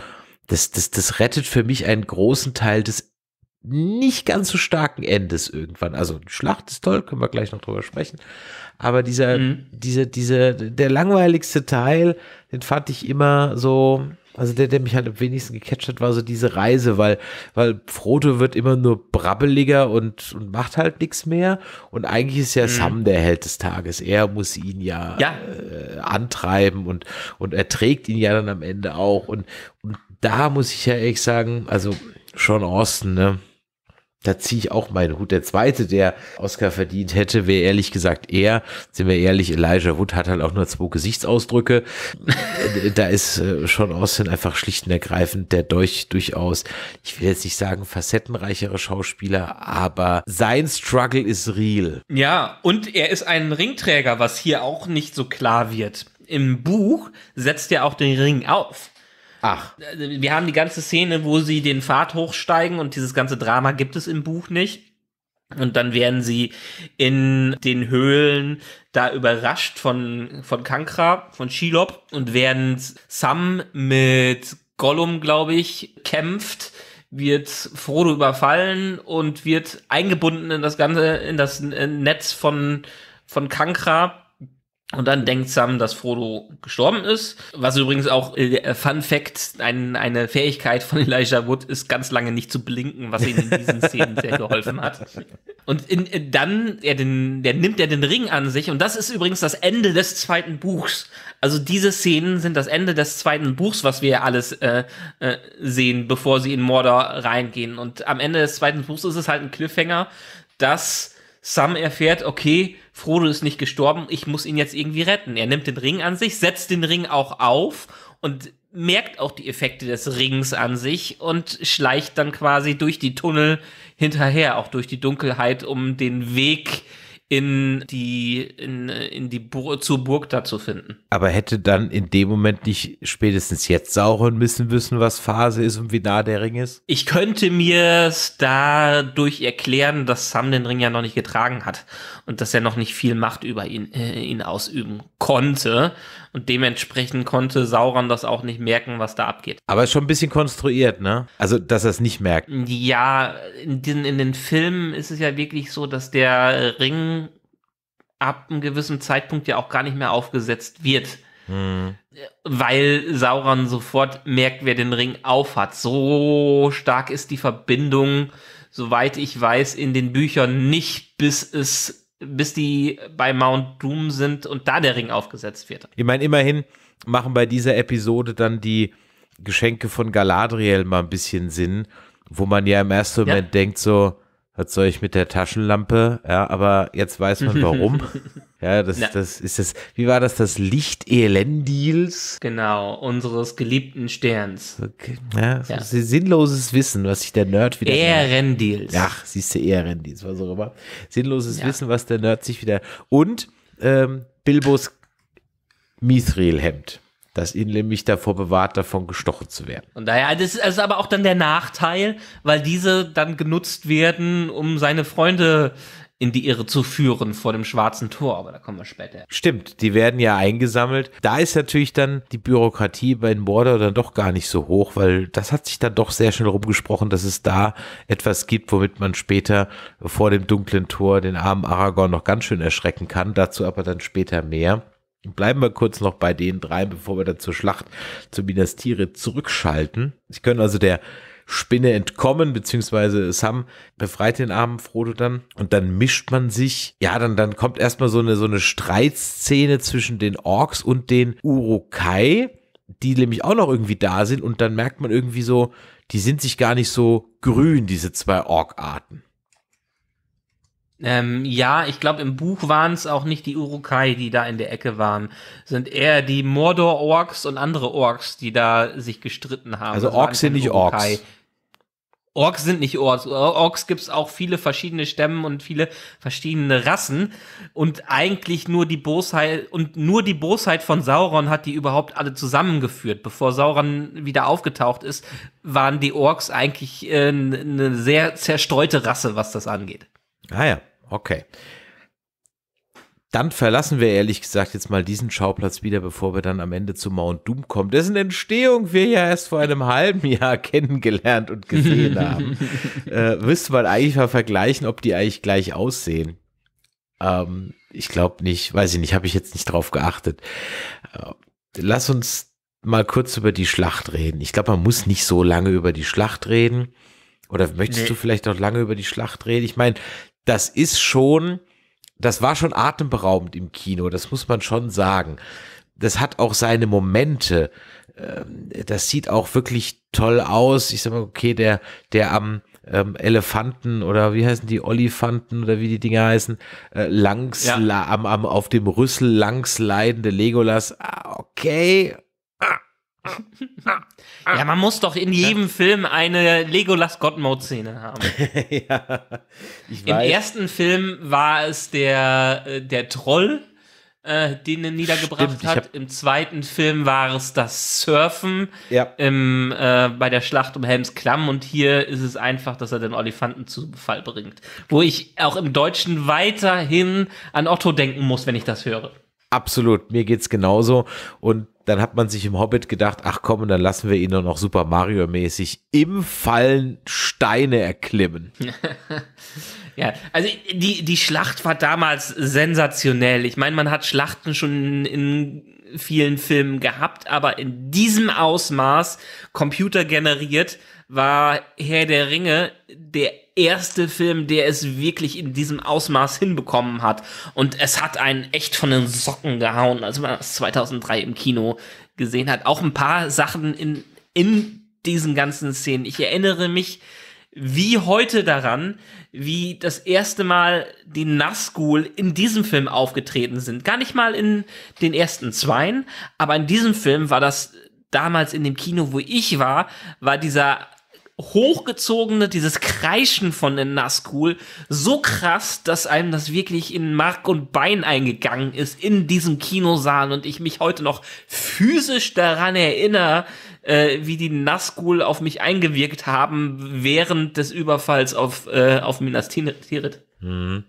das, das, das rettet für mich einen großen Teil des nicht ganz so starken Endes irgendwann. Also die Schlacht ist toll, können wir gleich noch drüber sprechen. Aber dieser, mhm. dieser, dieser, der langweiligste Teil, den fand ich immer so, also der, der mich halt am wenigsten gecatcht hat, war so diese Reise, weil, weil Frodo wird immer nur brabbeliger und, und macht halt nichts mehr. Und eigentlich ist ja mhm. Sam der Held des Tages. Er muss ihn ja, ja. Äh, antreiben und, und er trägt ihn ja dann am Ende auch. Und, und da muss ich ja ehrlich sagen, also Sean Austin, ne? da ziehe ich auch meinen Hut. Der zweite, der Oscar verdient hätte, wäre ehrlich gesagt er. Sind wir ehrlich, Elijah Wood hat halt auch nur zwei Gesichtsausdrücke. da ist äh, schon Austin einfach schlicht und ergreifend der durch, durchaus, ich will jetzt nicht sagen facettenreichere Schauspieler, aber sein Struggle ist real. Ja, und er ist ein Ringträger, was hier auch nicht so klar wird. Im Buch setzt er auch den Ring auf Ach. Wir haben die ganze Szene, wo sie den Pfad hochsteigen und dieses ganze Drama gibt es im Buch nicht. Und dann werden sie in den Höhlen da überrascht von, von Kankra, von Shilop. Und während Sam mit Gollum, glaube ich, kämpft, wird Frodo überfallen und wird eingebunden in das ganze, in das Netz von, von Kankra und dann denkt Sam, dass Frodo gestorben ist. Was übrigens auch äh, Fun Fact, ein, eine Fähigkeit von Elijah Wood ist, ganz lange nicht zu blinken, was ihm in diesen Szenen sehr geholfen hat. Und in, äh, dann er den, der nimmt er den Ring an sich und das ist übrigens das Ende des zweiten Buchs. Also diese Szenen sind das Ende des zweiten Buchs, was wir alles äh, äh, sehen, bevor sie in Mordor reingehen. Und am Ende des zweiten Buchs ist es halt ein Cliffhanger, dass Sam erfährt, okay, Frodo ist nicht gestorben, ich muss ihn jetzt irgendwie retten. Er nimmt den Ring an sich, setzt den Ring auch auf und merkt auch die Effekte des Rings an sich und schleicht dann quasi durch die Tunnel hinterher, auch durch die Dunkelheit, um den Weg äh, in die, in, in die Bur zur Burg da zu finden. Aber hätte dann in dem Moment nicht spätestens jetzt sauren müssen wissen, was Phase ist und wie nah der Ring ist? Ich könnte mir es dadurch erklären, dass Sam den Ring ja noch nicht getragen hat und dass er noch nicht viel Macht über ihn, äh, ihn ausüben konnte. Und dementsprechend konnte Sauron das auch nicht merken, was da abgeht. Aber ist schon ein bisschen konstruiert, ne? Also, dass er es nicht merkt. Ja, in den, in den Filmen ist es ja wirklich so, dass der Ring ab einem gewissen Zeitpunkt ja auch gar nicht mehr aufgesetzt wird. Hm. Weil Sauron sofort merkt, wer den Ring aufhat. So stark ist die Verbindung, soweit ich weiß, in den Büchern nicht, bis es bis die bei Mount Doom sind und da der Ring aufgesetzt wird. Ich meine, immerhin machen bei dieser Episode dann die Geschenke von Galadriel mal ein bisschen Sinn, wo man ja im ersten ja. Moment denkt so, was soll ich mit der Taschenlampe? Ja, aber jetzt weiß man warum. ja, das, Na. das ist das, wie war das, das Licht Elendils? Genau, unseres geliebten Sterns. Okay. Ja, ja. So sinnloses Wissen, was sich der Nerd wieder. Ehrendils. Ach, siehst du, Ehrendils, was auch immer. Sinnloses ja. Wissen, was der Nerd sich wieder. Und ähm, Bilbos Mithril-Hemd das ihn nämlich davor bewahrt, davon gestochen zu werden. Und daher, das ist aber auch dann der Nachteil, weil diese dann genutzt werden, um seine Freunde in die Irre zu führen vor dem schwarzen Tor, aber da kommen wir später. Stimmt, die werden ja eingesammelt. Da ist natürlich dann die Bürokratie bei den Mordor dann doch gar nicht so hoch, weil das hat sich dann doch sehr schnell rumgesprochen, dass es da etwas gibt, womit man später vor dem dunklen Tor den armen Aragorn noch ganz schön erschrecken kann. Dazu aber dann später mehr. Bleiben wir kurz noch bei den drei, bevor wir dann zur Schlacht zu Minas Tirith zurückschalten. Sie können also der Spinne entkommen, beziehungsweise Sam befreit den armen Frodo dann und dann mischt man sich. Ja, dann, dann kommt erstmal so eine, so eine Streitszene zwischen den Orks und den Urukai, die nämlich auch noch irgendwie da sind und dann merkt man irgendwie so, die sind sich gar nicht so grün, diese zwei Ork-Arten. Ähm, ja, ich glaube, im Buch waren es auch nicht die Urukai, die da in der Ecke waren. Sind eher die Mordor-Orks und andere Orks, die da sich gestritten haben. Also, also Orks sind nicht Urukai. Orks. Orks sind nicht Orks. Orks gibt's auch viele verschiedene Stämme und viele verschiedene Rassen. Und eigentlich nur die Bosheit, und nur die Bosheit von Sauron hat die überhaupt alle zusammengeführt. Bevor Sauron wieder aufgetaucht ist, waren die Orks eigentlich äh, eine sehr zerstreute Rasse, was das angeht. Ah ja, okay. Dann verlassen wir ehrlich gesagt jetzt mal diesen Schauplatz wieder, bevor wir dann am Ende zu Mount Doom kommen, dessen Entstehung wir ja erst vor einem halben Jahr kennengelernt und gesehen haben. äh, müsste man eigentlich mal vergleichen, ob die eigentlich gleich aussehen. Ähm, ich glaube nicht, weiß ich nicht, habe ich jetzt nicht drauf geachtet. Äh, lass uns mal kurz über die Schlacht reden. Ich glaube, man muss nicht so lange über die Schlacht reden. Oder möchtest nee. du vielleicht noch lange über die Schlacht reden? Ich meine, das ist schon, das war schon atemberaubend im Kino, das muss man schon sagen. Das hat auch seine Momente. Ähm, das sieht auch wirklich toll aus. Ich sag mal, okay, der, der am ähm, Elefanten oder wie heißen die Olifanten oder wie die Dinger heißen, äh, langs ja. am, am, auf dem Rüssel langs leidende Legolas. Ah, okay. Ah. Ja, man muss doch in jedem Film eine Legolas God Mode Szene haben. ja, Im ersten Film war es der, äh, der Troll, äh, den er niedergebracht Stimmt, hat. Im zweiten Film war es das Surfen ja. im, äh, bei der Schlacht um Helms Klamm und hier ist es einfach, dass er den Olifanten zu Fall bringt. Wo ich auch im Deutschen weiterhin an Otto denken muss, wenn ich das höre. Absolut, mir geht's genauso. Und dann hat man sich im Hobbit gedacht, ach komm, und dann lassen wir ihn doch noch Super Mario-mäßig im Fallen Steine erklimmen. ja, also die, die Schlacht war damals sensationell. Ich meine, man hat Schlachten schon in vielen Filmen gehabt, aber in diesem Ausmaß computergeneriert war Herr der Ringe der erste Film, der es wirklich in diesem Ausmaß hinbekommen hat. Und es hat einen echt von den Socken gehauen, als man das 2003 im Kino gesehen hat. Auch ein paar Sachen in, in diesen ganzen Szenen. Ich erinnere mich wie heute daran, wie das erste Mal die Nazgul in diesem Film aufgetreten sind. Gar nicht mal in den ersten zweien, aber in diesem Film war das damals in dem Kino, wo ich war, war dieser hochgezogene, dieses Kreischen von den Nazgul so krass, dass einem das wirklich in Mark und Bein eingegangen ist in diesem Kinosaal und ich mich heute noch physisch daran erinnere, äh, wie die Nazgul auf mich eingewirkt haben während des Überfalls auf, äh, auf Minas Tirith. Mhm.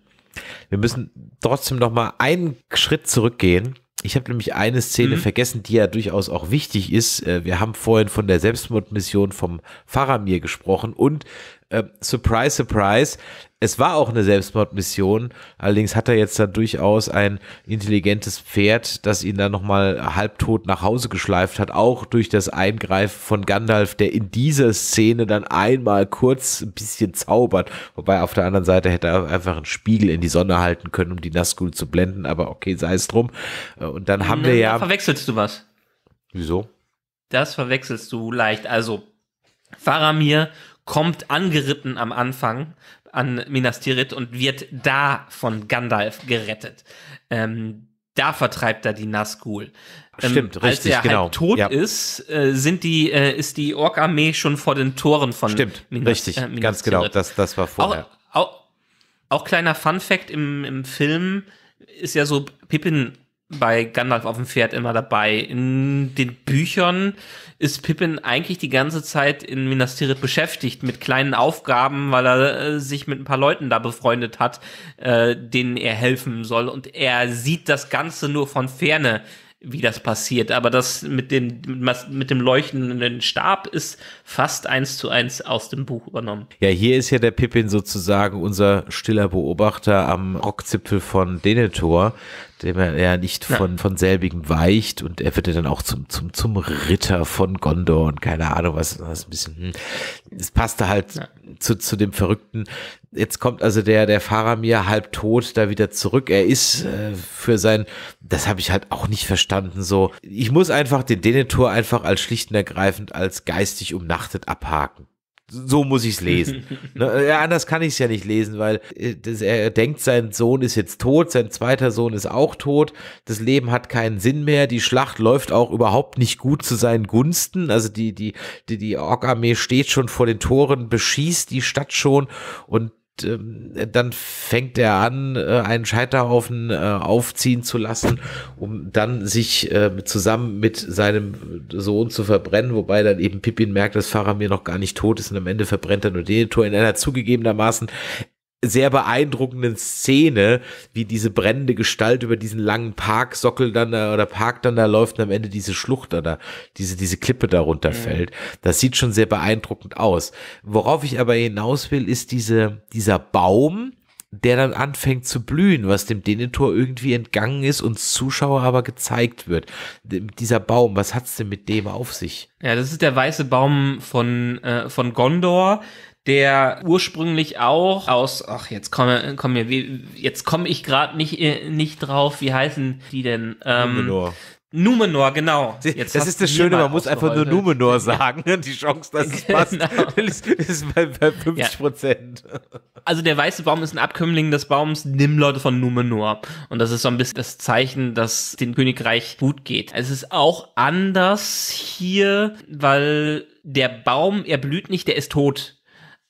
Wir müssen trotzdem noch mal einen Schritt zurückgehen ich habe nämlich eine Szene mhm. vergessen, die ja durchaus auch wichtig ist. Äh, wir haben vorhin von der Selbstmordmission vom Faramir gesprochen und äh, surprise, surprise, es war auch eine Selbstmordmission, allerdings hat er jetzt da durchaus ein intelligentes Pferd, das ihn dann nochmal halbtot nach Hause geschleift hat, auch durch das Eingreifen von Gandalf, der in dieser Szene dann einmal kurz ein bisschen zaubert, wobei auf der anderen Seite hätte er einfach einen Spiegel in die Sonne halten können, um die Nazgul zu blenden, aber okay, sei es drum. Äh, und dann haben Na, wir ja... Da verwechselst du was. Wieso? Das verwechselst du leicht, also... Faramir kommt angeritten am Anfang an Minas Tirith und wird da von Gandalf gerettet. Ähm, da vertreibt er die Nazgul. Ähm, Stimmt, ähm, als richtig, als er halt genau. Halt tot ja. ist, äh, sind die, äh, ist die Ork-Armee schon vor den Toren von Stimmt, Minas, richtig, äh, Minas ganz genau, Tirith. genau, das, das war vorher. Auch, auch, auch kleiner Fun-Fact im, im Film ist ja so, Pippin bei Gandalf auf dem Pferd immer dabei. In den Büchern ist Pippin eigentlich die ganze Zeit in Minas Tirith beschäftigt mit kleinen Aufgaben, weil er äh, sich mit ein paar Leuten da befreundet hat, äh, denen er helfen soll. Und er sieht das Ganze nur von ferne, wie das passiert. Aber das mit, den, mit dem leuchtenden Stab ist fast eins zu eins aus dem Buch übernommen. Ja, hier ist ja der Pippin sozusagen unser stiller Beobachter am Rockzipfel von Denethor, dem er ja nicht von, ja. von selbigem weicht und er wird ja dann auch zum, zum, zum Ritter von Gondor und keine Ahnung was, was ein bisschen, hm. es passte halt ja. zu, zu dem Verrückten. Jetzt kommt also der, der Faramir halb tot da wieder zurück. Er ist äh, für sein, das habe ich halt auch nicht verstanden so. Ich muss einfach den Denethor einfach als schlicht und ergreifend als geistig umnachtet abhaken so muss ich es lesen. ne? Anders kann ich es ja nicht lesen, weil äh, das, er denkt, sein Sohn ist jetzt tot, sein zweiter Sohn ist auch tot, das Leben hat keinen Sinn mehr, die Schlacht läuft auch überhaupt nicht gut zu seinen Gunsten. Also die, die, die, die Ork-Armee steht schon vor den Toren, beschießt die Stadt schon und ähm, dann fängt er an, äh, einen Scheiterhaufen äh, aufziehen zu lassen, um dann sich äh, zusammen mit seinem Sohn zu verbrennen, wobei dann eben Pippin merkt, dass Faramir noch gar nicht tot ist und am Ende verbrennt er nur den Tor in einer zugegebenermaßen sehr beeindruckenden Szene, wie diese brennende Gestalt über diesen langen Parksockel dann da, oder Park dann da läuft und am Ende diese Schlucht oder diese, diese Klippe darunter mhm. fällt. Das sieht schon sehr beeindruckend aus. Worauf ich aber hinaus will, ist diese, dieser Baum, der dann anfängt zu blühen, was dem Denitor irgendwie entgangen ist, und Zuschauer aber gezeigt wird. Dieser Baum, was hat's denn mit dem auf sich? Ja, das ist der weiße Baum von, äh, von Gondor, der ursprünglich auch aus, ach, jetzt komme, komm mir, jetzt komme ich gerade nicht, äh, nicht drauf, wie heißen die denn? Ähm, Numenor. Numenor, genau. Jetzt das ist das Schöne, man muss einfach nur Numenor sagen. Ja. Ne? Die Chance, dass es genau. passt, genau. ist, ist bei, bei 50 Prozent. Ja. Also der weiße Baum ist ein Abkömmling des Baums Nimlod von Numenor. Und das ist so ein bisschen das Zeichen, dass dem Königreich gut geht. Es ist auch anders hier, weil der Baum, er blüht nicht, der ist tot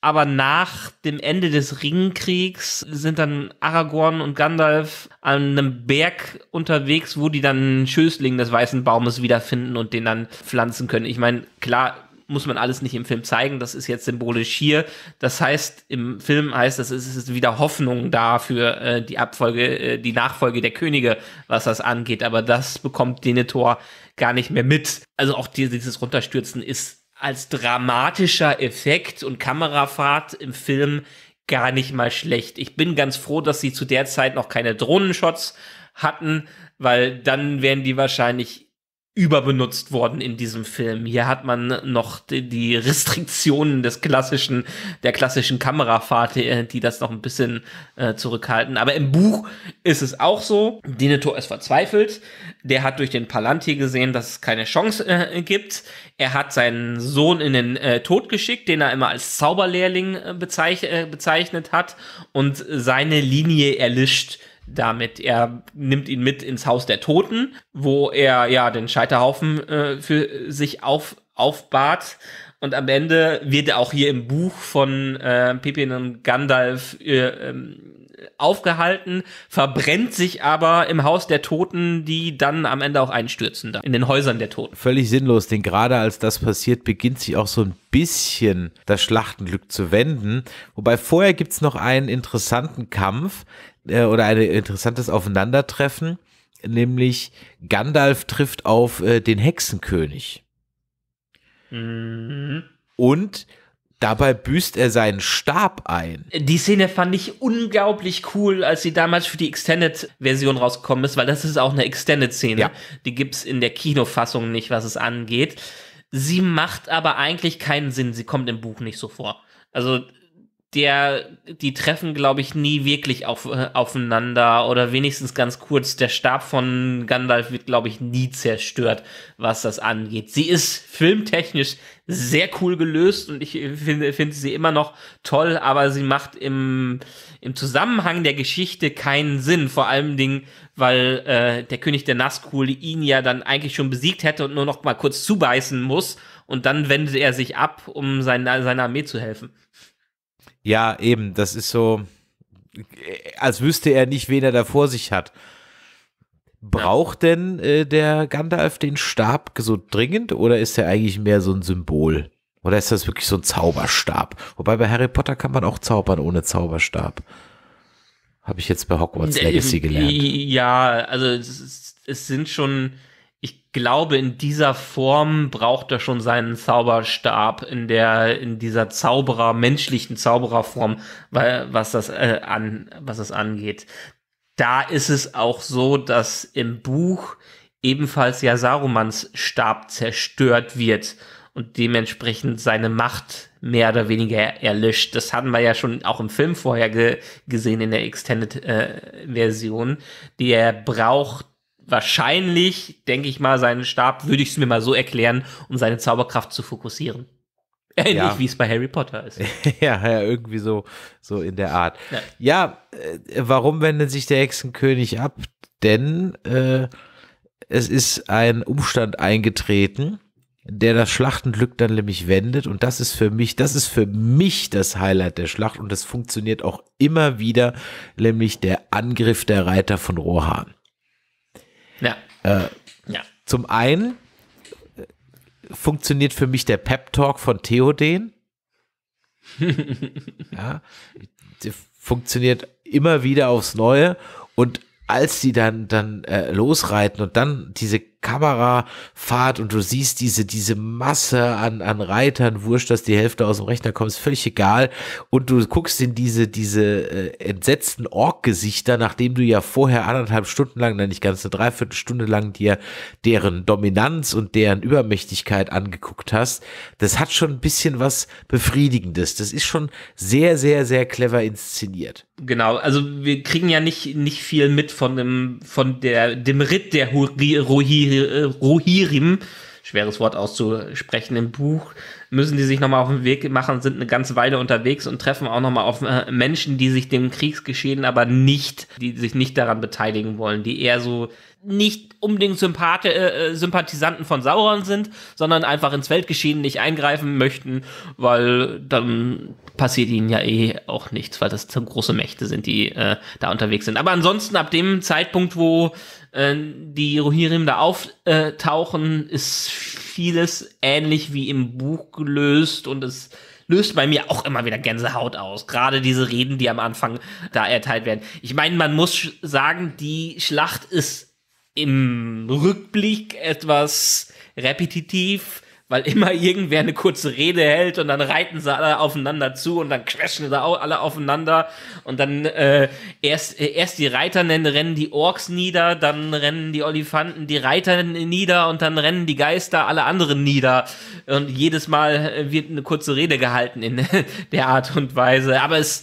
aber nach dem Ende des Ringkriegs sind dann Aragorn und Gandalf an einem Berg unterwegs, wo die dann Schößling des Weißen Baumes wiederfinden und den dann pflanzen können. Ich meine, klar, muss man alles nicht im Film zeigen. Das ist jetzt symbolisch hier. Das heißt, im Film heißt das, es ist wieder Hoffnung da für äh, die Abfolge, äh, die Nachfolge der Könige, was das angeht. Aber das bekommt Denethor gar nicht mehr mit. Also auch dieses Runterstürzen ist als dramatischer Effekt und Kamerafahrt im Film gar nicht mal schlecht. Ich bin ganz froh, dass sie zu der Zeit noch keine Drohnenshots hatten, weil dann wären die wahrscheinlich überbenutzt worden in diesem Film. Hier hat man noch die, die Restriktionen des klassischen, der klassischen Kamerafahrt, äh, die, das noch ein bisschen äh, zurückhalten. Aber im Buch ist es auch so. Dinator ist verzweifelt. Der hat durch den Palantir gesehen, dass es keine Chance äh, gibt. Er hat seinen Sohn in den äh, Tod geschickt, den er immer als Zauberlehrling äh, bezeich äh, bezeichnet hat und seine Linie erlischt damit. Er nimmt ihn mit ins Haus der Toten, wo er ja den Scheiterhaufen äh, für sich auf, aufbart. Und am Ende wird er auch hier im Buch von äh, Pippin und Gandalf äh, ähm, aufgehalten, verbrennt sich aber im Haus der Toten, die dann am Ende auch einstürzen, da, in den Häusern der Toten. Völlig sinnlos, denn gerade als das passiert, beginnt sich auch so ein bisschen das Schlachtenglück zu wenden. Wobei vorher gibt es noch einen interessanten Kampf, äh, oder ein interessantes Aufeinandertreffen, nämlich Gandalf trifft auf äh, den Hexenkönig. Mhm. Und Dabei büßt er seinen Stab ein. Die Szene fand ich unglaublich cool, als sie damals für die Extended-Version rausgekommen ist, weil das ist auch eine Extended-Szene. Ja. Die es in der Kinofassung nicht, was es angeht. Sie macht aber eigentlich keinen Sinn. Sie kommt im Buch nicht so vor. Also der, die treffen, glaube ich, nie wirklich auf, äh, aufeinander oder wenigstens ganz kurz. Der Stab von Gandalf wird, glaube ich, nie zerstört, was das angeht. Sie ist filmtechnisch sehr cool gelöst und ich finde finde sie immer noch toll, aber sie macht im, im Zusammenhang der Geschichte keinen Sinn. Vor allem weil äh, der König der Nazgul ihn ja dann eigentlich schon besiegt hätte und nur noch mal kurz zubeißen muss und dann wendet er sich ab, um seinen, seiner Armee zu helfen. Ja, eben, das ist so, als wüsste er nicht, wen er da vor sich hat. Braucht ja. denn äh, der Gandalf den Stab so dringend oder ist er eigentlich mehr so ein Symbol? Oder ist das wirklich so ein Zauberstab? Wobei bei Harry Potter kann man auch zaubern ohne Zauberstab. Habe ich jetzt bei Hogwarts äh, Legacy gelernt. Ja, also es, es sind schon glaube, in dieser Form braucht er schon seinen Zauberstab in der, in dieser Zauberer, menschlichen Zaubererform, weil, was das äh, an, was das angeht. Da ist es auch so, dass im Buch ebenfalls ja Sarumans Stab zerstört wird und dementsprechend seine Macht mehr oder weniger erlischt. Das hatten wir ja schon auch im Film vorher ge gesehen in der Extended äh, Version. Der braucht wahrscheinlich, denke ich mal, seinen Stab, würde ich es mir mal so erklären, um seine Zauberkraft zu fokussieren. Ähnlich ja. wie es bei Harry Potter ist. ja, ja, irgendwie so, so in der Art. Ja, ja äh, warum wendet sich der Hexenkönig ab? Denn äh, es ist ein Umstand eingetreten, der das Schlachtenglück dann nämlich wendet. Und das ist für mich, das ist für mich das Highlight der Schlacht. Und das funktioniert auch immer wieder, nämlich der Angriff der Reiter von Rohan. Äh, ja. Zum einen äh, funktioniert für mich der Pep-Talk von Theoden. ja, der funktioniert immer wieder aufs Neue. Und als sie dann, dann äh, losreiten und dann diese Kamerafahrt und du siehst diese, diese Masse an, an Reitern, wurscht, dass die Hälfte aus dem Rechner kommt, ist völlig egal. Und du guckst in diese, diese äh, entsetzten Ork-Gesichter, nachdem du ja vorher anderthalb Stunden lang, nein, nicht ganz eine Dreiviertelstunde lang dir deren Dominanz und deren Übermächtigkeit angeguckt hast. Das hat schon ein bisschen was Befriedigendes. Das ist schon sehr, sehr, sehr clever inszeniert. Genau, also wir kriegen ja nicht, nicht viel mit von dem, von der, dem Ritt der Ruhiri Rohirrim, äh, schweres Wort auszusprechen im Buch, müssen die sich nochmal auf den Weg machen, sind eine ganze Weile unterwegs und treffen auch nochmal auf äh, Menschen, die sich dem Kriegsgeschehen aber nicht, die sich nicht daran beteiligen wollen, die eher so nicht unbedingt Sympath äh, äh, Sympathisanten von Sauron sind, sondern einfach ins Weltgeschehen nicht eingreifen möchten, weil dann passiert ihnen ja eh auch nichts, weil das große Mächte sind, die äh, da unterwegs sind. Aber ansonsten ab dem Zeitpunkt, wo äh, die Rohirrim da auftauchen, ist vieles ähnlich wie im Buch gelöst und es löst bei mir auch immer wieder Gänsehaut aus. Gerade diese Reden, die am Anfang da erteilt werden. Ich meine, man muss sagen, die Schlacht ist im Rückblick etwas repetitiv weil immer irgendwer eine kurze Rede hält und dann reiten sie alle aufeinander zu und dann crashen sie alle aufeinander und dann äh, erst, äh, erst die Reiter nennen, rennen die Orks nieder, dann rennen die Olifanten die Reiter nieder und dann rennen die Geister alle anderen nieder und jedes Mal äh, wird eine kurze Rede gehalten in der Art und Weise, aber es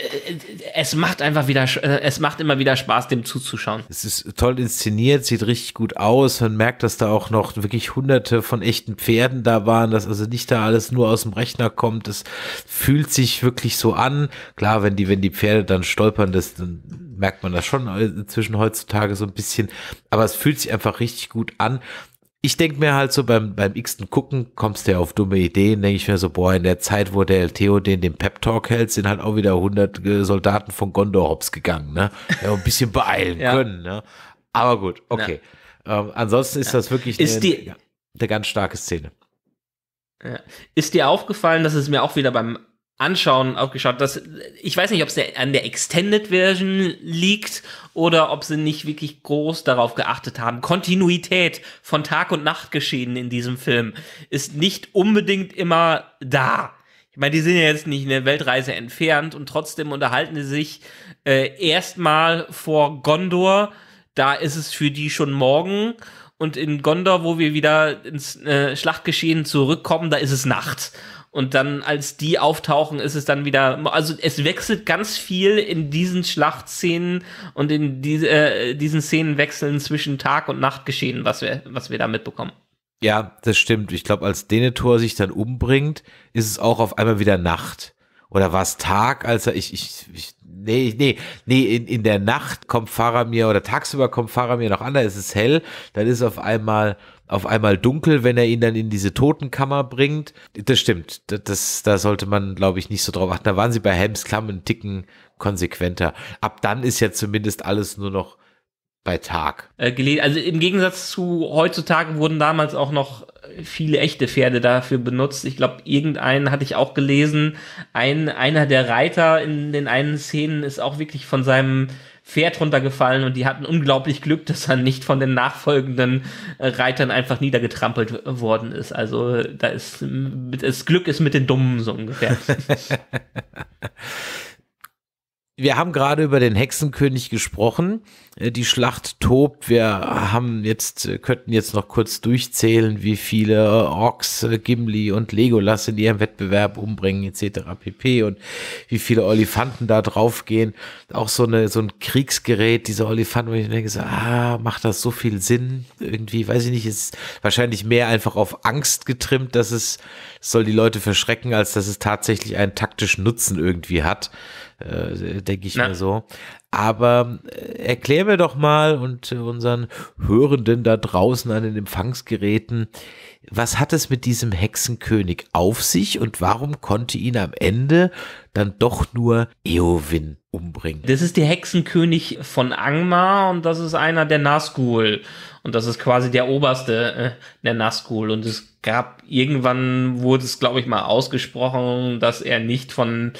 äh, äh, es macht einfach wieder, äh, es macht immer wieder Spaß, dem zuzuschauen. Es ist toll inszeniert, sieht richtig gut aus. Man merkt, dass da auch noch wirklich hunderte von echten Pferden da waren, dass also nicht da alles nur aus dem Rechner kommt. Es fühlt sich wirklich so an. Klar, wenn die, wenn die Pferde dann stolpern, das, dann merkt man das schon inzwischen heutzutage so ein bisschen. Aber es fühlt sich einfach richtig gut an ich denke mir halt so beim, beim x-ten Gucken kommst du ja auf dumme Ideen, denke ich mir so, boah, in der Zeit, wo der LTO den, den Pep-Talk hält, sind halt auch wieder 100 äh, Soldaten von Gondor hops gegangen, ne? Ja, ein bisschen beeilen ja. können, ne? Aber gut, okay. Ja. Ähm, ansonsten ist das wirklich ist die, eine ganz starke Szene. Ist dir aufgefallen, dass es mir auch wieder beim anschauen, auch geschaut. Dass, ich weiß nicht, ob es an der Extended Version liegt oder ob sie nicht wirklich groß darauf geachtet haben. Kontinuität von Tag und Nacht geschehen in diesem Film ist nicht unbedingt immer da. Ich meine, die sind ja jetzt nicht eine Weltreise entfernt und trotzdem unterhalten sie sich äh, erstmal vor Gondor. Da ist es für die schon morgen. Und in Gondor, wo wir wieder ins äh, Schlachtgeschehen zurückkommen, da ist es Nacht und dann als die auftauchen, ist es dann wieder, also es wechselt ganz viel in diesen Schlachtszenen und in diese, äh, diesen Szenen wechseln zwischen Tag und Nachtgeschehen, was wir, was wir da mitbekommen. Ja, das stimmt. Ich glaube, als Denethor sich dann umbringt, ist es auch auf einmal wieder Nacht. Oder war es Tag, als er, ich, ich, ich nee, nee, nee, in, in der Nacht kommt Faramir oder tagsüber kommt Faramir noch an, da ist es hell, dann ist es auf einmal auf einmal dunkel, wenn er ihn dann in diese Totenkammer bringt. Das stimmt. Das, das da sollte man, glaube ich, nicht so drauf achten. Da waren sie bei Helms Klamm einen Ticken konsequenter. Ab dann ist ja zumindest alles nur noch bei Tag. Äh, also im Gegensatz zu heutzutage wurden damals auch noch viele echte Pferde dafür benutzt. Ich glaube, irgendeinen hatte ich auch gelesen. Ein, einer der Reiter in den einen Szenen ist auch wirklich von seinem Pferd runtergefallen und die hatten unglaublich Glück, dass er nicht von den nachfolgenden äh, Reitern einfach niedergetrampelt worden ist. Also da ist das Glück ist mit den Dummen so ungefähr. wir haben gerade über den Hexenkönig gesprochen. Äh, die Schlacht tobt. Wir haben jetzt, äh, könnten jetzt noch kurz durchzählen, wie viele Orks äh, Gimli und Legolas in ihrem Wettbewerb umbringen, etc. pp. Und wie viele Olifanten da draufgehen. Auch so, eine, so ein Kriegsgerät, dieser Olifant, wo ich denke, so, ah, macht das so viel Sinn? Irgendwie, weiß ich nicht, ist wahrscheinlich mehr einfach auf Angst getrimmt, dass es, soll die Leute verschrecken, als dass es tatsächlich einen taktischen Nutzen irgendwie hat äh, denke ich Na. mir so. Aber äh, erklär mir doch mal und äh, unseren Hörenden da draußen an den Empfangsgeräten, was hat es mit diesem Hexenkönig auf sich und warum konnte ihn am Ende dann doch nur Eowyn umbringen? Das ist der Hexenkönig von Angmar und das ist einer der Nazgul. Und das ist quasi der oberste äh, der Nazgul. Und es gab irgendwann, wurde es, glaube ich, mal ausgesprochen, dass er nicht von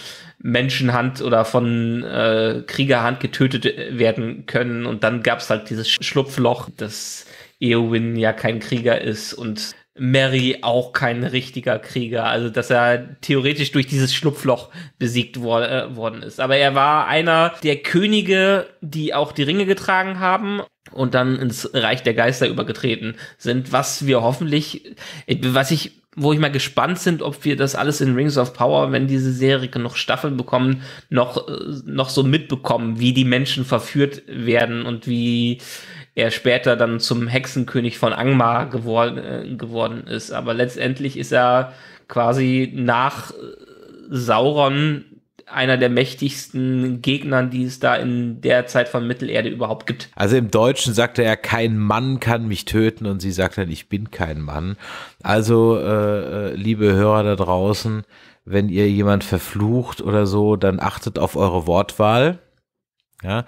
Menschenhand oder von äh, Kriegerhand getötet werden können. Und dann gab es halt dieses Schlupfloch, dass Eowyn ja kein Krieger ist und Mary auch kein richtiger Krieger. Also, dass er theoretisch durch dieses Schlupfloch besiegt wor äh, worden ist. Aber er war einer der Könige, die auch die Ringe getragen haben und dann ins Reich der Geister übergetreten sind, was wir hoffentlich, was ich wo ich mal gespannt sind, ob wir das alles in Rings of Power, wenn diese Serie noch Staffeln bekommen, noch, äh, noch so mitbekommen, wie die Menschen verführt werden und wie er später dann zum Hexenkönig von Angmar geworden, äh, geworden ist. Aber letztendlich ist er quasi nach äh, Sauron einer der mächtigsten Gegnern, die es da in der Zeit von Mittelerde überhaupt gibt. Also im Deutschen sagte er, kein Mann kann mich töten und sie sagt dann, ich bin kein Mann. Also, äh, äh liebe Hörer da draußen, wenn ihr jemand verflucht oder so, dann achtet auf eure Wortwahl. Ja,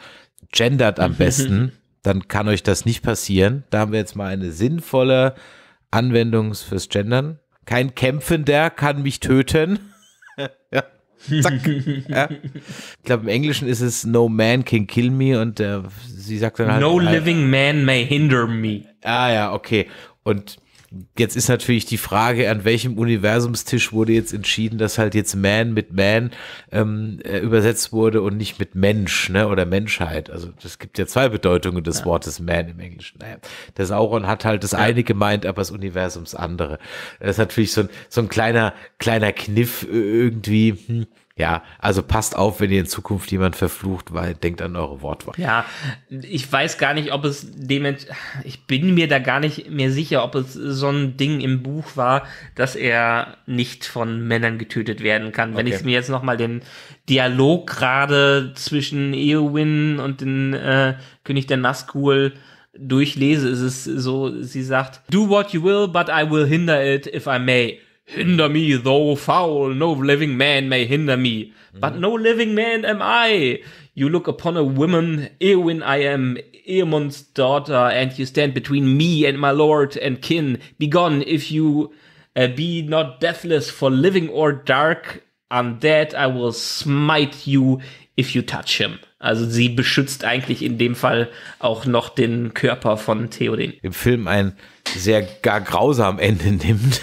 gendert am besten, dann kann euch das nicht passieren. Da haben wir jetzt mal eine sinnvolle Anwendung fürs Gendern. Kein Kämpfender kann mich töten. ja. Zack. ja. Ich glaube, im Englischen ist es No man can kill me und äh, sie sagt dann halt. No halt, living man may hinder me. Ah ja, okay. Und Jetzt ist natürlich die Frage, an welchem Universumstisch wurde jetzt entschieden, dass halt jetzt Man mit Man ähm, äh, übersetzt wurde und nicht mit Mensch ne, oder Menschheit. Also es gibt ja zwei Bedeutungen des ja. Wortes Man im Englischen. Naja, der Sauron hat halt das ja. eine gemeint, aber das Universum das andere. Das ist natürlich so ein, so ein kleiner, kleiner Kniff äh, irgendwie. Hm ja, also passt auf, wenn ihr in Zukunft jemand verflucht, weil denkt an eure Wortwahl. Ja, ich weiß gar nicht, ob es dement, ich bin mir da gar nicht mehr sicher, ob es so ein Ding im Buch war, dass er nicht von Männern getötet werden kann. Wenn ich mir jetzt nochmal den Dialog gerade zwischen Eowyn und den äh, König der Nazgul durchlese, ist es so, sie sagt, do what you will, but I will hinder it if I may. Hinder me, though foul, no living man may hinder me, but no living man am I. You look upon a woman, Eowyn I am, Eamon's daughter, and you stand between me and my lord and kin. Begone, if you uh, be not deathless for living or dark undead, I will smite you if you touch him. Also sie beschützt eigentlich in dem Fall auch noch den Körper von Theoden. Im Film ein sehr gar grausam Ende nimmt.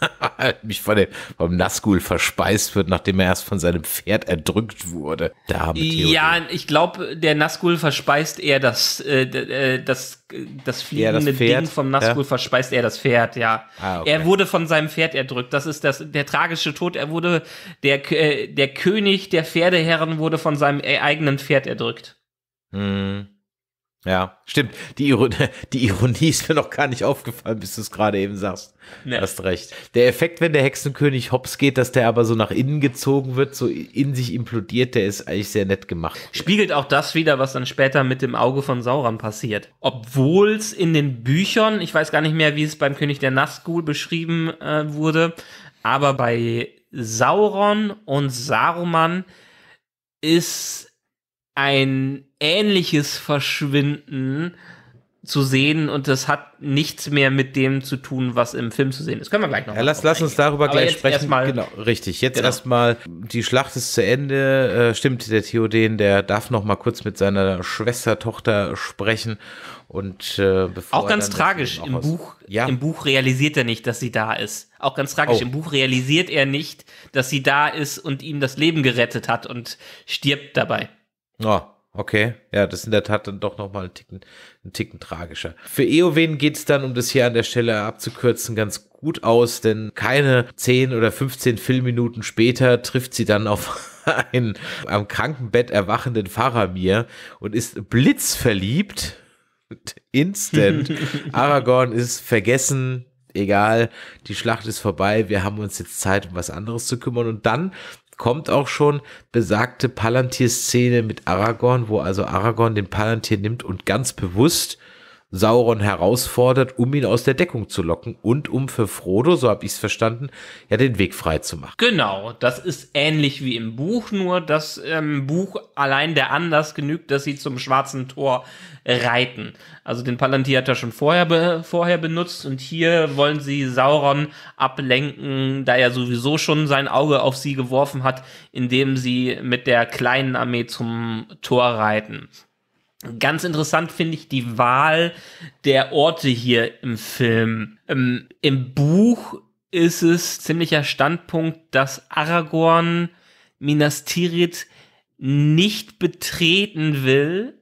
Halt mich von dem, vom Nazgul verspeist wird, nachdem er erst von seinem Pferd erdrückt wurde. Da ja, ich glaube, der Nazgul verspeist eher das, äh, äh das, das fliegende das Ding vom Nazgul ja? verspeist eher das Pferd, ja. Ah, okay. Er wurde von seinem Pferd erdrückt. Das ist das, der tragische Tod. Er wurde, der, äh, der König der Pferdeherren wurde von seinem äh, eigenen Pferd erdrückt. Hm. Ja, stimmt. Die, Iron die Ironie ist mir noch gar nicht aufgefallen, bis du es gerade eben sagst. Nee. Hast recht. Der Effekt, wenn der Hexenkönig hops geht, dass der aber so nach innen gezogen wird, so in sich implodiert, der ist eigentlich sehr nett gemacht. Spiegelt auch das wieder, was dann später mit dem Auge von Sauron passiert. Obwohl es in den Büchern, ich weiß gar nicht mehr, wie es beim König der Nazgul beschrieben äh, wurde, aber bei Sauron und Saruman ist ein ähnliches Verschwinden zu sehen und das hat nichts mehr mit dem zu tun, was im Film zu sehen ist. Können wir gleich noch. Ja, lass, lass uns darüber Aber gleich sprechen. Genau, richtig. Jetzt genau. erstmal, die Schlacht ist zu Ende. Äh, stimmt, der Theoden, der darf noch mal kurz mit seiner Schwestertochter sprechen. Und äh, auch ganz tragisch im Buch. Ja. Im Buch realisiert er nicht, dass sie da ist. Auch ganz tragisch oh. im Buch realisiert er nicht, dass sie da ist und ihm das Leben gerettet hat und stirbt dabei. Oh, okay. Ja, das ist in der Tat dann doch nochmal ein Ticken, ein Ticken tragischer. Für Eowen geht es dann, um das hier an der Stelle abzukürzen, ganz gut aus, denn keine 10 oder 15 Filmminuten später trifft sie dann auf einen am Krankenbett erwachenden Faramir und ist blitzverliebt. Instant. Aragorn ist vergessen, egal, die Schlacht ist vorbei, wir haben uns jetzt Zeit, um was anderes zu kümmern. Und dann kommt auch schon besagte Palantir-Szene mit Aragorn, wo also Aragorn den Palantir nimmt und ganz bewusst Sauron herausfordert, um ihn aus der Deckung zu locken und um für Frodo, so habe ich es verstanden, ja den Weg frei zu machen. Genau, das ist ähnlich wie im Buch, nur das ähm, Buch allein der Anlass genügt, dass sie zum schwarzen Tor reiten. Also den Palantir hat er schon vorher, be vorher benutzt und hier wollen sie Sauron ablenken, da er sowieso schon sein Auge auf sie geworfen hat, indem sie mit der kleinen Armee zum Tor reiten. Ganz interessant finde ich die Wahl der Orte hier im Film. Ähm, Im Buch ist es ziemlicher Standpunkt, dass Aragorn Minas Tirith nicht betreten will,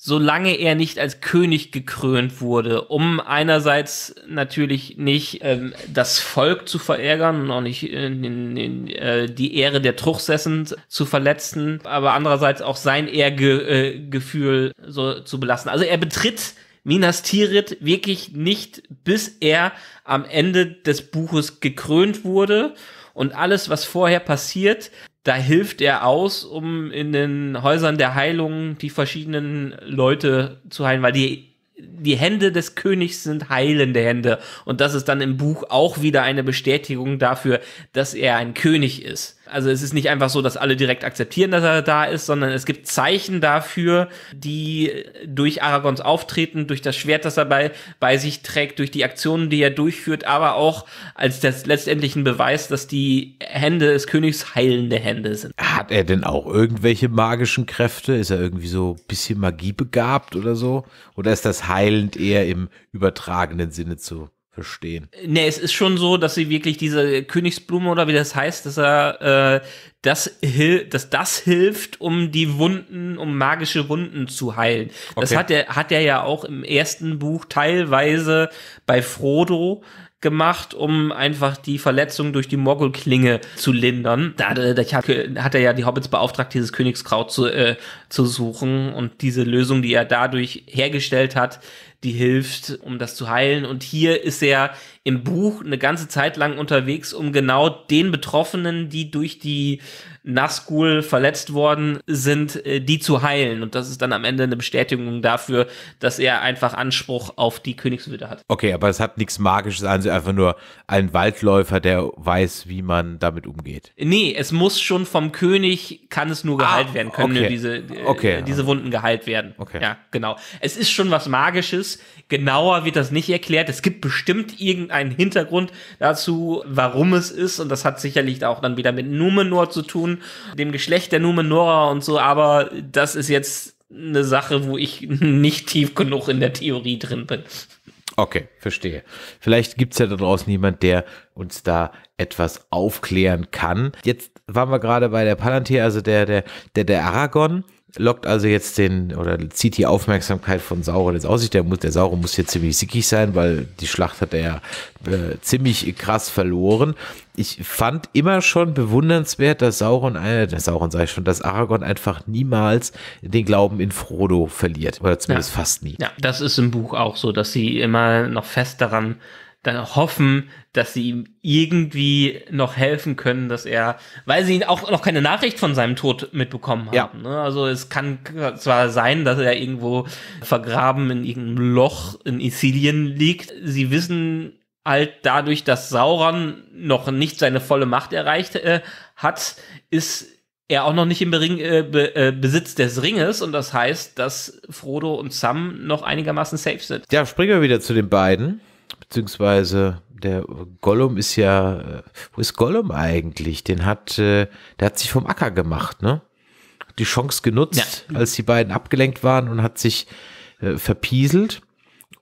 solange er nicht als König gekrönt wurde, um einerseits natürlich nicht ähm, das Volk zu verärgern und auch nicht in, in, in, äh, die Ehre der Truchsessend zu verletzen, aber andererseits auch sein Ehrgefühl äh, so zu belassen. Also er betritt Minas Tirith wirklich nicht, bis er am Ende des Buches gekrönt wurde und alles, was vorher passiert, da hilft er aus, um in den Häusern der Heilung die verschiedenen Leute zu heilen, weil die, die Hände des Königs sind heilende Hände. Und das ist dann im Buch auch wieder eine Bestätigung dafür, dass er ein König ist. Also es ist nicht einfach so, dass alle direkt akzeptieren, dass er da ist, sondern es gibt Zeichen dafür, die durch Aragons Auftreten, durch das Schwert, das er bei, bei sich trägt, durch die Aktionen, die er durchführt, aber auch als das letztendlichen Beweis, dass die Hände des Königs heilende Hände sind. Hat er denn auch irgendwelche magischen Kräfte? Ist er irgendwie so ein bisschen begabt oder so? Oder ist das heilend eher im übertragenen Sinne zu verstehen. Ne, es ist schon so, dass sie wirklich diese Königsblume oder wie das heißt, dass er äh, das dass das hilft, um die Wunden, um magische Wunden zu heilen. Okay. Das hat er hat er ja auch im ersten Buch teilweise bei Frodo gemacht, um einfach die Verletzung durch die Mogulklinge zu lindern. Da, da hat er ja die Hobbits beauftragt, dieses Königskraut zu, äh, zu suchen und diese Lösung, die er dadurch hergestellt hat, die hilft, um das zu heilen. Und hier ist er im Buch eine ganze Zeit lang unterwegs, um genau den Betroffenen, die durch die Nazgul verletzt worden sind, äh, die zu heilen. Und das ist dann am Ende eine Bestätigung dafür, dass er einfach Anspruch auf die Königswürde hat. Okay, aber es hat nichts Magisches, also einfach nur ein Waldläufer, der weiß, wie man damit umgeht. Nee, es muss schon vom König, kann es nur ah, geheilt ah, werden, können okay. nur diese, äh, okay. diese Wunden geheilt werden. Okay. Ja, genau. Es ist schon was Magisches. Genauer wird das nicht erklärt. Es gibt bestimmt irgendein einen Hintergrund dazu, warum es ist. Und das hat sicherlich auch dann wieder mit Numenor zu tun, dem Geschlecht der Numenorer und so. Aber das ist jetzt eine Sache, wo ich nicht tief genug in der Theorie drin bin. Okay, verstehe. Vielleicht gibt es ja da draußen jemand, der uns da etwas aufklären kann. Jetzt waren wir gerade bei der Palantir, also der, der, der, der Aragon lockt also jetzt den oder zieht die Aufmerksamkeit von Sauron jetzt aus sich. Der, der Sauron muss hier ziemlich sickig sein, weil die Schlacht hat er äh, ziemlich krass verloren. Ich fand immer schon bewundernswert, dass Sauron, äh, der Sauron sage ich schon, dass Aragorn einfach niemals den Glauben in Frodo verliert. Oder zumindest ja. fast nie. Ja, das ist im Buch auch so, dass sie immer noch fest daran äh, dann hoffen, dass sie ihm irgendwie noch helfen können, dass er, weil sie auch noch keine Nachricht von seinem Tod mitbekommen ja. haben. Ne? Also es kann zwar sein, dass er irgendwo vergraben in irgendeinem Loch in Isilien liegt. Sie wissen halt dadurch, dass Sauron noch nicht seine volle Macht erreicht äh, hat, ist er auch noch nicht im Bering, äh, Be äh, Besitz des Ringes und das heißt, dass Frodo und Sam noch einigermaßen safe sind. Ja, springen wir wieder zu den beiden beziehungsweise der Gollum ist ja, äh, wo ist Gollum eigentlich? Den hat, äh, der hat sich vom Acker gemacht, ne? die Chance genutzt, ja. als die beiden abgelenkt waren und hat sich äh, verpieselt.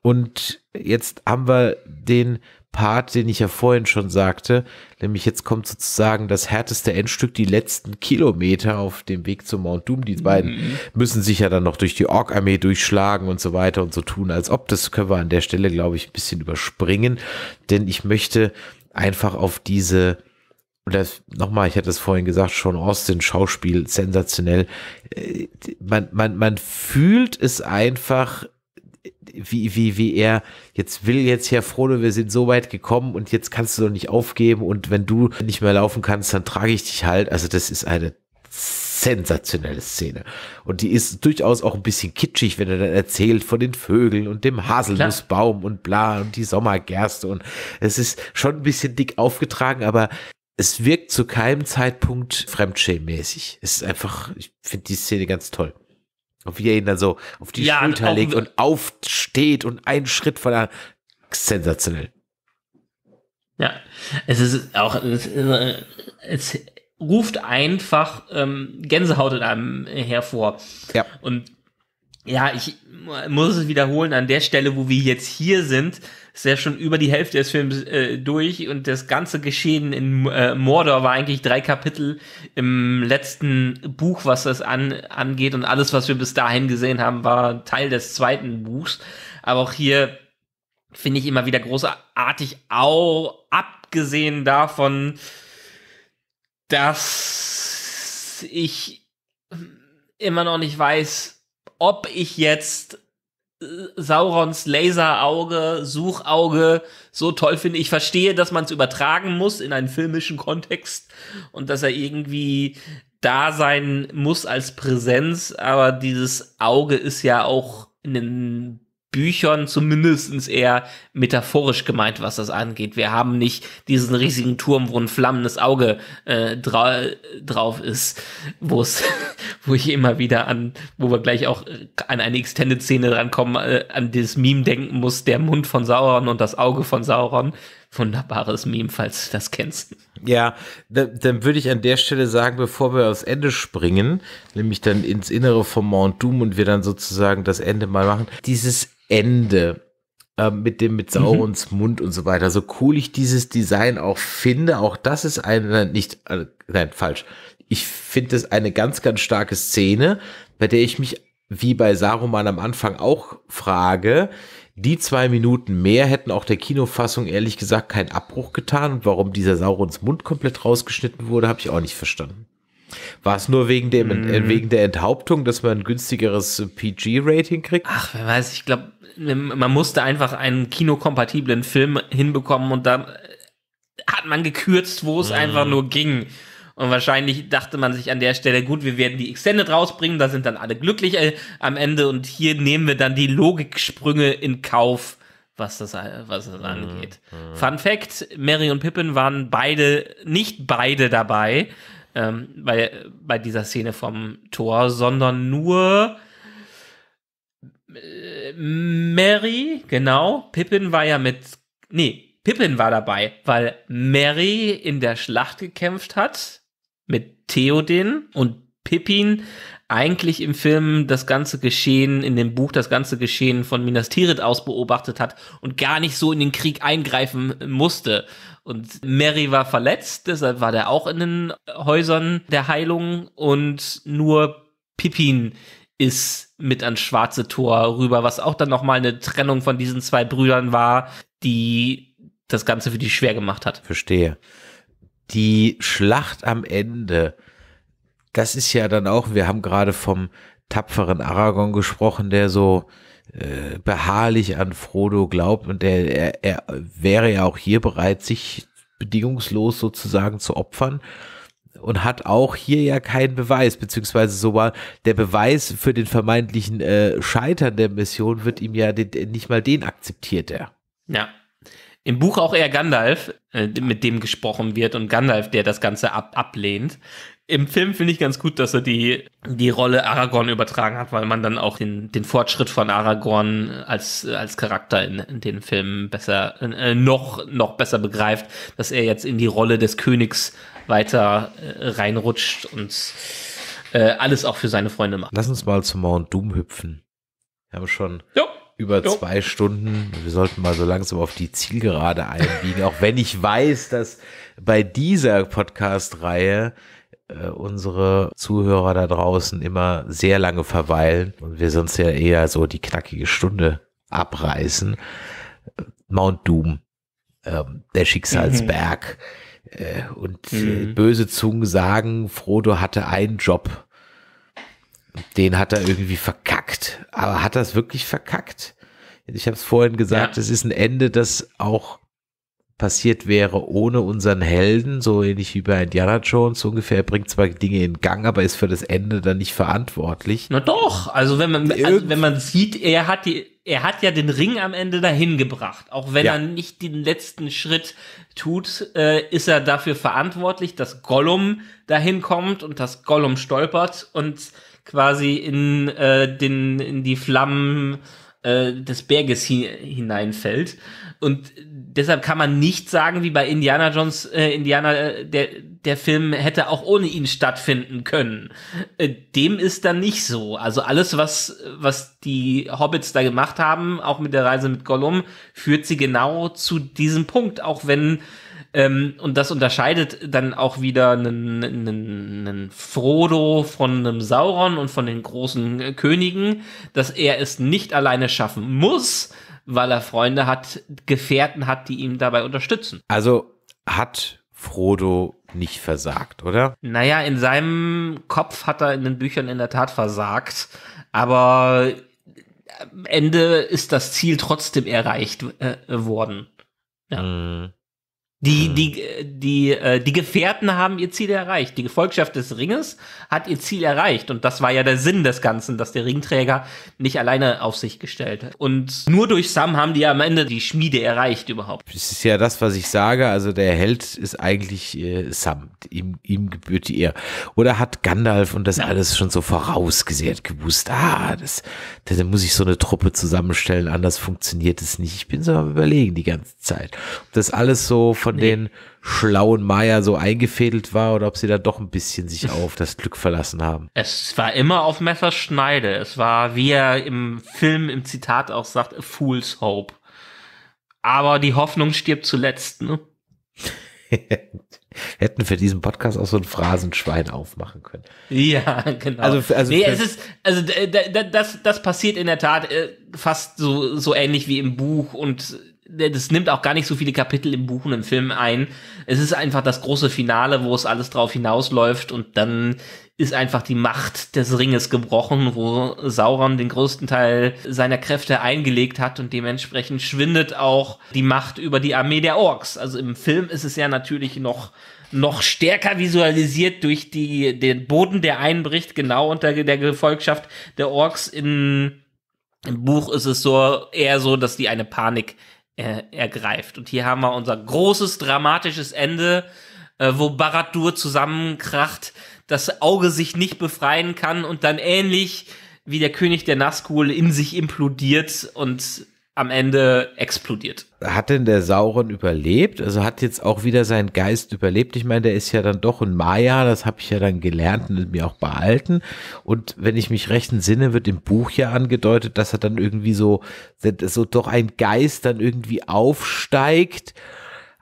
Und jetzt haben wir den Part, den ich ja vorhin schon sagte, nämlich jetzt kommt sozusagen das härteste Endstück, die letzten Kilometer auf dem Weg zu Mount Doom. Die beiden mhm. müssen sich ja dann noch durch die Ork-Armee durchschlagen und so weiter und so tun, als ob das können wir an der Stelle, glaube ich, ein bisschen überspringen, denn ich möchte einfach auf diese oder nochmal, ich hatte es vorhin gesagt, Sean Austin, Schauspiel, sensationell. Äh, man, man, man fühlt es einfach, wie, wie, wie er jetzt will jetzt Herr Frodo, wir sind so weit gekommen und jetzt kannst du doch nicht aufgeben und wenn du nicht mehr laufen kannst, dann trage ich dich halt. Also das ist eine sensationelle Szene. Und die ist durchaus auch ein bisschen kitschig, wenn er dann erzählt von den Vögeln und dem Haselnussbaum und bla und die Sommergerste und es ist schon ein bisschen dick aufgetragen, aber es wirkt zu keinem Zeitpunkt fremdschämmäßig. Es ist einfach, ich finde die Szene ganz toll. Und wie er ihn dann so auf die ja, Schulter legt und aufsteht und einen Schritt von der sensationell. Ja, es ist auch, es, es ruft einfach ähm, Gänsehaut in einem hervor. Ja. Und ja, ich muss es wiederholen, an der Stelle, wo wir jetzt hier sind, ist ja schon über die Hälfte des Films äh, durch und das ganze Geschehen in äh, Mordor war eigentlich drei Kapitel im letzten Buch, was das an, angeht und alles, was wir bis dahin gesehen haben, war Teil des zweiten Buchs. Aber auch hier finde ich immer wieder großartig, auch abgesehen davon, dass ich immer noch nicht weiß, ob ich jetzt Saurons Laserauge, Suchauge so toll finde. Ich verstehe, dass man es übertragen muss in einen filmischen Kontext und dass er irgendwie da sein muss als Präsenz, aber dieses Auge ist ja auch in den Büchern zumindest eher metaphorisch gemeint, was das angeht. Wir haben nicht diesen riesigen Turm, wo ein flammendes Auge äh, dra drauf ist, wo es, wo ich immer wieder an, wo wir gleich auch äh, an eine Extended-Szene drankommen, äh, an dieses Meme denken muss, der Mund von Sauron und das Auge von Sauron, wunderbares Meme, falls du das kennst. Ja, dann würde ich an der Stelle sagen, bevor wir aufs Ende springen, nämlich dann ins Innere von Mount Doom und wir dann sozusagen das Ende mal machen, dieses Ende ähm, mit dem mit Saurons mhm. Mund und so weiter, so cool ich dieses Design auch finde, auch das ist eine nicht, äh, nein, falsch. Ich finde es eine ganz, ganz starke Szene, bei der ich mich wie bei Saruman am Anfang auch frage, die zwei Minuten mehr hätten auch der Kinofassung ehrlich gesagt keinen Abbruch getan. Und warum dieser Saurons Mund komplett rausgeschnitten wurde, habe ich auch nicht verstanden. War es nur wegen, dem, mm. wegen der Enthauptung, dass man ein günstigeres äh, PG-Rating kriegt? Ach, wer weiß, ich glaube, ähm, man musste einfach einen kinokompatiblen Film hinbekommen und dann äh, hat man gekürzt, wo es mm. einfach nur ging. Und wahrscheinlich dachte man sich an der Stelle, gut, wir werden die Extended rausbringen, da sind dann alle glücklich äh, am Ende und hier nehmen wir dann die Logiksprünge in Kauf, was das, äh, was das mhm. angeht. Mhm. Fun Fact, Mary und Pippin waren beide, nicht beide dabei ähm, bei, bei dieser Szene vom Tor, sondern nur äh, Mary, genau. Pippin war ja mit. Nee, Pippin war dabei, weil Mary in der Schlacht gekämpft hat mit Theoden und Pippin eigentlich im Film das ganze Geschehen, in dem Buch das ganze Geschehen von Minas Tirith aus beobachtet hat und gar nicht so in den Krieg eingreifen musste. Und Mary war verletzt, deshalb war der auch in den Häusern der Heilung und nur Pippin ist mit ans schwarze Tor rüber, was auch dann nochmal eine Trennung von diesen zwei Brüdern war, die das Ganze für die schwer gemacht hat. Verstehe die Schlacht am Ende, das ist ja dann auch, wir haben gerade vom tapferen Aragon gesprochen, der so äh, beharrlich an Frodo glaubt und der er, er wäre ja auch hier bereit, sich bedingungslos sozusagen zu opfern und hat auch hier ja keinen Beweis, beziehungsweise so war der Beweis für den vermeintlichen äh, Scheitern der Mission wird ihm ja den, nicht mal den akzeptiert er. Ja. Im Buch auch eher Gandalf, äh, mit dem gesprochen wird und Gandalf, der das Ganze ab ablehnt. Im Film finde ich ganz gut, dass er die, die Rolle Aragorn übertragen hat, weil man dann auch den, den Fortschritt von Aragorn als, als Charakter in, in den Filmen besser, äh, noch, noch besser begreift, dass er jetzt in die Rolle des Königs weiter äh, reinrutscht und äh, alles auch für seine Freunde macht. Lass uns mal zu Mount Doom hüpfen. Wir haben schon jo über jo. zwei Stunden. Wir sollten mal so langsam auf die Zielgerade einbiegen, auch wenn ich weiß, dass bei dieser Podcast-Reihe äh, unsere Zuhörer da draußen immer sehr lange verweilen und wir sonst ja eher so die knackige Stunde abreißen. Mount Doom, ähm, der Schicksalsberg. Mhm. Äh, und äh, mhm. böse Zungen sagen, Frodo hatte einen Job den hat er irgendwie verkackt. Aber hat er es wirklich verkackt? Ich habe es vorhin gesagt, ja. es ist ein Ende, das auch passiert wäre ohne unseren Helden, so ähnlich wie bei Indiana Jones ungefähr. Er bringt zwar Dinge in Gang, aber ist für das Ende dann nicht verantwortlich. Na doch, also wenn man, also wenn man sieht, er hat die, er hat ja den Ring am Ende dahin gebracht. Auch wenn ja. er nicht den letzten Schritt tut, äh, ist er dafür verantwortlich, dass Gollum dahin kommt und dass Gollum stolpert und quasi in, äh, den, in die Flammen äh, des Berges hi hineinfällt. Und deshalb kann man nicht sagen, wie bei Indiana Jones, äh, Indiana, äh, der, der Film hätte auch ohne ihn stattfinden können. Äh, dem ist dann nicht so. Also alles, was, was die Hobbits da gemacht haben, auch mit der Reise mit Gollum, führt sie genau zu diesem Punkt, auch wenn ähm, und das unterscheidet dann auch wieder einen, einen, einen Frodo von einem Sauron und von den großen äh, Königen, dass er es nicht alleine schaffen muss, weil er Freunde hat, Gefährten hat, die ihm dabei unterstützen. Also hat Frodo nicht versagt, oder? Naja, in seinem Kopf hat er in den Büchern in der Tat versagt, aber äh, am Ende ist das Ziel trotzdem erreicht äh, worden. Ja. Mhm. Die, mhm. die, die, äh, die Gefährten haben ihr Ziel erreicht. Die Gefolgschaft des Ringes hat ihr Ziel erreicht. Und das war ja der Sinn des Ganzen, dass der Ringträger nicht alleine auf sich gestellt hat. Und nur durch Sam haben die ja am Ende die Schmiede erreicht überhaupt. Das ist ja das, was ich sage. Also der Held ist eigentlich äh, Sam. Ihm, ihm gebührt die Ehre. Oder hat Gandalf und das ja. alles schon so vorausgesehen, gewusst, ah, das, da muss ich so eine Truppe zusammenstellen, anders funktioniert es nicht. Ich bin so am überlegen die ganze Zeit. Das alles so von nee. den schlauen Maya so eingefädelt war oder ob sie da doch ein bisschen sich auf das Glück verlassen haben. Es war immer auf Messerschneide. Es war, wie er im Film im Zitat auch sagt, a fool's hope. Aber die Hoffnung stirbt zuletzt, ne? hätten für diesen Podcast auch so ein Phrasenschwein aufmachen können. Ja, genau. Also, also nee, es ist, also das, das passiert in der Tat äh, fast so, so ähnlich wie im Buch und Ne, das nimmt auch gar nicht so viele Kapitel im Buch und im Film ein. Es ist einfach das große Finale, wo es alles drauf hinausläuft und dann ist einfach die Macht des Ringes gebrochen, wo Sauron den größten Teil seiner Kräfte eingelegt hat und dementsprechend schwindet auch die Macht über die Armee der Orks. Also im Film ist es ja natürlich noch noch stärker visualisiert durch die den Boden, der einbricht, genau unter der Gefolgschaft der Orks in im Buch ist es so eher so, dass die eine Panik er, äh, ergreift. Und hier haben wir unser großes dramatisches Ende, äh, wo Baradur zusammenkracht, das Auge sich nicht befreien kann und dann ähnlich wie der König der Nazgul in sich implodiert und am Ende explodiert. Hat denn der Sauron überlebt? Also hat jetzt auch wieder sein Geist überlebt? Ich meine, der ist ja dann doch ein Maya, das habe ich ja dann gelernt und mir auch behalten. Und wenn ich mich recht entsinne, wird im Buch ja angedeutet, dass er dann irgendwie so, so doch ein Geist dann irgendwie aufsteigt,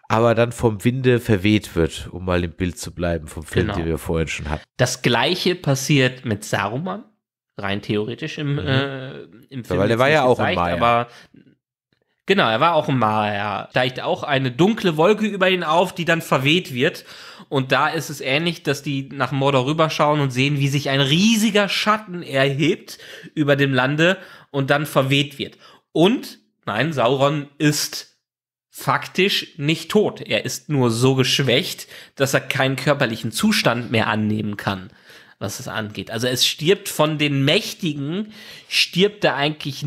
aber dann vom Winde verweht wird, um mal im Bild zu bleiben, vom Film, genau. den wir vorhin schon hatten. Das gleiche passiert mit Saruman rein theoretisch im, mhm. äh, im Film. Weil der war ja auch gezeigt, ein Maya. Aber Genau, er war auch ein Magier. Da liegt auch eine dunkle Wolke über ihn auf, die dann verweht wird. Und da ist es ähnlich, dass die nach Mordor rüberschauen und sehen, wie sich ein riesiger Schatten erhebt über dem Lande und dann verweht wird. Und, nein, Sauron ist faktisch nicht tot. Er ist nur so geschwächt, dass er keinen körperlichen Zustand mehr annehmen kann was es angeht. Also es stirbt von den Mächtigen, stirbt da eigentlich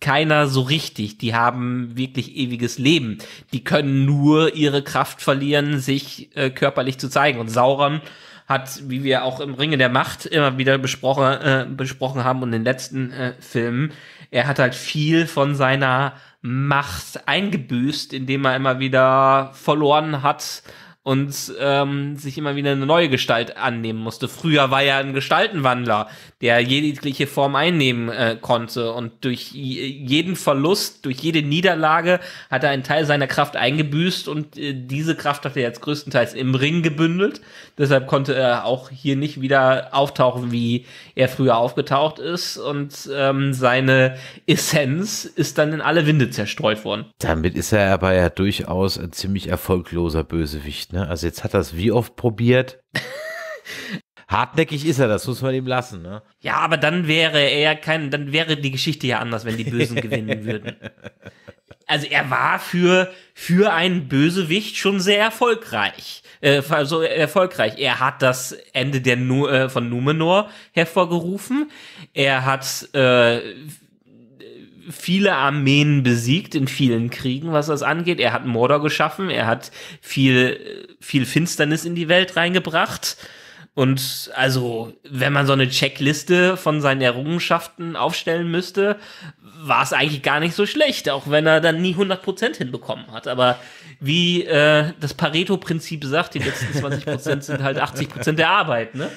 keiner so richtig. Die haben wirklich ewiges Leben. Die können nur ihre Kraft verlieren, sich äh, körperlich zu zeigen. Und Sauron hat, wie wir auch im Ringe der Macht immer wieder besprochen, äh, besprochen haben und in den letzten äh, Filmen, er hat halt viel von seiner Macht eingebüßt, indem er immer wieder verloren hat, und ähm, sich immer wieder eine neue Gestalt annehmen musste. Früher war er ein Gestaltenwandler, der jegliche Form einnehmen äh, konnte und durch jeden Verlust, durch jede Niederlage hat er einen Teil seiner Kraft eingebüßt und äh, diese Kraft hat er jetzt größtenteils im Ring gebündelt. Deshalb konnte er auch hier nicht wieder auftauchen, wie er früher aufgetaucht ist und ähm, seine Essenz ist dann in alle Winde zerstreut worden. Damit ist er aber ja durchaus ein ziemlich erfolgloser Bösewicht nicht. Ne? Also jetzt hat er es wie oft probiert. Hartnäckig ist er, das muss man ihm lassen. Ne? Ja, aber dann wäre er kein, dann wäre die Geschichte ja anders, wenn die Bösen gewinnen würden. Also er war für, für einen Bösewicht schon sehr erfolgreich. Äh, also erfolgreich. Er hat das Ende der nu äh, von Numenor hervorgerufen. Er hat äh, viele Armeen besiegt in vielen Kriegen, was das angeht. Er hat Mordor geschaffen, er hat viel, viel Finsternis in die Welt reingebracht. Und also, wenn man so eine Checkliste von seinen Errungenschaften aufstellen müsste, war es eigentlich gar nicht so schlecht, auch wenn er dann nie 100% hinbekommen hat. Aber wie äh, das Pareto-Prinzip sagt, die letzten 20% sind halt 80% der Arbeit, ne?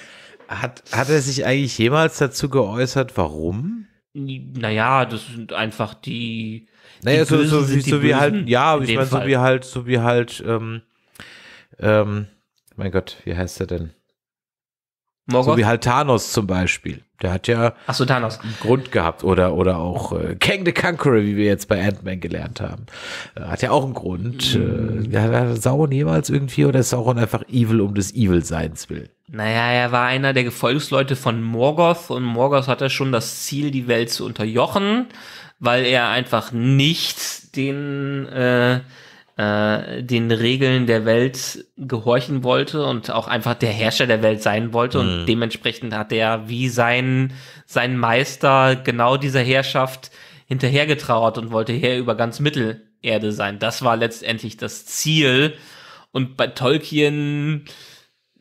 Hat, hat er sich eigentlich jemals dazu geäußert, warum? Naja, das sind einfach die. Naja, die so, so, wie, so wie halt, ja, ich meine, so wie halt, so wie halt, ähm, ähm, mein Gott, wie heißt er denn? Morgoth? So wie halt Thanos zum Beispiel. Der hat ja Ach so, Thanos. einen Grund gehabt. Oder, oder auch äh, Kang the Conqueror, wie wir jetzt bei Ant-Man gelernt haben. Äh, hat ja auch einen Grund. Mm. Äh, hat Sauron jemals irgendwie oder ist Sauron einfach evil um des Evil-Seins will? Naja, er war einer der Gefolgsleute von Morgoth und Morgoth hatte schon das Ziel, die Welt zu unterjochen, weil er einfach nicht den äh, äh, den Regeln der Welt gehorchen wollte und auch einfach der Herrscher der Welt sein wollte. Mhm. Und dementsprechend hat er wie sein, sein Meister genau dieser Herrschaft hinterhergetrauert und wollte Herr über ganz Mittelerde sein. Das war letztendlich das Ziel. Und bei Tolkien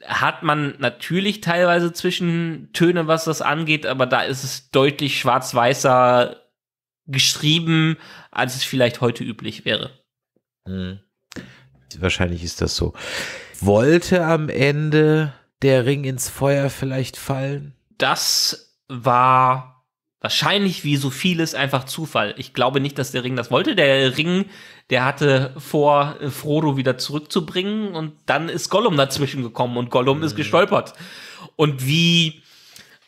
hat man natürlich teilweise Zwischentöne, was das angeht, aber da ist es deutlich schwarz-weißer geschrieben, als es vielleicht heute üblich wäre. Hm. Wahrscheinlich ist das so. Wollte am Ende der Ring ins Feuer vielleicht fallen? Das war wahrscheinlich wie so vieles einfach Zufall. Ich glaube nicht, dass der Ring das wollte. Der Ring, der hatte vor, äh, Frodo wieder zurückzubringen und dann ist Gollum dazwischen gekommen und Gollum hm. ist gestolpert. Und wie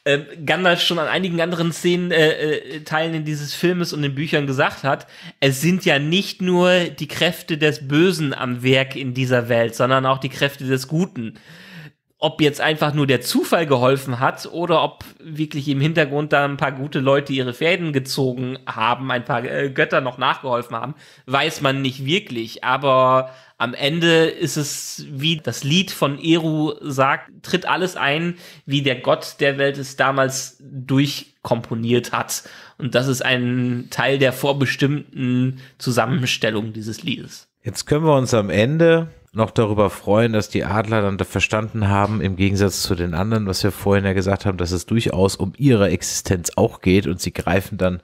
äh, Gandalf schon an einigen anderen Szenen, äh, äh, Teilen in dieses Filmes und den Büchern gesagt hat, es sind ja nicht nur die Kräfte des Bösen am Werk in dieser Welt, sondern auch die Kräfte des Guten ob jetzt einfach nur der Zufall geholfen hat oder ob wirklich im Hintergrund da ein paar gute Leute ihre Fäden gezogen haben, ein paar äh, Götter noch nachgeholfen haben, weiß man nicht wirklich. Aber am Ende ist es, wie das Lied von Eru sagt, tritt alles ein, wie der Gott der Welt es damals durchkomponiert hat. Und das ist ein Teil der vorbestimmten Zusammenstellung dieses Liedes. Jetzt können wir uns am Ende noch darüber freuen, dass die Adler dann verstanden haben, im Gegensatz zu den anderen, was wir vorhin ja gesagt haben, dass es durchaus um ihre Existenz auch geht und sie greifen dann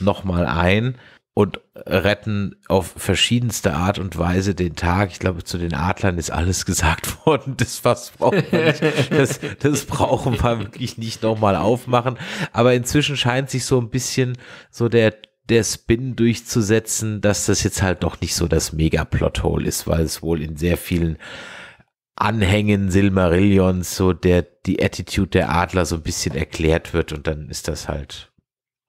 nochmal ein und retten auf verschiedenste Art und Weise den Tag. Ich glaube, zu den Adlern ist alles gesagt worden. Das was brauchen wir nicht. Das, das brauchen wir wirklich nicht nochmal aufmachen. Aber inzwischen scheint sich so ein bisschen so der der Spin durchzusetzen, dass das jetzt halt doch nicht so das mega plothole ist, weil es wohl in sehr vielen Anhängen Silmarillions so der, die Attitude der Adler so ein bisschen erklärt wird und dann ist das halt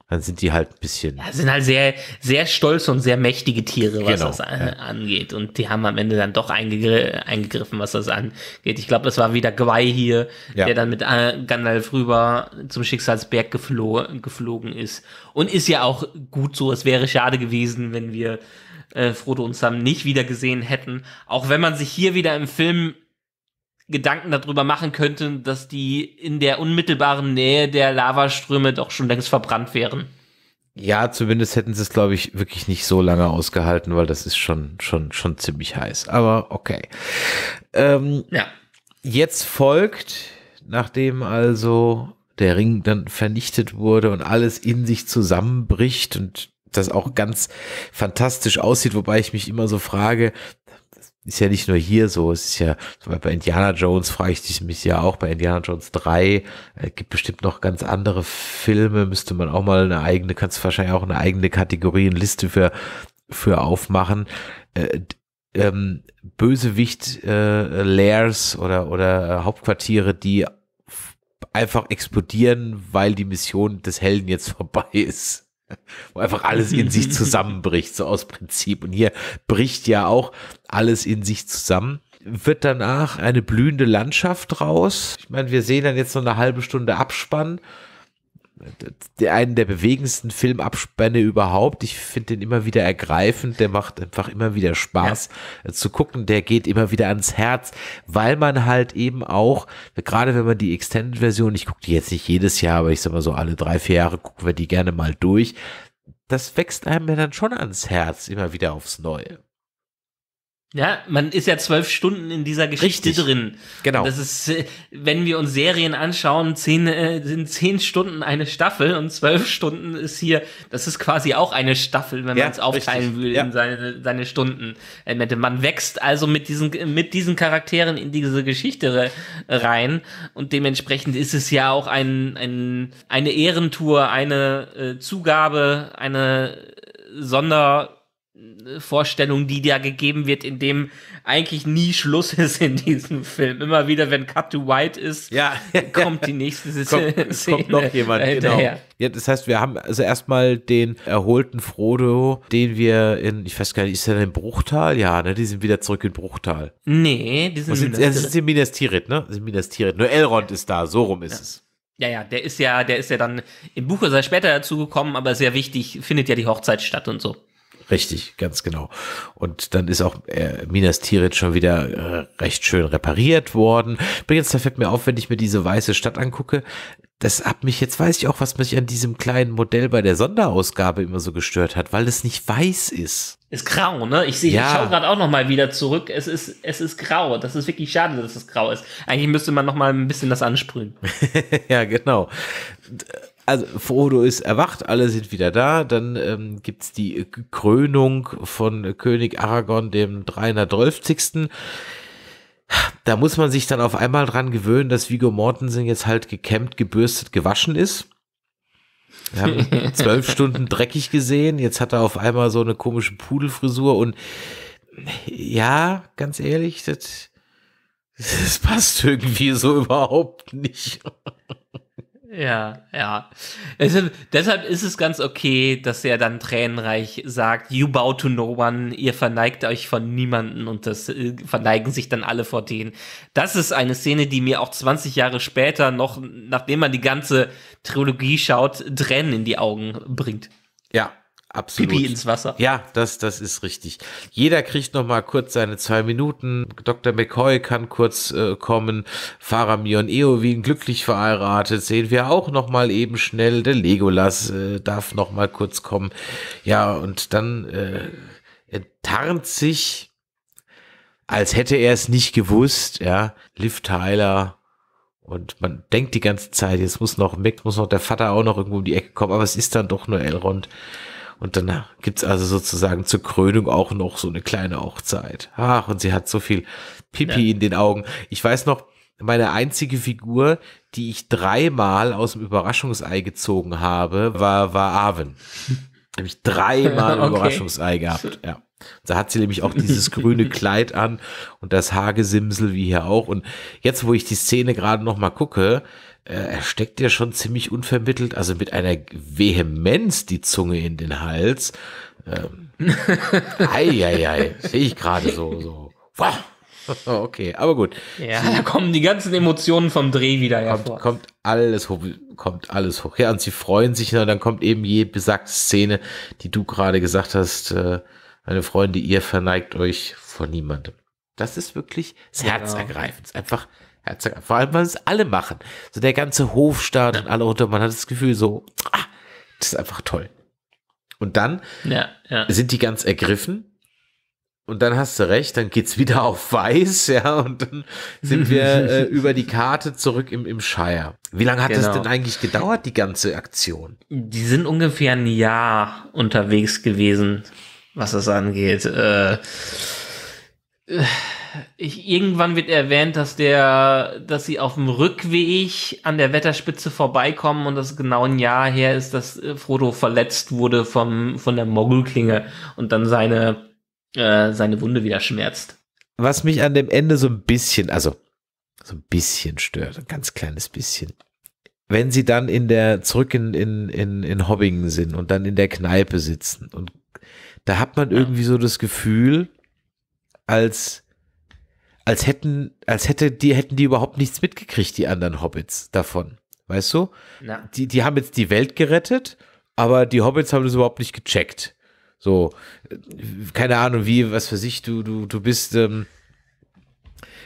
dann sind die halt ein bisschen. Ja, sind halt sehr, sehr stolz und sehr mächtige Tiere, was genau, das an, ja. angeht. Und die haben am Ende dann doch eingegr eingegriffen, was das angeht. Ich glaube, das war wieder Gwei hier, ja. der dann mit äh, Gandalf rüber zum Schicksalsberg geflo geflogen ist. Und ist ja auch gut so. Es wäre schade gewesen, wenn wir äh, Frodo und Sam nicht wieder gesehen hätten. Auch wenn man sich hier wieder im Film Gedanken darüber machen könnten, dass die in der unmittelbaren Nähe der Lavaströme doch schon längst verbrannt wären. Ja, zumindest hätten sie es, glaube ich, wirklich nicht so lange ausgehalten, weil das ist schon, schon, schon ziemlich heiß. Aber okay. Ähm, ja. Jetzt folgt, nachdem also der Ring dann vernichtet wurde und alles in sich zusammenbricht und das auch ganz fantastisch aussieht, wobei ich mich immer so frage, ist ja nicht nur hier so, es ist ja bei Indiana Jones frage ich mich ja auch, bei Indiana Jones 3 äh, gibt bestimmt noch ganz andere Filme, müsste man auch mal eine eigene, kannst wahrscheinlich auch eine eigene Kategorie, eine Liste für, für aufmachen. Äh, ähm, Bösewicht äh, Lairs oder, oder äh, Hauptquartiere, die einfach explodieren, weil die Mission des Helden jetzt vorbei ist. Wo einfach alles in sich zusammenbricht, so aus Prinzip. Und hier bricht ja auch alles in sich zusammen. Wird danach eine blühende Landschaft raus. Ich meine, wir sehen dann jetzt noch eine halbe Stunde Abspann der, einen der bewegendsten Filmabspänne überhaupt. Ich finde den immer wieder ergreifend. Der macht einfach immer wieder Spaß ja. Äh, zu gucken. Der geht immer wieder ans Herz, weil man halt eben auch, gerade wenn man die Extended-Version, ich gucke die jetzt nicht jedes Jahr, aber ich sag mal so alle drei, vier Jahre gucken wir die gerne mal durch. Das wächst einem ja dann schon ans Herz, immer wieder aufs Neue. Ja, man ist ja zwölf Stunden in dieser Geschichte Richtig. drin. Genau. Das ist, äh, wenn wir uns Serien anschauen, zehn, äh, sind zehn Stunden eine Staffel und zwölf Stunden ist hier, das ist quasi auch eine Staffel, wenn ja, man es aufteilen will ja. in seine, seine Stunden. Äh, man wächst also mit diesen, mit diesen Charakteren in diese Geschichte rein und dementsprechend ist es ja auch ein, ein, eine Ehrentour, eine äh, Zugabe, eine Sonder, Vorstellung, die da gegeben wird, in dem eigentlich nie Schluss ist in diesem Film. Immer wieder, wenn Cut to White ist, ja. kommt die nächste Szene. kommt noch jemand, genau. Ja, das heißt, wir haben also erstmal den erholten Frodo, den wir in, ich weiß gar nicht, ist er in Bruchtal? Ja, ne, die sind wieder zurück in Bruchtal. Nee, die sind, sind in Minas Tirith. Das ist in Minas Tirith, ne? Das ist Minas Tirith. Nur Elrond ist da, so rum ist ja. es. Ja, ja, der ist ja, der ist ja dann im Buch ist er später dazu gekommen, aber sehr wichtig, findet ja die Hochzeit statt und so. Richtig, ganz genau. Und dann ist auch äh, Minas Tirith schon wieder äh, recht schön repariert worden. Übrigens, da fällt mir auf, wenn ich mir diese weiße Stadt angucke, das hat mich, jetzt weiß ich auch, was mich an diesem kleinen Modell bei der Sonderausgabe immer so gestört hat, weil es nicht weiß ist. Ist grau, ne? Ich sehe, ja. ich schaue gerade auch nochmal wieder zurück. Es ist, es ist grau. Das ist wirklich schade, dass es grau ist. Eigentlich müsste man nochmal ein bisschen das ansprühen. ja, genau also Frodo ist erwacht, alle sind wieder da. Dann ähm, gibt es die Krönung von König Aragorn, dem 312. Da muss man sich dann auf einmal dran gewöhnen, dass Vigo Mortensen jetzt halt gekämmt, gebürstet, gewaschen ist. Wir haben zwölf Stunden dreckig gesehen. Jetzt hat er auf einmal so eine komische Pudelfrisur und ja, ganz ehrlich, das, das passt irgendwie so überhaupt nicht. Ja, ja. Deshalb, deshalb ist es ganz okay, dass er dann tränenreich sagt, you bow to no one, ihr verneigt euch von niemanden und das äh, verneigen sich dann alle vor denen. Das ist eine Szene, die mir auch 20 Jahre später noch, nachdem man die ganze Trilogie schaut, Tränen in die Augen bringt. Ja, Absolut. Pipi ins Wasser. Ja, das, das ist richtig. Jeder kriegt noch mal kurz seine zwei Minuten. Dr. McCoy kann kurz äh, kommen. Faramir und Eowyn glücklich verheiratet sehen wir auch noch mal eben schnell. Der Legolas äh, darf noch mal kurz kommen. Ja, und dann äh, enttarnt sich, als hätte er es nicht gewusst, ja, Liv Tyler und man denkt die ganze Zeit, jetzt muss noch Mick, muss noch der Vater auch noch irgendwo um die Ecke kommen, aber es ist dann doch nur Elrond. Und dann gibt's also sozusagen zur Krönung auch noch so eine kleine Hochzeit. Ach, und sie hat so viel Pipi ja. in den Augen. Ich weiß noch, meine einzige Figur, die ich dreimal aus dem Überraschungsei gezogen habe, war, war Arwen. Habe ich dreimal okay. Überraschungsei gehabt, ja. Da hat sie nämlich auch dieses grüne Kleid an und das Haargesimsel wie hier auch. Und jetzt, wo ich die Szene gerade noch mal gucke, äh, er steckt ja schon ziemlich unvermittelt, also mit einer Vehemenz die Zunge in den Hals. Ähm, Eieiei, sehe ich gerade so, so. Okay, aber gut. Ja, sie, da kommen die ganzen Emotionen vom Dreh wieder kommt, hervor. Kommt alles hoch, kommt alles hoch. Ja, und sie freuen sich, und dann kommt eben je besagte Szene, die du gerade gesagt hast, äh, meine Freunde, ihr verneigt euch vor niemandem. Das ist wirklich ja, genau. herzergreifend. Genau. Einfach Herz, vor allem, weil es alle machen. So der ganze Hofstaat und alle unter, man hat das Gefühl so, ah, das ist einfach toll. Und dann ja, ja. sind die ganz ergriffen. Und dann hast du recht, dann geht's wieder auf weiß, ja, und dann sind wir äh, über die Karte zurück im, im Shire. Wie lange hat genau. denn eigentlich gedauert, die ganze Aktion? Die sind ungefähr ein Jahr unterwegs gewesen, was das angeht. Äh, äh ich, irgendwann wird erwähnt, dass der, dass sie auf dem Rückweg an der Wetterspitze vorbeikommen und das genau ein Jahr her ist, dass äh, Frodo verletzt wurde vom, von der Mogulklinge und dann seine, äh, seine Wunde wieder schmerzt. Was mich an dem Ende so ein bisschen, also so ein bisschen stört, ein ganz kleines bisschen. Wenn sie dann in der, zurück in, in, in, in Hobbingen sind und dann in der Kneipe sitzen und da hat man irgendwie so das Gefühl, als als hätten, als hätte die, hätten die überhaupt nichts mitgekriegt, die anderen Hobbits davon. Weißt du? Na. Die, die haben jetzt die Welt gerettet, aber die Hobbits haben das überhaupt nicht gecheckt. So, äh, keine Ahnung, wie, was für sich, du, du, du bist, ähm,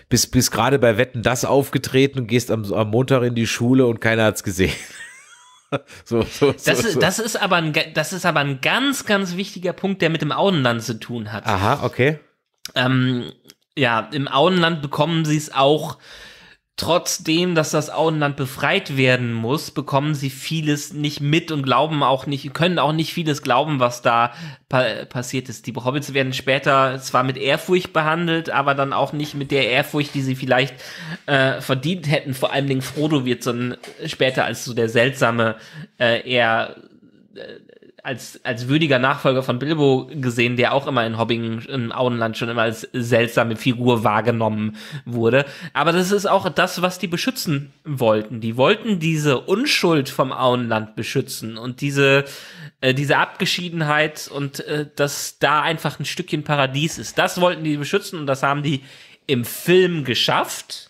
bist, bist gerade bei Wetten das aufgetreten und gehst am, am Montag in die Schule und keiner hat's gesehen. So, so, das, so, ist, das, ist aber ein, das ist aber ein ganz, ganz wichtiger Punkt, der mit dem Auenland zu tun hat. Aha, okay. Ähm, ja, im Auenland bekommen sie es auch trotzdem, dass das Auenland befreit werden muss, bekommen sie vieles nicht mit und glauben auch nicht, können auch nicht vieles glauben, was da pa passiert ist. Die Hobbits werden später zwar mit Ehrfurcht behandelt, aber dann auch nicht mit der Ehrfurcht, die sie vielleicht äh, verdient hätten. Vor allen Dingen Frodo wird so später als so der seltsame, äh, eher äh, als, als würdiger Nachfolger von Bilbo gesehen, der auch immer in Hobbingen im Auenland schon immer als seltsame Figur wahrgenommen wurde. Aber das ist auch das, was die beschützen wollten. Die wollten diese Unschuld vom Auenland beschützen und diese, äh, diese Abgeschiedenheit und äh, dass da einfach ein Stückchen Paradies ist. Das wollten die beschützen und das haben die im Film geschafft.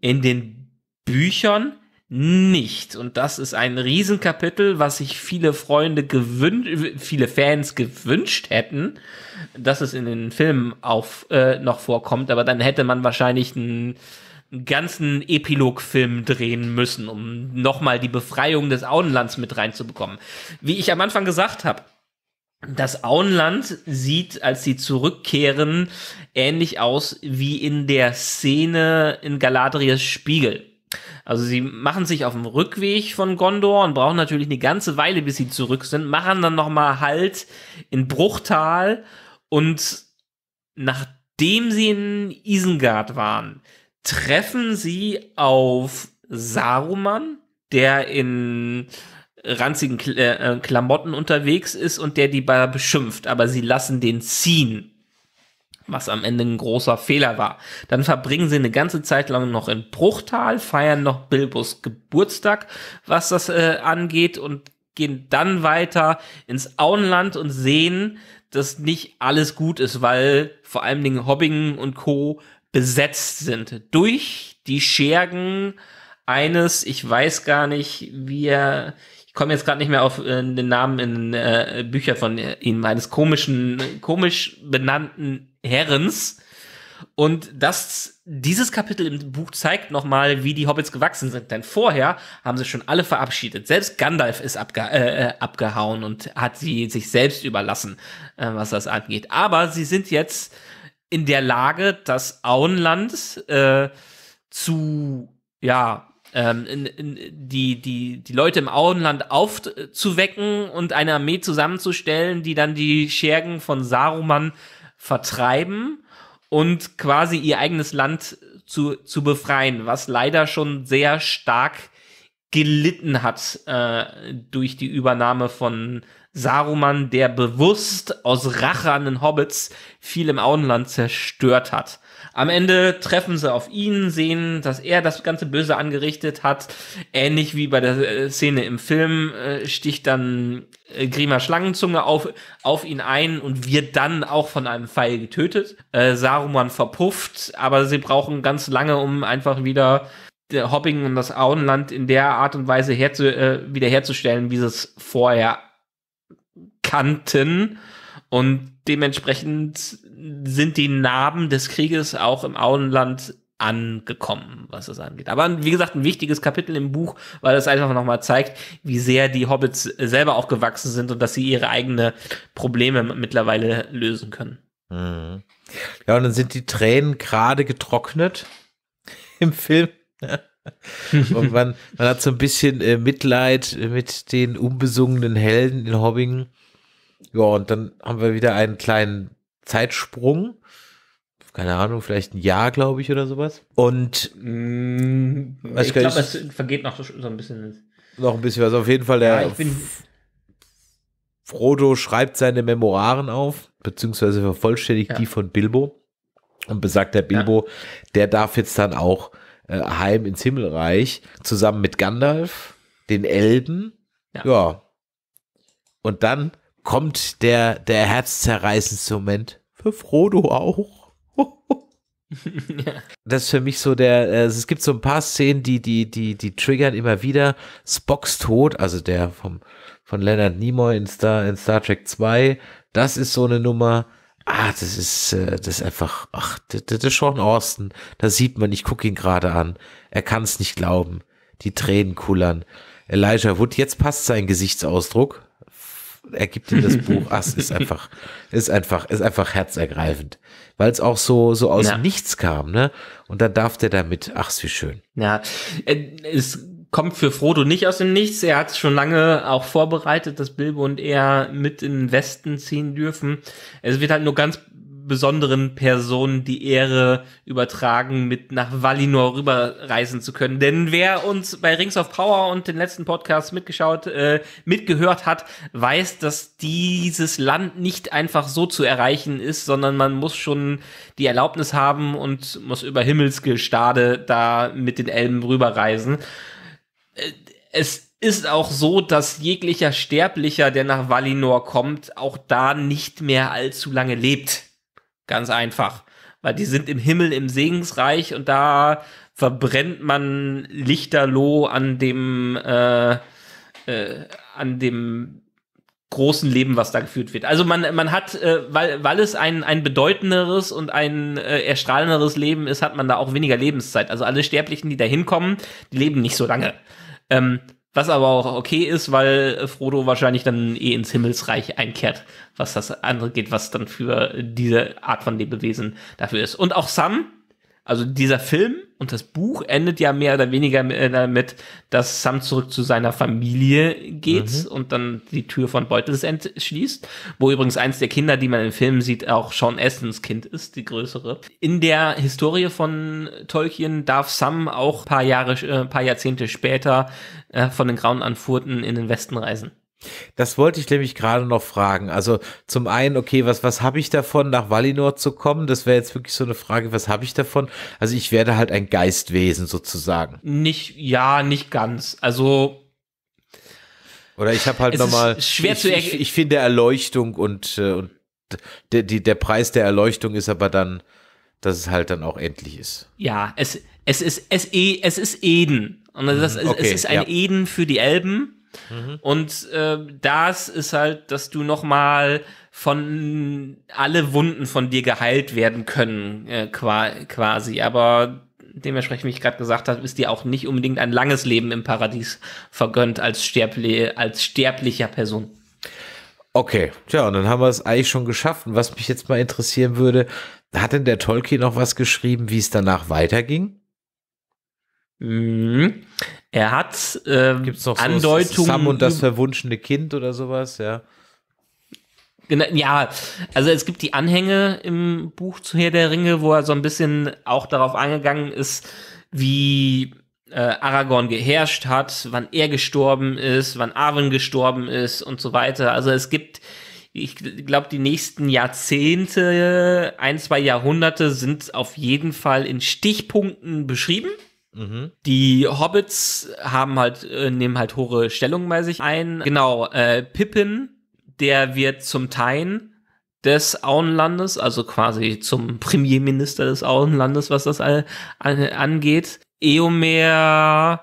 In den Büchern nicht. Und das ist ein Riesenkapitel, was sich viele Freunde gewünscht, viele Fans gewünscht hätten, dass es in den Filmen auch äh, noch vorkommt. Aber dann hätte man wahrscheinlich einen, einen ganzen Epilogfilm drehen müssen, um nochmal die Befreiung des Auenlands mit reinzubekommen. Wie ich am Anfang gesagt habe, das Auenland sieht, als sie zurückkehren, ähnlich aus wie in der Szene in Galadriels Spiegel. Also sie machen sich auf dem Rückweg von Gondor und brauchen natürlich eine ganze Weile, bis sie zurück sind, machen dann nochmal Halt in Bruchtal und nachdem sie in Isengard waren, treffen sie auf Saruman, der in ranzigen äh, Klamotten unterwegs ist und der die Bar beschimpft, aber sie lassen den ziehen was am Ende ein großer Fehler war. Dann verbringen sie eine ganze Zeit lang noch in Bruchtal, feiern noch Bilbos Geburtstag, was das äh, angeht und gehen dann weiter ins Auenland und sehen, dass nicht alles gut ist, weil vor allen Dingen Hobbingen und Co. besetzt sind durch die Schergen eines, ich weiß gar nicht, wie er, ich komme jetzt gerade nicht mehr auf äh, den Namen in äh, Bücher von äh, ihm, eines komischen, äh, komisch benannten Herrens. Und das, dieses Kapitel im Buch zeigt nochmal, wie die Hobbits gewachsen sind. Denn vorher haben sie schon alle verabschiedet. Selbst Gandalf ist abge äh, äh, abgehauen und hat sie sich selbst überlassen, äh, was das angeht. Aber sie sind jetzt in der Lage, das Auenland äh, zu, ja, ähm, in, in, die, die, die Leute im Auenland aufzuwecken und eine Armee zusammenzustellen, die dann die Schergen von Saruman äh, vertreiben und quasi ihr eigenes Land zu, zu befreien, was leider schon sehr stark gelitten hat äh, durch die Übernahme von Saruman, der bewusst aus Rache an den Hobbits viel im Auenland zerstört hat. Am Ende treffen sie auf ihn, sehen, dass er das ganze Böse angerichtet hat. Ähnlich wie bei der äh, Szene im Film äh, sticht dann äh, Grima Schlangenzunge auf, auf ihn ein und wird dann auch von einem Pfeil getötet. Äh, Saruman verpufft, aber sie brauchen ganz lange, um einfach wieder der äh, Hopping und das Auenland in der Art und Weise herzu, äh, wiederherzustellen, wie sie es vorher kannten. Und dementsprechend sind die Narben des Krieges auch im Auenland angekommen, was es angeht. Aber wie gesagt, ein wichtiges Kapitel im Buch, weil es einfach nochmal zeigt, wie sehr die Hobbits selber auch gewachsen sind und dass sie ihre eigenen Probleme mittlerweile lösen können. Mhm. Ja, und dann sind die Tränen gerade getrocknet im Film. und man, man hat so ein bisschen äh, Mitleid mit den unbesungenen Helden in Hobbingen. Ja, und dann haben wir wieder einen kleinen Zeitsprung. Keine Ahnung, vielleicht ein Jahr, glaube ich, oder sowas. Und mm, ich glaube, es vergeht noch so ein bisschen. Noch ein bisschen was. Auf jeden Fall der. Ja, Frodo schreibt seine Memoiren auf, beziehungsweise vervollständigt ja. die von Bilbo. Und besagt der Bilbo, ja. der darf jetzt dann auch äh, heim ins Himmelreich, zusammen mit Gandalf, den Elben. Ja. ja. Und dann kommt der, der herzzerreißendste Moment für Frodo auch. das ist für mich so der, also es gibt so ein paar Szenen, die, die, die, die triggern immer wieder. Spocks Tod, also der vom, von Leonard Nimoy in Star, in Star Trek 2, das ist so eine Nummer. Ah, das ist, äh, das ist einfach, ach, das, ist Sean Austin. Da sieht man, ich gucke ihn gerade an. Er kann es nicht glauben. Die Tränen kullern. Elijah Wood, jetzt passt sein Gesichtsausdruck er gibt ihm das Buch. Ach, es ist einfach, ist einfach, ist einfach herzergreifend, weil es auch so so aus ja. nichts kam, ne? Und dann darf der damit. Ach, wie schön. Ja, äh, es kommt für Frodo nicht aus dem Nichts. Er hat es schon lange auch vorbereitet, dass Bilbo und er mit in den Westen ziehen dürfen. Es wird halt nur ganz besonderen Personen die Ehre übertragen, mit nach Valinor rüberreisen zu können. Denn wer uns bei Rings of Power und den letzten Podcasts mitgeschaut, äh, mitgehört hat, weiß, dass dieses Land nicht einfach so zu erreichen ist, sondern man muss schon die Erlaubnis haben und muss über Himmelsgestade da mit den Elben rüberreisen. Äh, es ist auch so, dass jeglicher Sterblicher, der nach Valinor kommt, auch da nicht mehr allzu lange lebt. Ganz einfach. Weil die sind im Himmel, im Segensreich und da verbrennt man lichterloh an dem, äh, äh, an dem großen Leben, was da geführt wird. Also man, man hat, äh, weil, weil es ein, ein bedeutenderes und ein äh, erstrahlenderes Leben ist, hat man da auch weniger Lebenszeit. Also alle Sterblichen, die da hinkommen, die leben nicht so lange. Ähm, was aber auch okay ist, weil Frodo wahrscheinlich dann eh ins Himmelsreich einkehrt, was das andere geht, was dann für diese Art von Lebewesen dafür ist. Und auch Sam, also dieser Film und das Buch endet ja mehr oder weniger äh, damit, dass Sam zurück zu seiner Familie geht mhm. und dann die Tür von Beutels entschließt, wo übrigens eins der Kinder, die man im Film sieht, auch Sean Essens Kind ist, die größere. In der Historie von Tolkien darf Sam auch paar Jahre, äh, paar Jahrzehnte später äh, von den Grauen Anfurten in den Westen reisen. Das wollte ich nämlich gerade noch fragen. Also zum einen, okay, was, was habe ich davon, nach Valinor zu kommen? Das wäre jetzt wirklich so eine Frage, was habe ich davon? Also ich werde halt ein Geistwesen sozusagen. Nicht, ja, nicht ganz. Also. Oder ich habe halt nochmal. Schwer ich, zu ich, ich finde Erleuchtung und, äh, und der, die, der Preis der Erleuchtung ist aber dann, dass es halt dann auch endlich ist. Ja, es, es ist, es, eh, es ist Eden. Und das, mhm, okay, es, ist ein ja. Eden für die Elben. Mhm. Und äh, das ist halt, dass du nochmal von alle Wunden von dir geheilt werden können, äh, quasi. Aber dementsprechend, wie ich gerade gesagt habe, ist dir auch nicht unbedingt ein langes Leben im Paradies vergönnt als, Sterbli als sterblicher Person. Okay, tja, und dann haben wir es eigentlich schon geschafft. Und was mich jetzt mal interessieren würde, hat denn der Tolkien noch was geschrieben, wie es danach weiterging? Mhm. Er hat ähm, Gibt's noch Andeutungen. So Sam und das verwunschene Kind oder sowas, ja. ja, also es gibt die Anhänge im Buch zu Herr der Ringe, wo er so ein bisschen auch darauf eingegangen ist, wie äh, Aragorn geherrscht hat, wann er gestorben ist, wann Arwen gestorben ist und so weiter. Also es gibt, ich glaube, die nächsten Jahrzehnte, ein, zwei Jahrhunderte sind auf jeden Fall in Stichpunkten beschrieben. Mhm. Die Hobbits haben halt, äh, nehmen halt hohe Stellungen bei sich ein. Genau, äh, Pippin, der wird zum Teil des Auenlandes, also quasi zum Premierminister des Auenlandes, was das all, all angeht. Eomer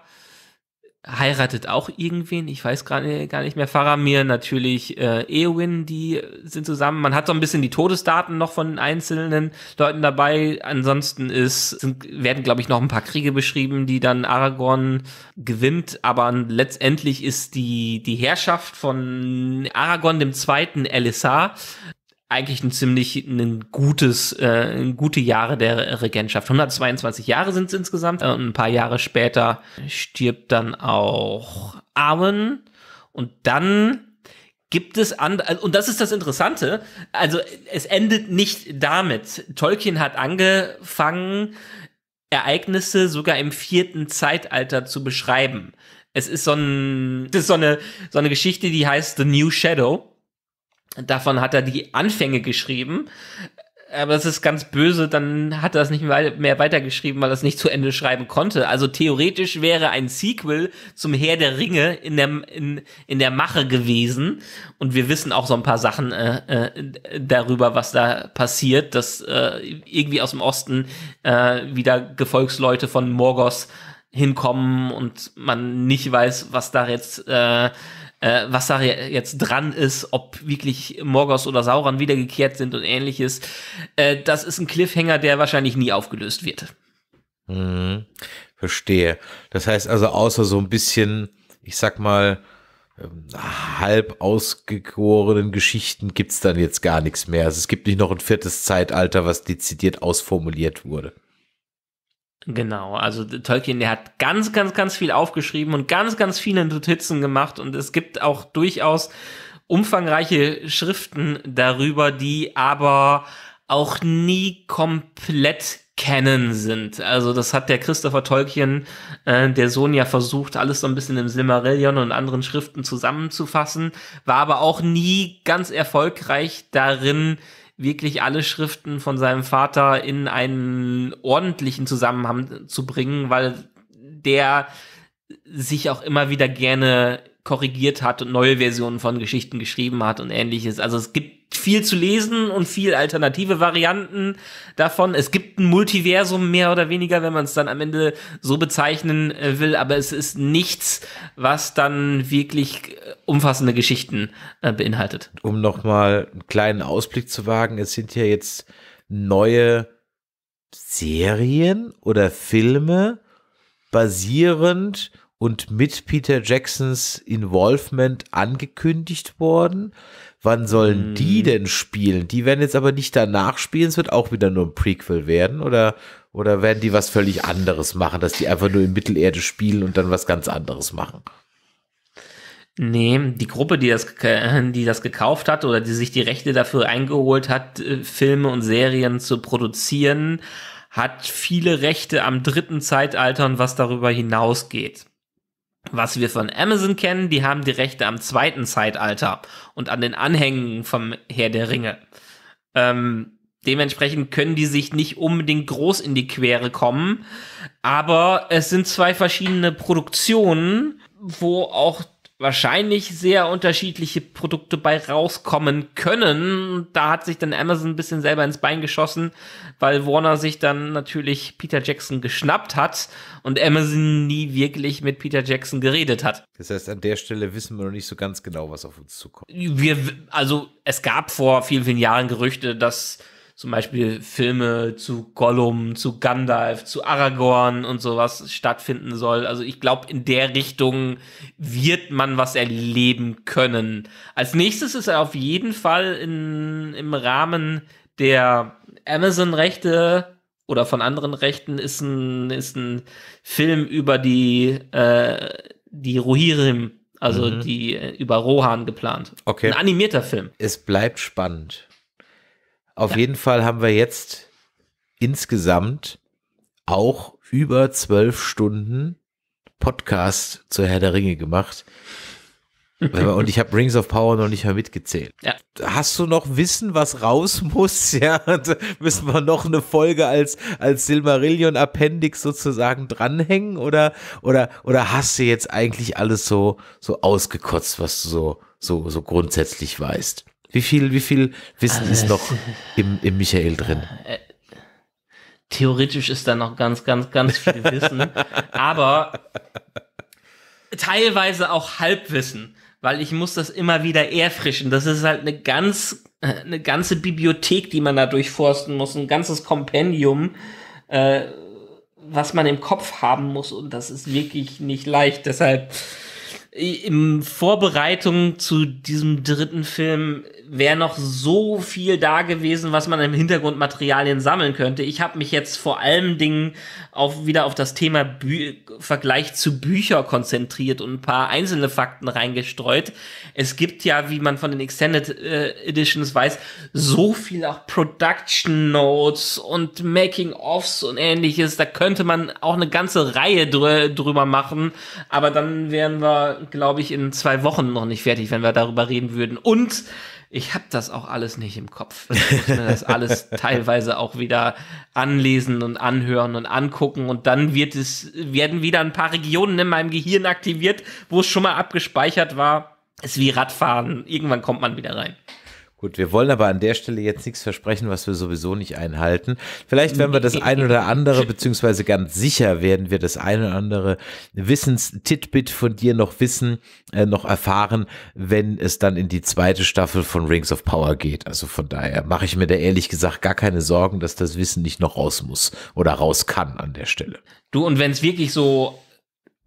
heiratet auch irgendwen, ich weiß gerade gar nicht mehr, Faramir natürlich, äh, Eowyn, die sind zusammen. Man hat so ein bisschen die Todesdaten noch von einzelnen Leuten dabei. Ansonsten ist, sind, werden, glaube ich, noch ein paar Kriege beschrieben, die dann Aragorn gewinnt. Aber letztendlich ist die, die Herrschaft von Aragorn dem Zweiten Elissar eigentlich ein ziemlich ein gutes, äh, gute Jahre der Regentschaft. 122 Jahre sind es insgesamt. Äh, und ein paar Jahre später stirbt dann auch Arwen. Und dann gibt es an also, und das ist das Interessante. Also es endet nicht damit. Tolkien hat angefangen, Ereignisse sogar im vierten Zeitalter zu beschreiben. Es ist so ein, das ist so eine, so eine Geschichte, die heißt The New Shadow Davon hat er die Anfänge geschrieben. Aber das ist ganz böse, dann hat er das nicht mehr weitergeschrieben, weil er es nicht zu Ende schreiben konnte. Also theoretisch wäre ein Sequel zum Herr der Ringe in der, in, in der Mache gewesen. Und wir wissen auch so ein paar Sachen äh, äh, darüber, was da passiert, dass äh, irgendwie aus dem Osten äh, wieder Gefolgsleute von Morgos hinkommen und man nicht weiß, was da jetzt äh, äh, was da jetzt dran ist, ob wirklich Morgos oder Sauron wiedergekehrt sind und ähnliches. Äh, das ist ein Cliffhanger, der wahrscheinlich nie aufgelöst wird. Mhm. Verstehe. Das heißt also, außer so ein bisschen, ich sag mal, ähm, halb ausgegorenen Geschichten gibt es dann jetzt gar nichts mehr. Also es gibt nicht noch ein viertes Zeitalter, was dezidiert ausformuliert wurde. Genau, also Tolkien, der hat ganz, ganz, ganz viel aufgeschrieben und ganz, ganz viele Notizen gemacht und es gibt auch durchaus umfangreiche Schriften darüber, die aber auch nie komplett kennen sind. Also das hat der Christopher Tolkien, äh, der Sohn ja versucht, alles so ein bisschen im Silmarillion und anderen Schriften zusammenzufassen, war aber auch nie ganz erfolgreich darin, wirklich alle Schriften von seinem Vater in einen ordentlichen Zusammenhang zu bringen, weil der sich auch immer wieder gerne korrigiert hat und neue Versionen von Geschichten geschrieben hat und ähnliches. Also es gibt viel zu lesen und viel alternative Varianten davon. Es gibt ein Multiversum mehr oder weniger, wenn man es dann am Ende so bezeichnen äh, will, aber es ist nichts, was dann wirklich äh, umfassende Geschichten äh, beinhaltet. Um nochmal einen kleinen Ausblick zu wagen, es sind ja jetzt neue Serien oder Filme basierend und mit Peter Jacksons Involvement angekündigt worden. Wann sollen mm. die denn spielen? Die werden jetzt aber nicht danach spielen, es wird auch wieder nur ein Prequel werden oder, oder werden die was völlig anderes machen, dass die einfach nur in Mittelerde spielen und dann was ganz anderes machen? Nee, die Gruppe, die das, äh, die das gekauft hat oder die sich die Rechte dafür eingeholt hat, äh, Filme und Serien zu produzieren, hat viele Rechte am dritten Zeitalter und was darüber hinausgeht was wir von Amazon kennen, die haben die Rechte am zweiten Zeitalter und an den Anhängen vom Herr der Ringe. Ähm, dementsprechend können die sich nicht unbedingt groß in die Quere kommen, aber es sind zwei verschiedene Produktionen, wo auch wahrscheinlich sehr unterschiedliche Produkte bei rauskommen können. Da hat sich dann Amazon ein bisschen selber ins Bein geschossen, weil Warner sich dann natürlich Peter Jackson geschnappt hat und Amazon nie wirklich mit Peter Jackson geredet hat. Das heißt, an der Stelle wissen wir noch nicht so ganz genau, was auf uns zukommt. Wir, also es gab vor vielen, vielen Jahren Gerüchte, dass zum Beispiel Filme zu Gollum, zu Gandalf, zu Aragorn und sowas stattfinden soll. Also ich glaube, in der Richtung wird man was erleben können. Als nächstes ist er auf jeden Fall in, im Rahmen der Amazon-Rechte oder von anderen Rechten ist ein, ist ein Film über die, äh, die Rohirrim also mhm. die äh, über Rohan geplant. Okay. Ein animierter Film. Es bleibt spannend. Auf ja. jeden Fall haben wir jetzt insgesamt auch über zwölf Stunden Podcast zur Herr der Ringe gemacht. Und ich habe Rings of Power noch nicht mal mitgezählt. Ja. Hast du noch Wissen, was raus muss? Ja, müssen wir noch eine Folge als, als Silmarillion Appendix sozusagen dranhängen? Oder, oder, oder hast du jetzt eigentlich alles so, so ausgekotzt, was du so, so, so grundsätzlich weißt? Wie viel, wie viel Wissen also, ist noch im, im Michael drin? Äh, theoretisch ist da noch ganz, ganz, ganz viel Wissen, aber teilweise auch Halbwissen, weil ich muss das immer wieder erfrischen. Das ist halt eine ganz, äh, eine ganze Bibliothek, die man da durchforsten muss, ein ganzes Kompendium, äh, was man im Kopf haben muss und das ist wirklich nicht leicht. Deshalb äh, in Vorbereitung zu diesem dritten Film wäre noch so viel da gewesen, was man im Hintergrundmaterialien sammeln könnte. Ich habe mich jetzt vor allem Dingen auf, wieder auf das Thema Bü Vergleich zu Bücher konzentriert und ein paar einzelne Fakten reingestreut. Es gibt ja, wie man von den Extended äh, Editions weiß, so viel auch Production Notes und making Offs und ähnliches. Da könnte man auch eine ganze Reihe drü drüber machen. Aber dann wären wir, glaube ich, in zwei Wochen noch nicht fertig, wenn wir darüber reden würden. Und ich habe das auch alles nicht im Kopf. Ich muss mir das alles teilweise auch wieder anlesen und anhören und angucken und dann wird es, werden wieder ein paar Regionen in meinem Gehirn aktiviert, wo es schon mal abgespeichert war. Ist wie Radfahren. Irgendwann kommt man wieder rein. Gut, wir wollen aber an der Stelle jetzt nichts versprechen, was wir sowieso nicht einhalten. Vielleicht werden wir das ein oder andere, beziehungsweise ganz sicher werden wir das ein oder andere Wissenstitbit von dir noch wissen, äh, noch erfahren, wenn es dann in die zweite Staffel von Rings of Power geht. Also von daher mache ich mir da ehrlich gesagt gar keine Sorgen, dass das Wissen nicht noch raus muss oder raus kann an der Stelle. Du, und wenn es wirklich so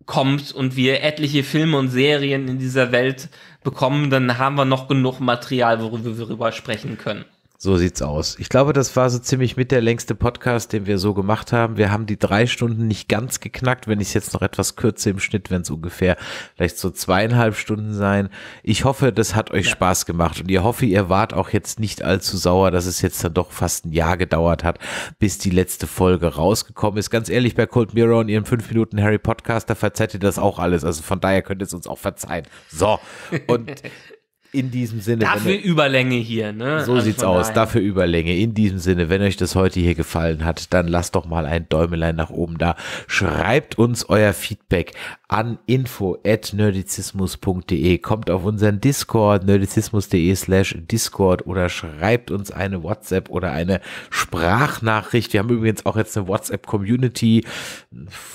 kommt und wir etliche Filme und Serien in dieser Welt bekommen, dann haben wir noch genug Material, worüber wir rüber sprechen können. So sieht's aus. Ich glaube, das war so ziemlich mit der längste Podcast, den wir so gemacht haben. Wir haben die drei Stunden nicht ganz geknackt. Wenn ich es jetzt noch etwas kürze im Schnitt, werden es ungefähr vielleicht so zweieinhalb Stunden sein. Ich hoffe, das hat euch ja. Spaß gemacht und ihr hoffe, ihr wart auch jetzt nicht allzu sauer, dass es jetzt dann doch fast ein Jahr gedauert hat, bis die letzte Folge rausgekommen ist. Ganz ehrlich, bei Cold Mirror und ihrem 5 Minuten Harry Podcast, da verzeiht ihr das auch alles. Also von daher könnt ihr es uns auch verzeihen. So. Und in diesem Sinne. Dafür ihr, Überlänge hier, ne? So also sieht's aus. Dahin. Dafür Überlänge. In diesem Sinne, wenn euch das heute hier gefallen hat, dann lasst doch mal ein Däumelein nach oben da. Schreibt uns euer Feedback an info.nerdizismus.de. Kommt auf unseren Discord, nerdizismus.de slash Discord oder schreibt uns eine WhatsApp oder eine Sprachnachricht. Wir haben übrigens auch jetzt eine WhatsApp-Community,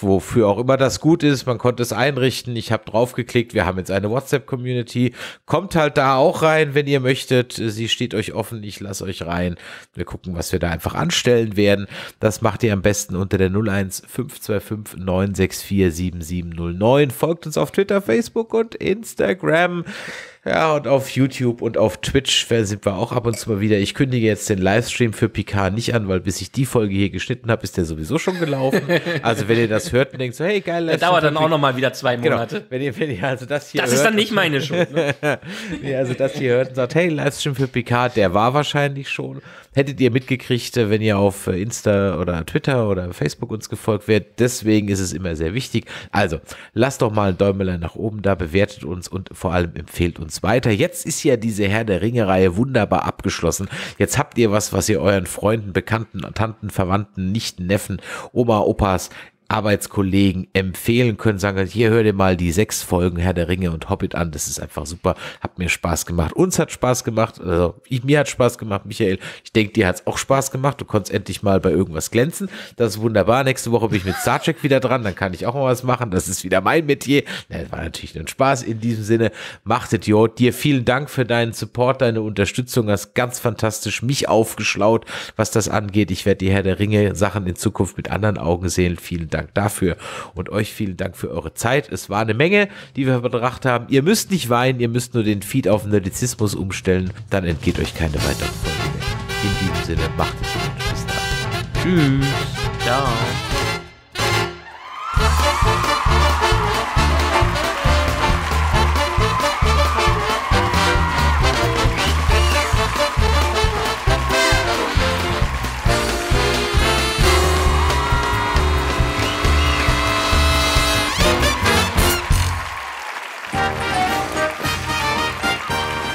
wofür auch immer das gut ist. Man konnte es einrichten. Ich habe draufgeklickt. Wir haben jetzt eine WhatsApp-Community. Kommt halt da da auch rein, wenn ihr möchtet. Sie steht euch offen, ich lasse euch rein. Wir gucken, was wir da einfach anstellen werden. Das macht ihr am besten unter der 01 525 964 7709. Folgt uns auf Twitter, Facebook und Instagram. Ja, und auf YouTube und auf Twitch sind wir auch ab und zu mal wieder. Ich kündige jetzt den Livestream für PK nicht an, weil bis ich die Folge hier geschnitten habe, ist der sowieso schon gelaufen. Also wenn ihr das hört und denkt so, hey, geil. Der dauert dann auch nochmal wieder zwei genau. Monate. Genau. Wenn, ihr, wenn ihr also das hier Das hört ist dann nicht meine Schuld. Ne? wenn ihr also das hier hört und sagt, hey, Livestream für PK, der war wahrscheinlich schon hättet ihr mitgekriegt, äh, wenn ihr auf äh, Insta oder Twitter oder Facebook uns gefolgt werdet. Deswegen ist es immer sehr wichtig. Also, lasst doch mal ein Däumelein nach oben da, bewertet uns und vor allem empfehlt uns weiter. Jetzt ist ja diese Herr der Ringe-Reihe wunderbar abgeschlossen. Jetzt habt ihr was, was ihr euren Freunden, Bekannten, Tanten, Verwandten, Nichten, Neffen, Oma, Opas, Arbeitskollegen empfehlen können, sagen, hier hör dir mal die sechs Folgen Herr der Ringe und Hobbit an, das ist einfach super, hat mir Spaß gemacht, uns hat Spaß gemacht, also ich, mir hat Spaß gemacht, Michael, ich denke, dir hat es auch Spaß gemacht, du konntest endlich mal bei irgendwas glänzen, das ist wunderbar, nächste Woche bin ich mit Star Trek wieder dran, dann kann ich auch mal was machen, das ist wieder mein Metier, das war natürlich ein Spaß, in diesem Sinne, machtet jo, dir vielen Dank für deinen Support, deine Unterstützung, hast ganz fantastisch mich aufgeschlaut, was das angeht, ich werde die Herr der Ringe Sachen in Zukunft mit anderen Augen sehen, vielen Dank Dank dafür und euch vielen Dank für eure Zeit. Es war eine Menge, die wir verbracht haben. Ihr müsst nicht weinen, ihr müsst nur den Feed auf Nerdizismus umstellen, dann entgeht euch keine weiteren Folgen. In diesem Sinne, macht es gut. Bis dann. Tschüss. Ciao.